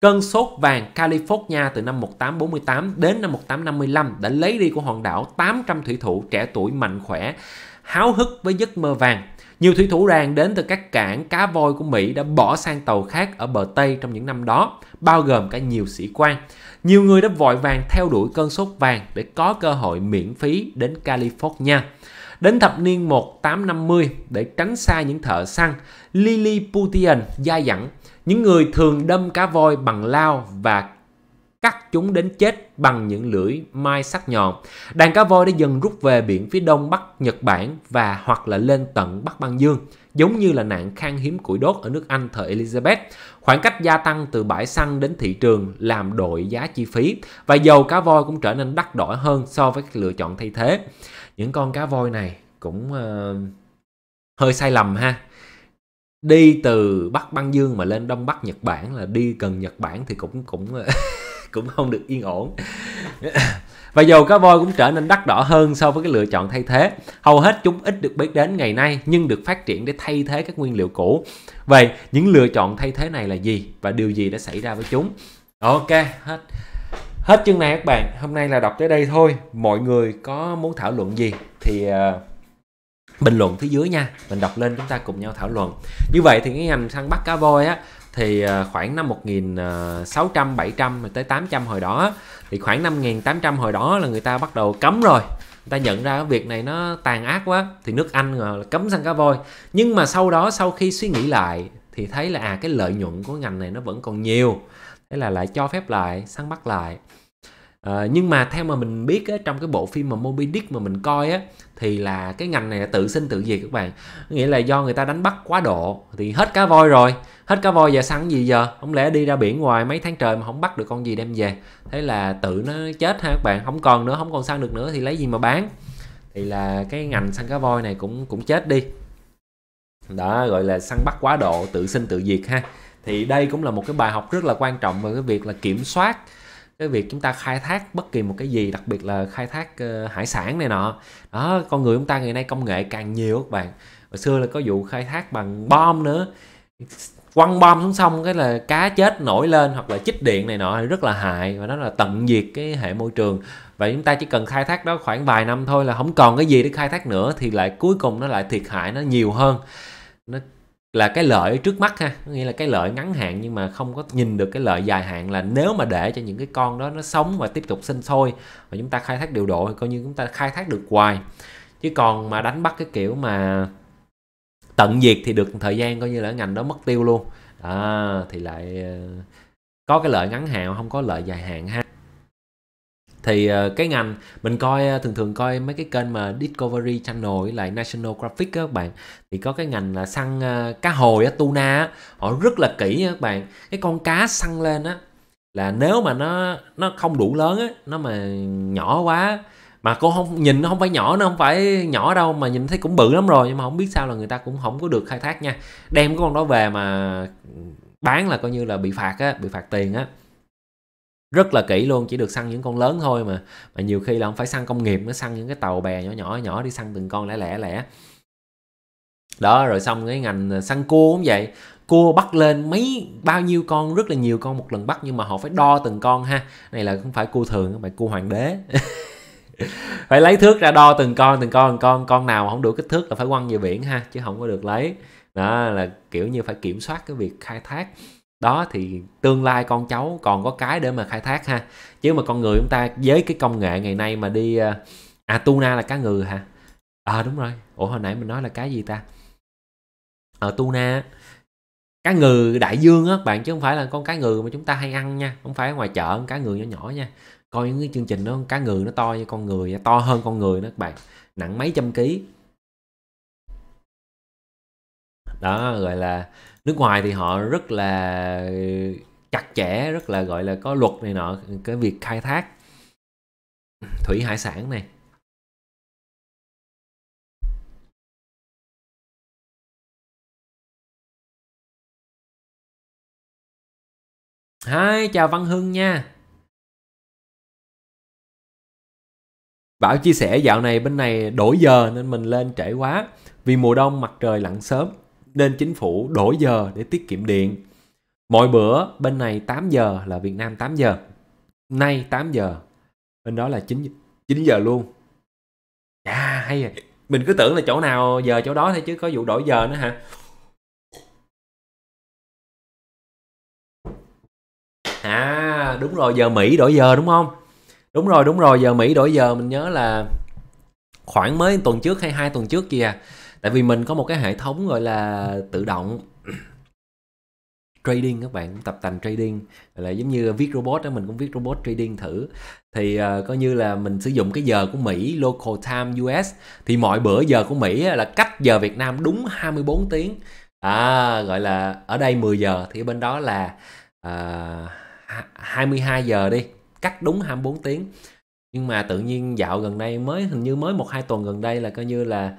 Cơn sốt vàng California từ năm 1848 đến năm 1855 đã lấy đi của hòn đảo 800 thủy thủ trẻ tuổi mạnh khỏe, háo hức với giấc mơ vàng nhiều thủy thủ đoàn đến từ các cảng cá voi của Mỹ đã bỏ sang tàu khác ở bờ Tây trong những năm đó, bao gồm cả nhiều sĩ quan. Nhiều người đã vội vàng theo đuổi cơn sốt vàng để có cơ hội miễn phí đến California. Đến thập niên 1850, để tránh xa những thợ săn, Lilliputian gia dẫn những người thường đâm cá voi bằng lao và cắt chúng đến chết bằng những lưỡi mai sắc nhọn. Đàn cá voi đã dần rút về biển phía đông bắc Nhật Bản và hoặc là lên tận Bắc Băng Dương, giống như là nạn khan hiếm củi đốt ở nước Anh thời Elizabeth. Khoảng cách gia tăng từ bãi săn đến thị trường làm đội giá chi phí và dầu cá voi cũng trở nên đắt đỏ hơn so với các lựa chọn thay thế. Những con cá voi này cũng uh, hơi sai lầm ha đi từ bắc băng dương mà lên đông bắc nhật bản là đi gần nhật bản thì cũng cũng ờ, [laughs] cũng không được yên ổn và dầu cá voi cũng trở nên đắt đỏ hơn so với cái lựa chọn thay thế hầu hết chúng ít được biết đến ngày nay nhưng được phát triển để thay thế các nguyên liệu cũ vậy những lựa chọn thay thế này là gì và điều gì đã xảy ra với chúng ok hết hết chương này các bạn hôm nay là đọc tới đây thôi mọi người có muốn thảo luận gì thì ờ, bình luận phía dưới nha mình đọc lên chúng ta cùng nhau thảo luận như vậy thì cái ngành săn bắt cá voi á thì khoảng năm 1600 700 tới 800 hồi đó thì khoảng năm 5800 hồi đó là người ta bắt đầu cấm rồi người ta nhận ra cái việc này nó tàn ác quá thì nước Anh là cấm săn cá voi nhưng mà sau đó sau khi suy nghĩ lại thì thấy là à cái lợi nhuận của ngành này nó vẫn còn nhiều thế là lại cho phép lại săn bắt lại À, nhưng mà theo mà mình biết á, trong cái bộ phim mà Moby Dick mà mình coi á thì là cái ngành này là tự sinh tự diệt các bạn nghĩa là do người ta đánh bắt quá độ thì hết cá voi rồi hết cá voi giờ săn gì giờ không lẽ đi ra biển ngoài mấy tháng trời mà không bắt được con gì đem về thế là tự nó chết ha các bạn không còn nữa không còn săn được nữa thì lấy gì mà bán thì là cái ngành săn cá voi này cũng cũng chết đi đó gọi là săn bắt quá độ tự sinh tự diệt ha thì đây cũng là một cái bài học rất là quan trọng về cái việc là kiểm soát cái việc chúng ta khai thác bất kỳ một cái gì đặc biệt là khai thác uh, hải sản này nọ đó con người chúng ta ngày nay công nghệ càng nhiều các bạn hồi xưa là có vụ khai thác bằng bom nữa quăng bom xuống sông cái là cá chết nổi lên hoặc là chích điện này nọ rất là hại và nó là tận diệt cái hệ môi trường và chúng ta chỉ cần khai thác đó khoảng vài năm thôi là không còn cái gì để khai thác nữa thì lại cuối cùng nó lại thiệt hại nó nhiều hơn nó là cái lợi trước mắt ha nghĩa là cái lợi ngắn hạn nhưng mà không có nhìn được cái lợi dài hạn là nếu mà để cho những cái con đó nó sống và tiếp tục sinh sôi và chúng ta khai thác điều độ coi như chúng ta khai thác được hoài chứ còn mà đánh bắt cái kiểu mà tận diệt thì được thời gian coi như là ngành đó mất tiêu luôn à, thì lại ờ, có cái lợi ngắn hạn không có lợi dài hạn ha thì ờ, cái ngành mình coi ờ, thường thường coi mấy cái kênh mà Discovery Channel với lại National Graphic các bạn thì có cái ngành là săn ờ, cá hồi á tuna họ rất là kỹ các bạn cái con cá săn lên á là nếu mà nó nó không đủ lớn á nó mà nhỏ quá mà cô không nhìn nó không phải nhỏ nó không phải nhỏ đâu mà nhìn thấy cũng bự lắm rồi nhưng mà không biết sao là người ta cũng không có được khai thác nha đem cái con đó về mà bán là coi như là bị phạt á bị phạt tiền á rất là kỹ luôn chỉ được săn những con lớn thôi mà mà nhiều khi là không phải săn công nghiệp nó săn những cái tàu bè nhỏ nhỏ nhỏ đi săn từng con lẻ lẻ lẻ đó rồi xong cái ngành à, săn cua cũng vậy cua bắt lên mấy bao nhiêu con rất là nhiều con một lần bắt nhưng mà họ phải đo từng con ha này là không phải cua thường mà cua hoàng đế [laughs] phải lấy thước ra đo từng con từng con từng con con nào không đủ kích thước là phải quăng về biển ha chứ không có được lấy đó là kiểu như phải kiểm soát cái việc khai thác đó thì tương lai con cháu còn có cái để mà khai thác ha chứ mà con người chúng ta với cái công nghệ ngày nay mà đi ờ, à tuna là cá ngừ hả ờ à, đúng rồi ủa hồi nãy mình nói là cái gì ta ở ờ, tuna cá ngừ đại dương á bạn chứ không phải là con cá ngừ mà chúng ta hay ăn nha không phải ở ngoài chợ con cá ngừ nhỏ nhỏ nha coi những cái chương trình đó con cá ngừ nó to như con người to hơn con người đó các bạn nặng mấy trăm ký đó gọi là nước ngoài thì họ rất là chặt chẽ rất là gọi là có luật này nọ cái việc khai thác thủy hải sản này Hai chào Văn Hưng nha. Bảo chia sẻ dạo này bên này đổi giờ nên mình lên trễ quá. Vì mùa đông mặt trời lặn sớm, nên chính phủ đổi giờ để tiết kiệm điện. Mỗi bữa bên này 8 giờ là Việt Nam 8 giờ. Nay 8 giờ, bên đó là 9 giờ. 9 giờ luôn. Chà hay rồi. À. Mình cứ tưởng là chỗ nào giờ chỗ đó thôi chứ có vụ đổi giờ nữa hả? À đúng rồi giờ Mỹ đổi giờ đúng không? Đúng rồi đúng rồi giờ Mỹ đổi giờ mình nhớ là khoảng mới tuần trước hay hai tuần trước kìa tại vì mình có một cái hệ thống gọi là tự động [clears throat] trading các bạn tập tành trading là giống như viết robot đó mình cũng viết robot trading thử thì uh, coi như là mình sử dụng cái giờ của Mỹ local time US thì mọi bữa giờ của Mỹ là cách giờ Việt Nam đúng 24 tiếng à, gọi là ở đây 10 giờ thì bên đó là uh, ờ, 22 giờ đi cách đúng 24 tiếng nhưng mà tự nhiên dạo gần đây mới hình như mới một hai tuần gần đây là coi như là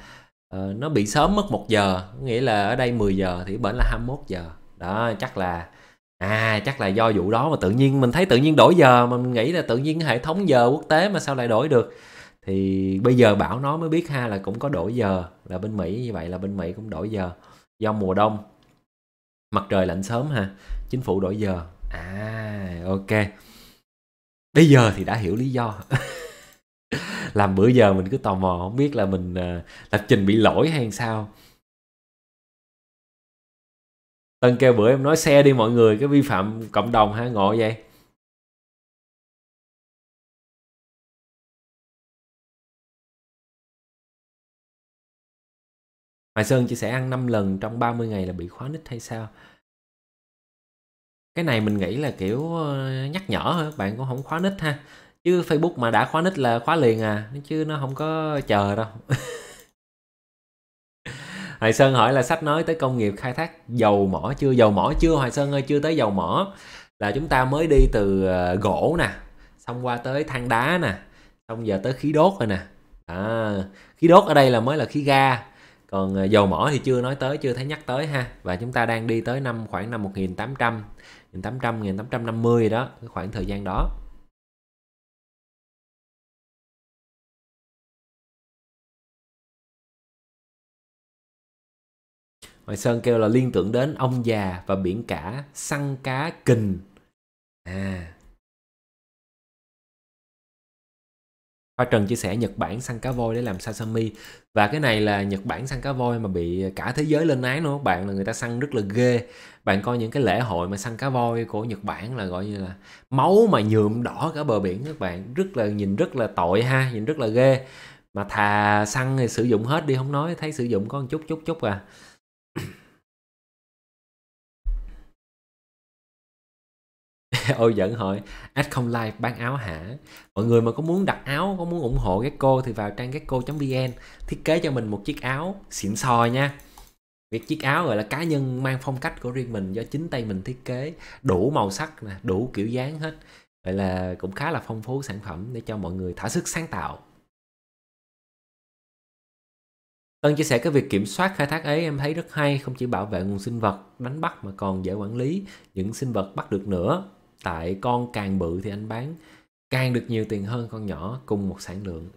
Ờ, nó bị sớm mất một giờ nghĩa là ở đây 10 giờ thì bển là 21 giờ đó chắc là à chắc là do vụ đó mà tự nhiên mình thấy tự nhiên đổi giờ mà mình nghĩ là tự nhiên hệ thống giờ quốc tế mà sao lại đổi được thì bây giờ bảo nó mới biết ha là cũng có đổi giờ là bên Mỹ như vậy là bên Mỹ cũng đổi giờ do mùa đông mặt trời lạnh sớm ha chính phủ đổi giờ à ok bây giờ thì đã hiểu lý do [laughs] làm bữa giờ mình cứ tò mò không biết là mình à, lập trình bị lỗi hay sao Tân kêu bữa em nói xe đi mọi người cái vi phạm cộng đồng hả ngộ vậy Hoài Sơn chia sẻ ăn 5 lần trong 30 ngày là bị khóa nít hay sao? Cái này mình nghĩ là kiểu ờ, nhắc nhở các bạn cũng không khóa nít ha chứ facebook mà đã khóa nick là khóa liền à chứ nó không có chờ đâu [laughs] Hoài Sơn hỏi là sách nói tới công nghiệp khai thác dầu mỏ chưa dầu mỏ chưa Hoài Sơn ơi chưa tới dầu mỏ là chúng ta mới đi từ ờ, gỗ nè xong qua tới than đá nè xong giờ tới khí đốt rồi nè à, khí đốt ở đây là mới là khí ga còn ờ, dầu mỏ thì chưa nói tới chưa thấy nhắc tới ha và chúng ta đang đi tới năm khoảng năm 1800 1800 1850 đó khoảng thời gian đó Hoàng Sơn kêu là liên tưởng đến ông già và biển cả săn cá kình. À. Hoa Trần chia sẻ Nhật Bản săn cá voi để làm sashimi và cái này là Nhật Bản săn cá voi mà bị cả thế giới lên án luôn các bạn là người ta săn rất là ghê. Bạn coi những cái lễ hội mà săn cá voi của Nhật Bản là gọi như là máu mà nhuộm đỏ cả bờ biển các bạn, rất là nhìn rất là tội ha, nhìn rất là ghê. Mà thà săn thì sử dụng hết đi không nói, thấy sử dụng có một chút chút chút à. [laughs] ôi giận hỏi ad không live bán áo hả mọi người mà có muốn đặt áo có muốn ủng hộ cái cô thì vào trang cái cô vn thiết kế cho mình một chiếc áo xịn sò nha việc chiếc áo gọi là cá nhân mang phong cách của riêng mình do chính tay mình thiết kế đủ màu sắc nè đủ kiểu dáng hết vậy là cũng khá là phong phú sản phẩm để cho mọi người thả sức sáng tạo Tân chia sẻ cái việc kiểm soát khai thác ấy em thấy rất hay, không chỉ bảo vệ nguồn sinh vật đánh bắt mà còn dễ quản lý những sinh vật bắt được nữa tại con càng bự thì anh bán càng được nhiều tiền hơn con nhỏ cùng một sản lượng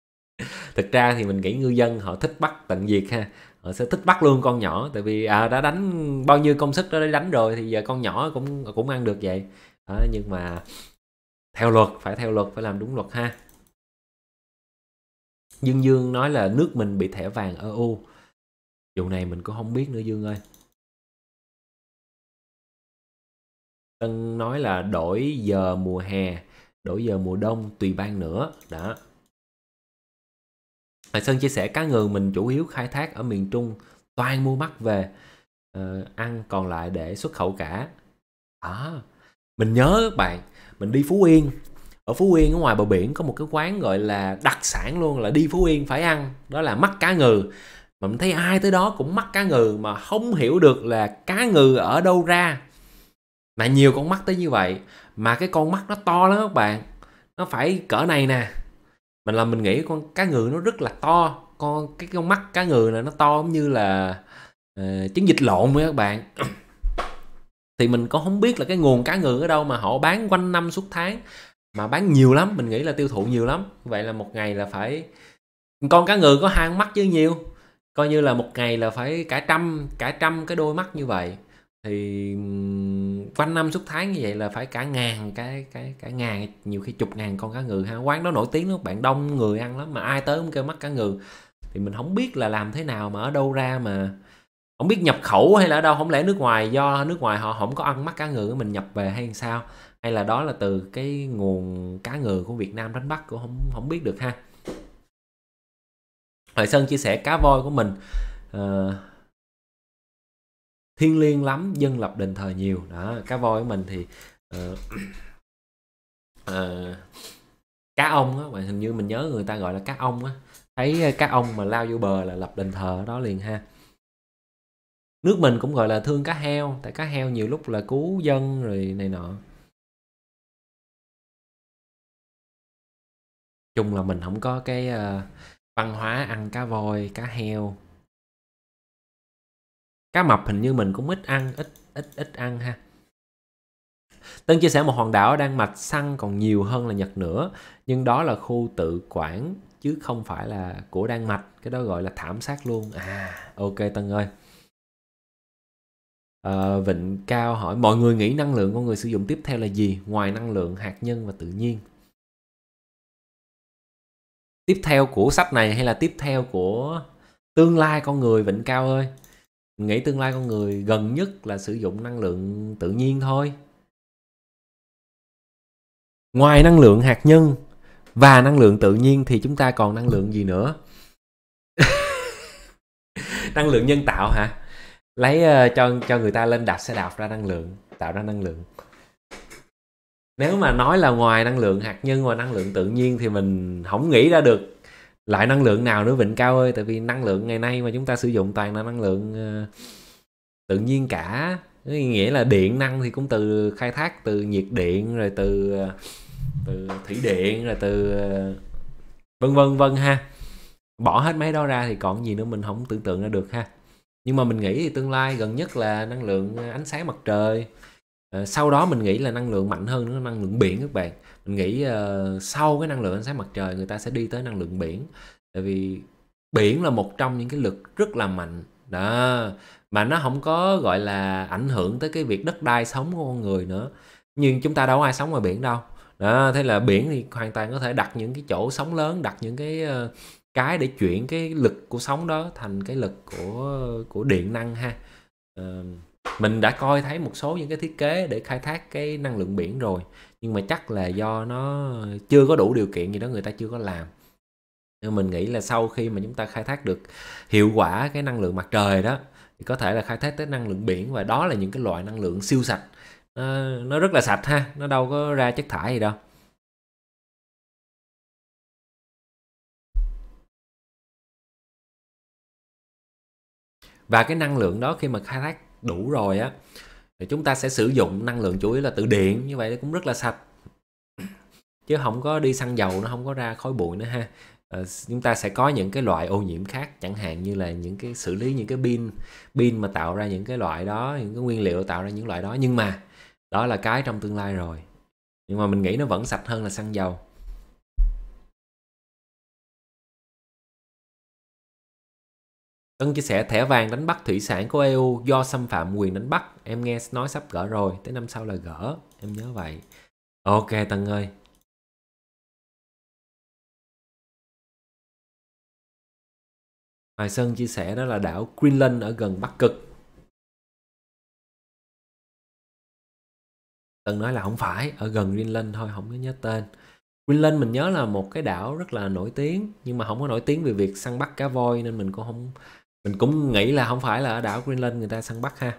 [laughs] thực ra thì mình nghĩ ngư dân họ thích bắt tận diệt ha họ sẽ thích bắt luôn con nhỏ tại vì à, đã đánh bao nhiêu công sức đó để đánh rồi thì giờ con nhỏ cũng cũng ăn được vậy à, nhưng mà theo luật phải theo luật phải làm đúng luật ha dương dương nói là nước mình bị thẻ vàng ở u vụ này mình cũng không biết nữa dương ơi Tân nói là đổi giờ mùa hè, đổi giờ mùa đông tùy ban nữa. Đó. Mà Sơn chia sẻ cá ngừ mình chủ yếu khai thác ở miền Trung, toàn mua mắc về uh, ăn còn lại để xuất khẩu cả. À, mình nhớ các bạn, mình đi Phú Yên, ở Phú Yên ở ngoài bờ biển có một cái quán gọi là đặc sản luôn là đi Phú Yên phải ăn, đó là mắc cá ngừ. Mà mình thấy ai tới đó cũng mắc cá ngừ mà không hiểu được là cá ngừ ở đâu ra là nhiều con mắt tới như vậy mà cái con mắt nó to lắm các bạn nó phải cỡ này nè mình là mình nghĩ con cá ngừ nó rất là to con cái con mắt cá ngừ là nó to giống như là uh, trứng vịt lộn với các bạn [clears throat] thì mình cũng không biết là cái nguồn cá ngừ ở đâu mà họ bán quanh năm suốt tháng mà bán nhiều lắm mình nghĩ là tiêu thụ nhiều lắm vậy là một ngày là phải con cá ngừ có hai mắt chứ nhiều coi như là một ngày là phải cả trăm cả trăm cái đôi mắt như vậy thì quanh năm suốt tháng như vậy là phải cả ngàn cái cái cả ngàn nhiều khi chục ngàn con cá ngừ ha quán đó nổi tiếng lắm bạn đông người ăn lắm mà ai tới cũng kêu mắc cá ngừ thì mình không biết là làm thế nào mà ở đâu ra mà không biết nhập khẩu hay là ở đâu không lẽ nước ngoài do nước ngoài họ không có ăn mắc cá ngừ mình nhập về hay sao hay là đó là từ cái nguồn cá ngừ của Việt Nam đánh bắt cũng không không biết được ha Hồi Sơn chia sẻ cá voi của mình uh, thiên liêng lắm dân lập đền thờ nhiều đó cá voi của mình thì uh, [clears throat] uh, cá ông á bạn hình như mình nhớ người ta gọi là cá ông á thấy ờ, cá ông mà lao vô bờ là lập đền thờ đó liền ha nước mình cũng gọi là thương cá heo tại cá heo nhiều lúc là cứu dân rồi này nọ chung là mình không có cái uh, văn hóa ăn cá voi cá heo cá mập hình như mình cũng ít ăn ít ít ít ăn ha Tân chia sẻ một hòn đảo đang Đan Mạch săn còn nhiều hơn là Nhật nữa, nhưng đó là khu tự quản chứ không phải là của Đan Mạch, cái đó gọi là thảm sát luôn. À, ok Tân ơi. À, Vịnh Cao hỏi mọi người nghĩ năng lượng con người sử dụng tiếp theo là gì ngoài năng lượng hạt nhân và tự nhiên? Tiếp theo của sách này hay là tiếp theo của tương lai con người Vịnh Cao ơi? nghĩ tương lai con người gần nhất là sử dụng năng lượng tự nhiên thôi ngoài năng lượng hạt nhân và năng lượng tự nhiên thì chúng ta còn năng lượng gì nữa [laughs] năng lượng nhân tạo hả lấy uh, cho cho người ta lên đạp xe đạp ra năng lượng tạo ra năng lượng nếu mà nói là ngoài năng lượng hạt nhân và năng lượng tự nhiên thì mình không nghĩ ra được loại năng lượng nào nữa vịnh cao ơi tại vì năng lượng ngày nay mà chúng ta sử dụng toàn là năng lượng ờ, tự nhiên cả nghĩa là điện năng thì cũng từ khai thác từ nhiệt điện rồi từ ờ, từ thủy điện rồi từ ờ, vân vân vân ha bỏ hết mấy đó ra thì còn gì nữa mình không tưởng tượng ra được ha nhưng mà mình nghĩ thì tương lai gần nhất là năng lượng ánh sáng mặt trời Ờ, sau đó mình nghĩ là năng lượng mạnh hơn nữa năng lượng biển các bạn mình nghĩ uh, sau cái năng lượng ánh sáng mặt trời người ta sẽ đi tới năng lượng biển tại vì biển là một trong những cái lực rất là mạnh đó mà nó không có gọi là ảnh hưởng tới cái việc đất đai sống của con người nữa nhưng chúng ta đâu có ai sống ngoài biển đâu đó thế là biển thì hoàn toàn có thể đặt những cái chỗ sóng lớn đặt những cái ờ, cái để chuyển cái lực của sóng đó thành cái lực của của điện năng ha uh, mình đã coi thấy một số những cái thiết kế để khai thác cái năng lượng biển rồi nhưng mà chắc là do nó chưa có đủ điều kiện gì đó người ta chưa có làm nhưng mình nghĩ là sau khi mà chúng ta khai thác được hiệu quả cái năng lượng mặt trời đó thì có thể là khai thác tới năng lượng biển và đó là những cái loại năng lượng siêu sạch nó, nó rất là sạch ha nó đâu có ra chất thải gì đâu và cái năng lượng đó khi mà khai thác đủ rồi á thì chúng ta sẽ sử dụng năng lượng chủ yếu là từ điện như vậy cũng rất là sạch chứ không có đi xăng dầu nó không có ra khói bụi nữa ha à, chúng ta sẽ có những cái loại ô nhiễm khác chẳng hạn như là những cái xử lý những cái pin pin mà tạo ra những cái loại đó những cái nguyên liệu tạo ra những loại đó nhưng mà đó là cái trong tương lai rồi nhưng mà mình nghĩ nó vẫn sạch hơn là xăng dầu Tân chia sẻ thẻ vàng đánh bắt thủy sản của EU do xâm phạm quyền đánh bắt. Em nghe nói sắp gỡ rồi, tới năm sau là gỡ. Em nhớ vậy. Ok Tân ơi. Hoài Sơn chia sẻ đó là đảo Greenland ở gần Bắc Cực. Tân nói là không phải, ở gần Greenland thôi, không có nhớ tên. Greenland mình nhớ là một cái đảo rất là nổi tiếng nhưng mà không có nổi tiếng về việc săn bắt cá voi nên mình cũng không mình cũng nghĩ là không phải là ở đảo Greenland người ta săn bắt ha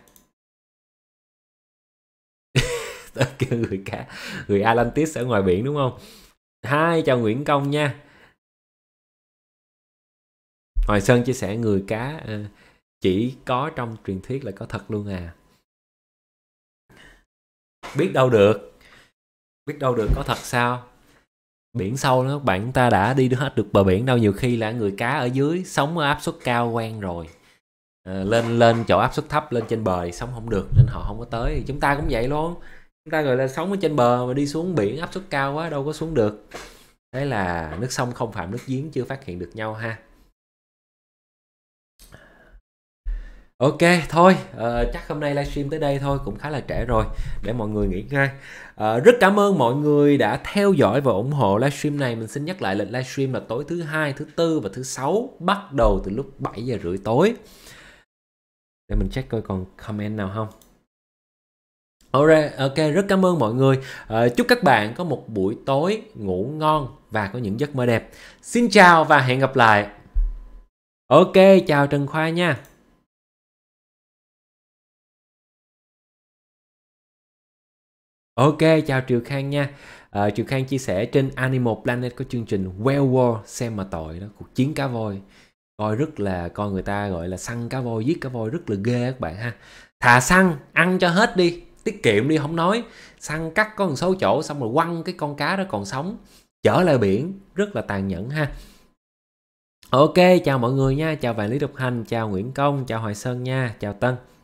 kêu [laughs] người cá người Atlantis ở ngoài biển đúng không hai chào Nguyễn Công nha Hoài Sơn chia sẻ người cá ờ, chỉ có trong truyền thuyết là có thật luôn à biết đâu được biết đâu được có thật sao biển sâu đó bạn ta đã đi hết được bờ biển đâu nhiều khi là người cá ở dưới sống ở áp suất cao quen rồi à, lên lên chỗ áp suất thấp lên trên bờ thì sống không được nên họ không có tới chúng ta cũng vậy luôn chúng ta gọi là sống ở trên bờ mà đi xuống biển áp suất cao quá đâu có xuống được thế là nước sông không phạm nước giếng chưa phát hiện được nhau ha Ok thôi uh, chắc hôm nay livestream tới đây thôi cũng khá là trễ rồi để mọi người nghỉ ngơi uh, rất cảm ơn mọi người đã theo dõi và ủng hộ livestream này mình xin nhắc lại lịch livestream là tối thứ hai thứ tư và thứ sáu bắt đầu từ lúc 7 giờ rưỡi tối để mình check coi còn comment nào không Ok, rất cảm ơn mọi người. Uh, chúc các bạn có một buổi tối ngủ ngon và có những giấc mơ đẹp. Xin chào và hẹn gặp lại. Ok, chào Trần Khoa nha. Ok, chào Triều Khang nha. À, Triều Khang chia sẻ trên Animal Planet có chương trình Well War xem mà tội đó, cuộc chiến cá voi. Coi rất là coi người ta gọi là săn cá voi, giết cá voi rất là ghê các bạn ha. Thà săn, ăn cho hết đi, tiết kiệm đi không nói. Săn cắt có một số chỗ xong rồi quăng cái con cá đó còn sống chở lại biển, rất là tàn nhẫn ha. Ok, chào mọi người nha, chào Vạn Lý Độc Hành, chào Nguyễn Công, chào Hoài Sơn nha, chào Tân.